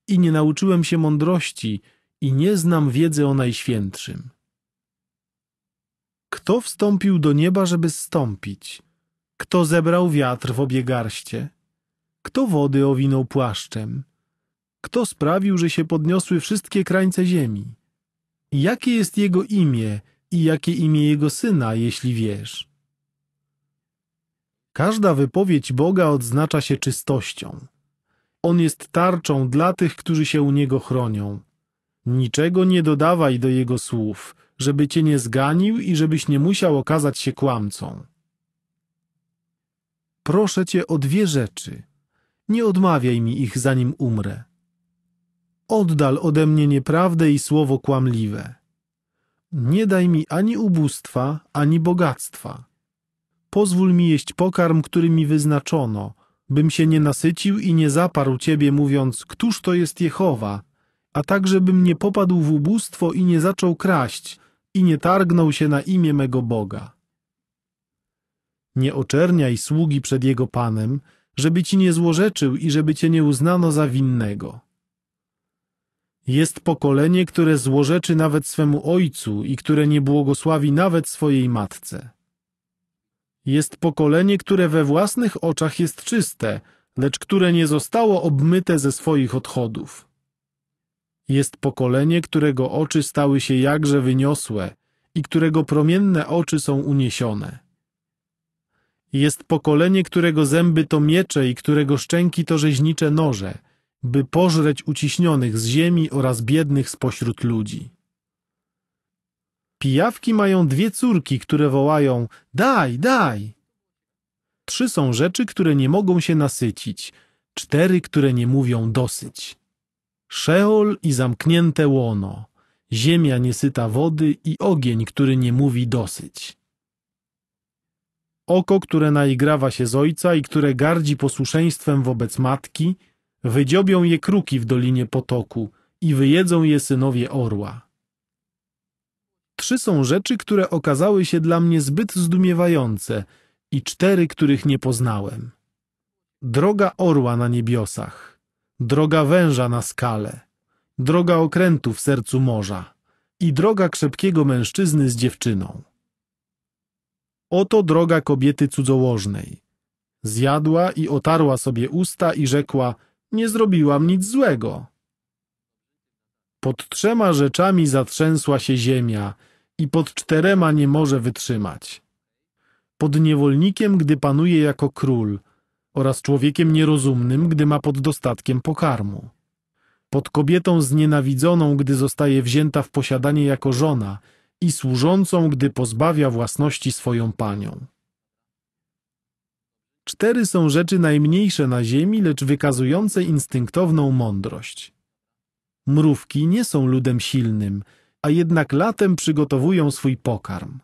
i nie nauczyłem się mądrości i nie znam wiedzy o Najświętszym. Kto wstąpił do nieba, żeby zstąpić? Kto zebrał wiatr w obie garście? Kto wody owinął płaszczem? Kto sprawił, że się podniosły wszystkie krańce ziemi? Jakie jest jego imię i jakie imię jego syna, jeśli wiesz? Każda wypowiedź Boga odznacza się czystością. On jest tarczą dla tych, którzy się u Niego chronią. Niczego nie dodawaj do Jego słów, żeby Cię nie zganił i żebyś nie musiał okazać się kłamcą. Proszę cię o dwie rzeczy. Nie odmawiaj mi ich, zanim umrę. Oddal ode mnie nieprawdę i słowo kłamliwe. Nie daj mi ani ubóstwa, ani bogactwa. Pozwól mi jeść pokarm, który mi wyznaczono, bym się nie nasycił i nie zaparł Ciebie, mówiąc, któż to jest Jehowa, a tak, żebym nie popadł w ubóstwo i nie zaczął kraść i nie targnął się na imię mego Boga. Nie oczerniaj sługi przed jego panem, żeby ci nie złorzeczył i żeby cię nie uznano za winnego. Jest pokolenie, które złorzeczy nawet swemu ojcu i które nie błogosławi nawet swojej matce. Jest pokolenie, które we własnych oczach jest czyste, lecz które nie zostało obmyte ze swoich odchodów. Jest pokolenie, którego oczy stały się jakże wyniosłe i którego promienne oczy są uniesione. Jest pokolenie, którego zęby to miecze i którego szczęki to rzeźnicze noże, by pożreć uciśnionych z ziemi oraz biednych spośród ludzi. Pijawki mają dwie córki, które wołają daj, daj. Trzy są rzeczy, które nie mogą się nasycić, cztery, które nie mówią dosyć. Szeol i zamknięte łono, ziemia niesyta wody i ogień, który nie mówi dosyć oko, które naigrawa się z ojca i które gardzi posłuszeństwem wobec matki, wydziobią je kruki w dolinie potoku i wyjedzą je synowie orła. Trzy są rzeczy, które okazały się dla mnie zbyt zdumiewające i cztery, których nie poznałem. Droga orła na niebiosach, droga węża na skale, droga okrętu w sercu morza i droga krzepkiego mężczyzny z dziewczyną. Oto droga kobiety cudzołożnej. Zjadła i otarła sobie usta i rzekła, nie zrobiłam nic złego. Pod trzema rzeczami zatrzęsła się ziemia i pod czterema nie może wytrzymać. Pod niewolnikiem, gdy panuje jako król oraz człowiekiem nierozumnym, gdy ma pod dostatkiem pokarmu. Pod kobietą znienawidzoną, gdy zostaje wzięta w posiadanie jako żona – i służącą, gdy pozbawia własności swoją panią. Cztery są rzeczy najmniejsze na ziemi, lecz wykazujące instynktowną mądrość. Mrówki nie są ludem silnym, a jednak latem przygotowują swój pokarm.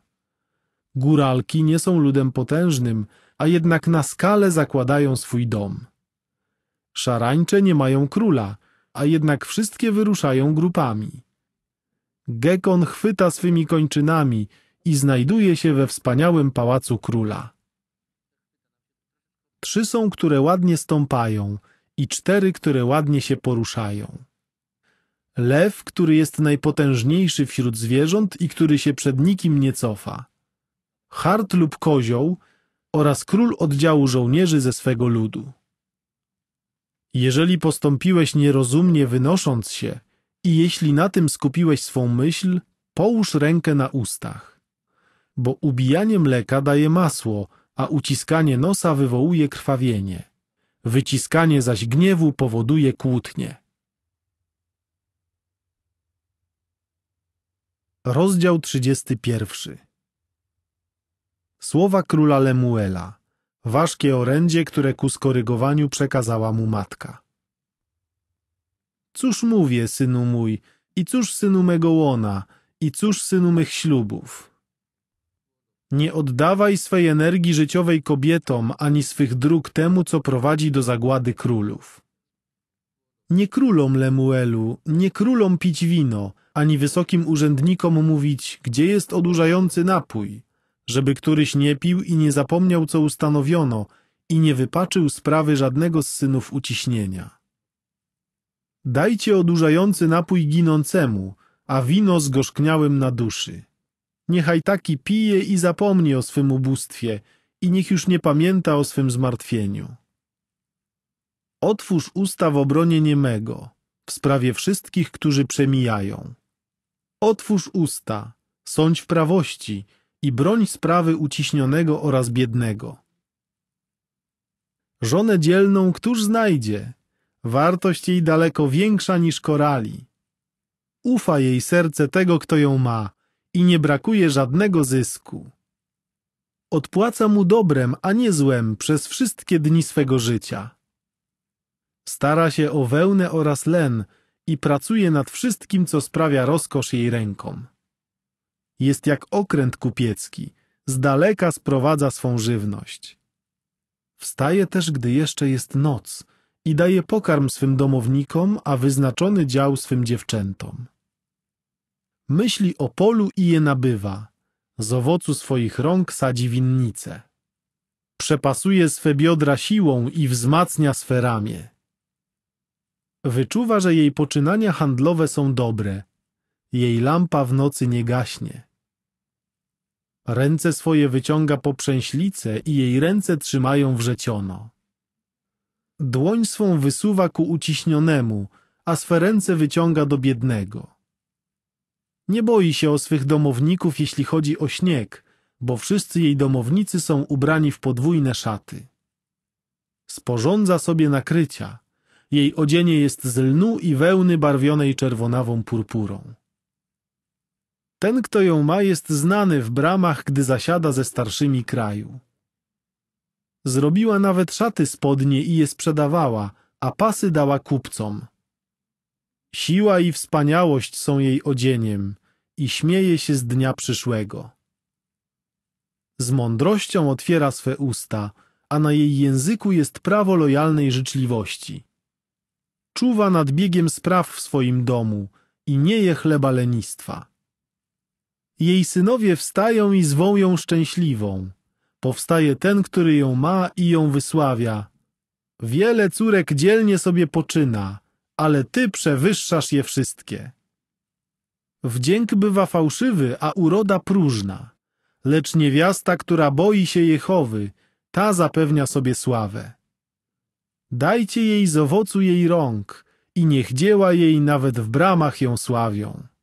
Góralki nie są ludem potężnym, a jednak na skale zakładają swój dom. Szarańcze nie mają króla, a jednak wszystkie wyruszają grupami. Gekon chwyta swymi kończynami i znajduje się we wspaniałym pałacu króla. Trzy są, które ładnie stąpają i cztery, które ładnie się poruszają. Lew, który jest najpotężniejszy wśród zwierząt i który się przed nikim nie cofa. Hart lub kozioł oraz król oddziału żołnierzy ze swego ludu. Jeżeli postąpiłeś nierozumnie wynosząc się, i jeśli na tym skupiłeś swą myśl, połóż rękę na ustach. Bo ubijanie mleka daje masło, a uciskanie nosa wywołuje krwawienie. Wyciskanie zaś gniewu powoduje kłótnie. Rozdział 31 Słowa króla Lemuela Ważkie orędzie, które ku skorygowaniu przekazała mu matka. Cóż mówię, synu mój, i cóż synu mego łona, i cóż synu mych ślubów? Nie oddawaj swej energii życiowej kobietom, ani swych dróg temu, co prowadzi do zagłady królów. Nie królom Lemuelu, nie królom pić wino, ani wysokim urzędnikom mówić, gdzie jest odurzający napój, żeby któryś nie pił i nie zapomniał, co ustanowiono, i nie wypaczył sprawy żadnego z synów uciśnienia. Dajcie odurzający napój ginącemu, a wino zgorzkniałym na duszy. Niechaj taki pije i zapomni o swym ubóstwie i niech już nie pamięta o swym zmartwieniu. Otwórz usta w obronie niemego, w sprawie wszystkich, którzy przemijają. Otwórz usta, sądź w prawości i broń sprawy uciśnionego oraz biednego. Żonę dzielną któż znajdzie? wartość jej daleko większa niż korali. Ufa jej serce tego, kto ją ma i nie brakuje żadnego zysku. Odpłaca mu dobrem, a nie złem przez wszystkie dni swego życia. Stara się o wełnę oraz len i pracuje nad wszystkim, co sprawia rozkosz jej rękom. Jest jak okręt kupiecki, z daleka sprowadza swą żywność. Wstaje też, gdy jeszcze jest noc – i daje pokarm swym domownikom, a wyznaczony dział swym dziewczętom. Myśli o polu i je nabywa, z owocu swoich rąk sadzi winnice. Przepasuje swe biodra siłą i wzmacnia swe ramię. Wyczuwa, że jej poczynania handlowe są dobre, jej lampa w nocy nie gaśnie. Ręce swoje wyciąga po przęślice i jej ręce trzymają wrzeciono dłoń swą wysuwa ku uciśnionemu, a swe ręce wyciąga do biednego. Nie boi się o swych domowników, jeśli chodzi o śnieg, bo wszyscy jej domownicy są ubrani w podwójne szaty. Sporządza sobie nakrycia. Jej odzienie jest z lnu i wełny barwionej czerwonawą purpurą. Ten, kto ją ma, jest znany w bramach, gdy zasiada ze starszymi kraju. Zrobiła nawet szaty spodnie i je sprzedawała, a pasy dała kupcom. Siła i wspaniałość są jej odzieniem i śmieje się z dnia przyszłego. Z mądrością otwiera swe usta, a na jej języku jest prawo lojalnej życzliwości. Czuwa nad biegiem spraw w swoim domu i nie je chleba lenistwa. Jej synowie wstają i zwą ją szczęśliwą, powstaje ten, który ją ma i ją wysławia. Wiele córek dzielnie sobie poczyna, ale ty przewyższasz je wszystkie. Wdzięk bywa fałszywy, a uroda próżna. Lecz niewiasta, która boi się Jehowy, ta zapewnia sobie sławę. Dajcie jej z owocu jej rąk i niech dzieła jej nawet w bramach ją sławią.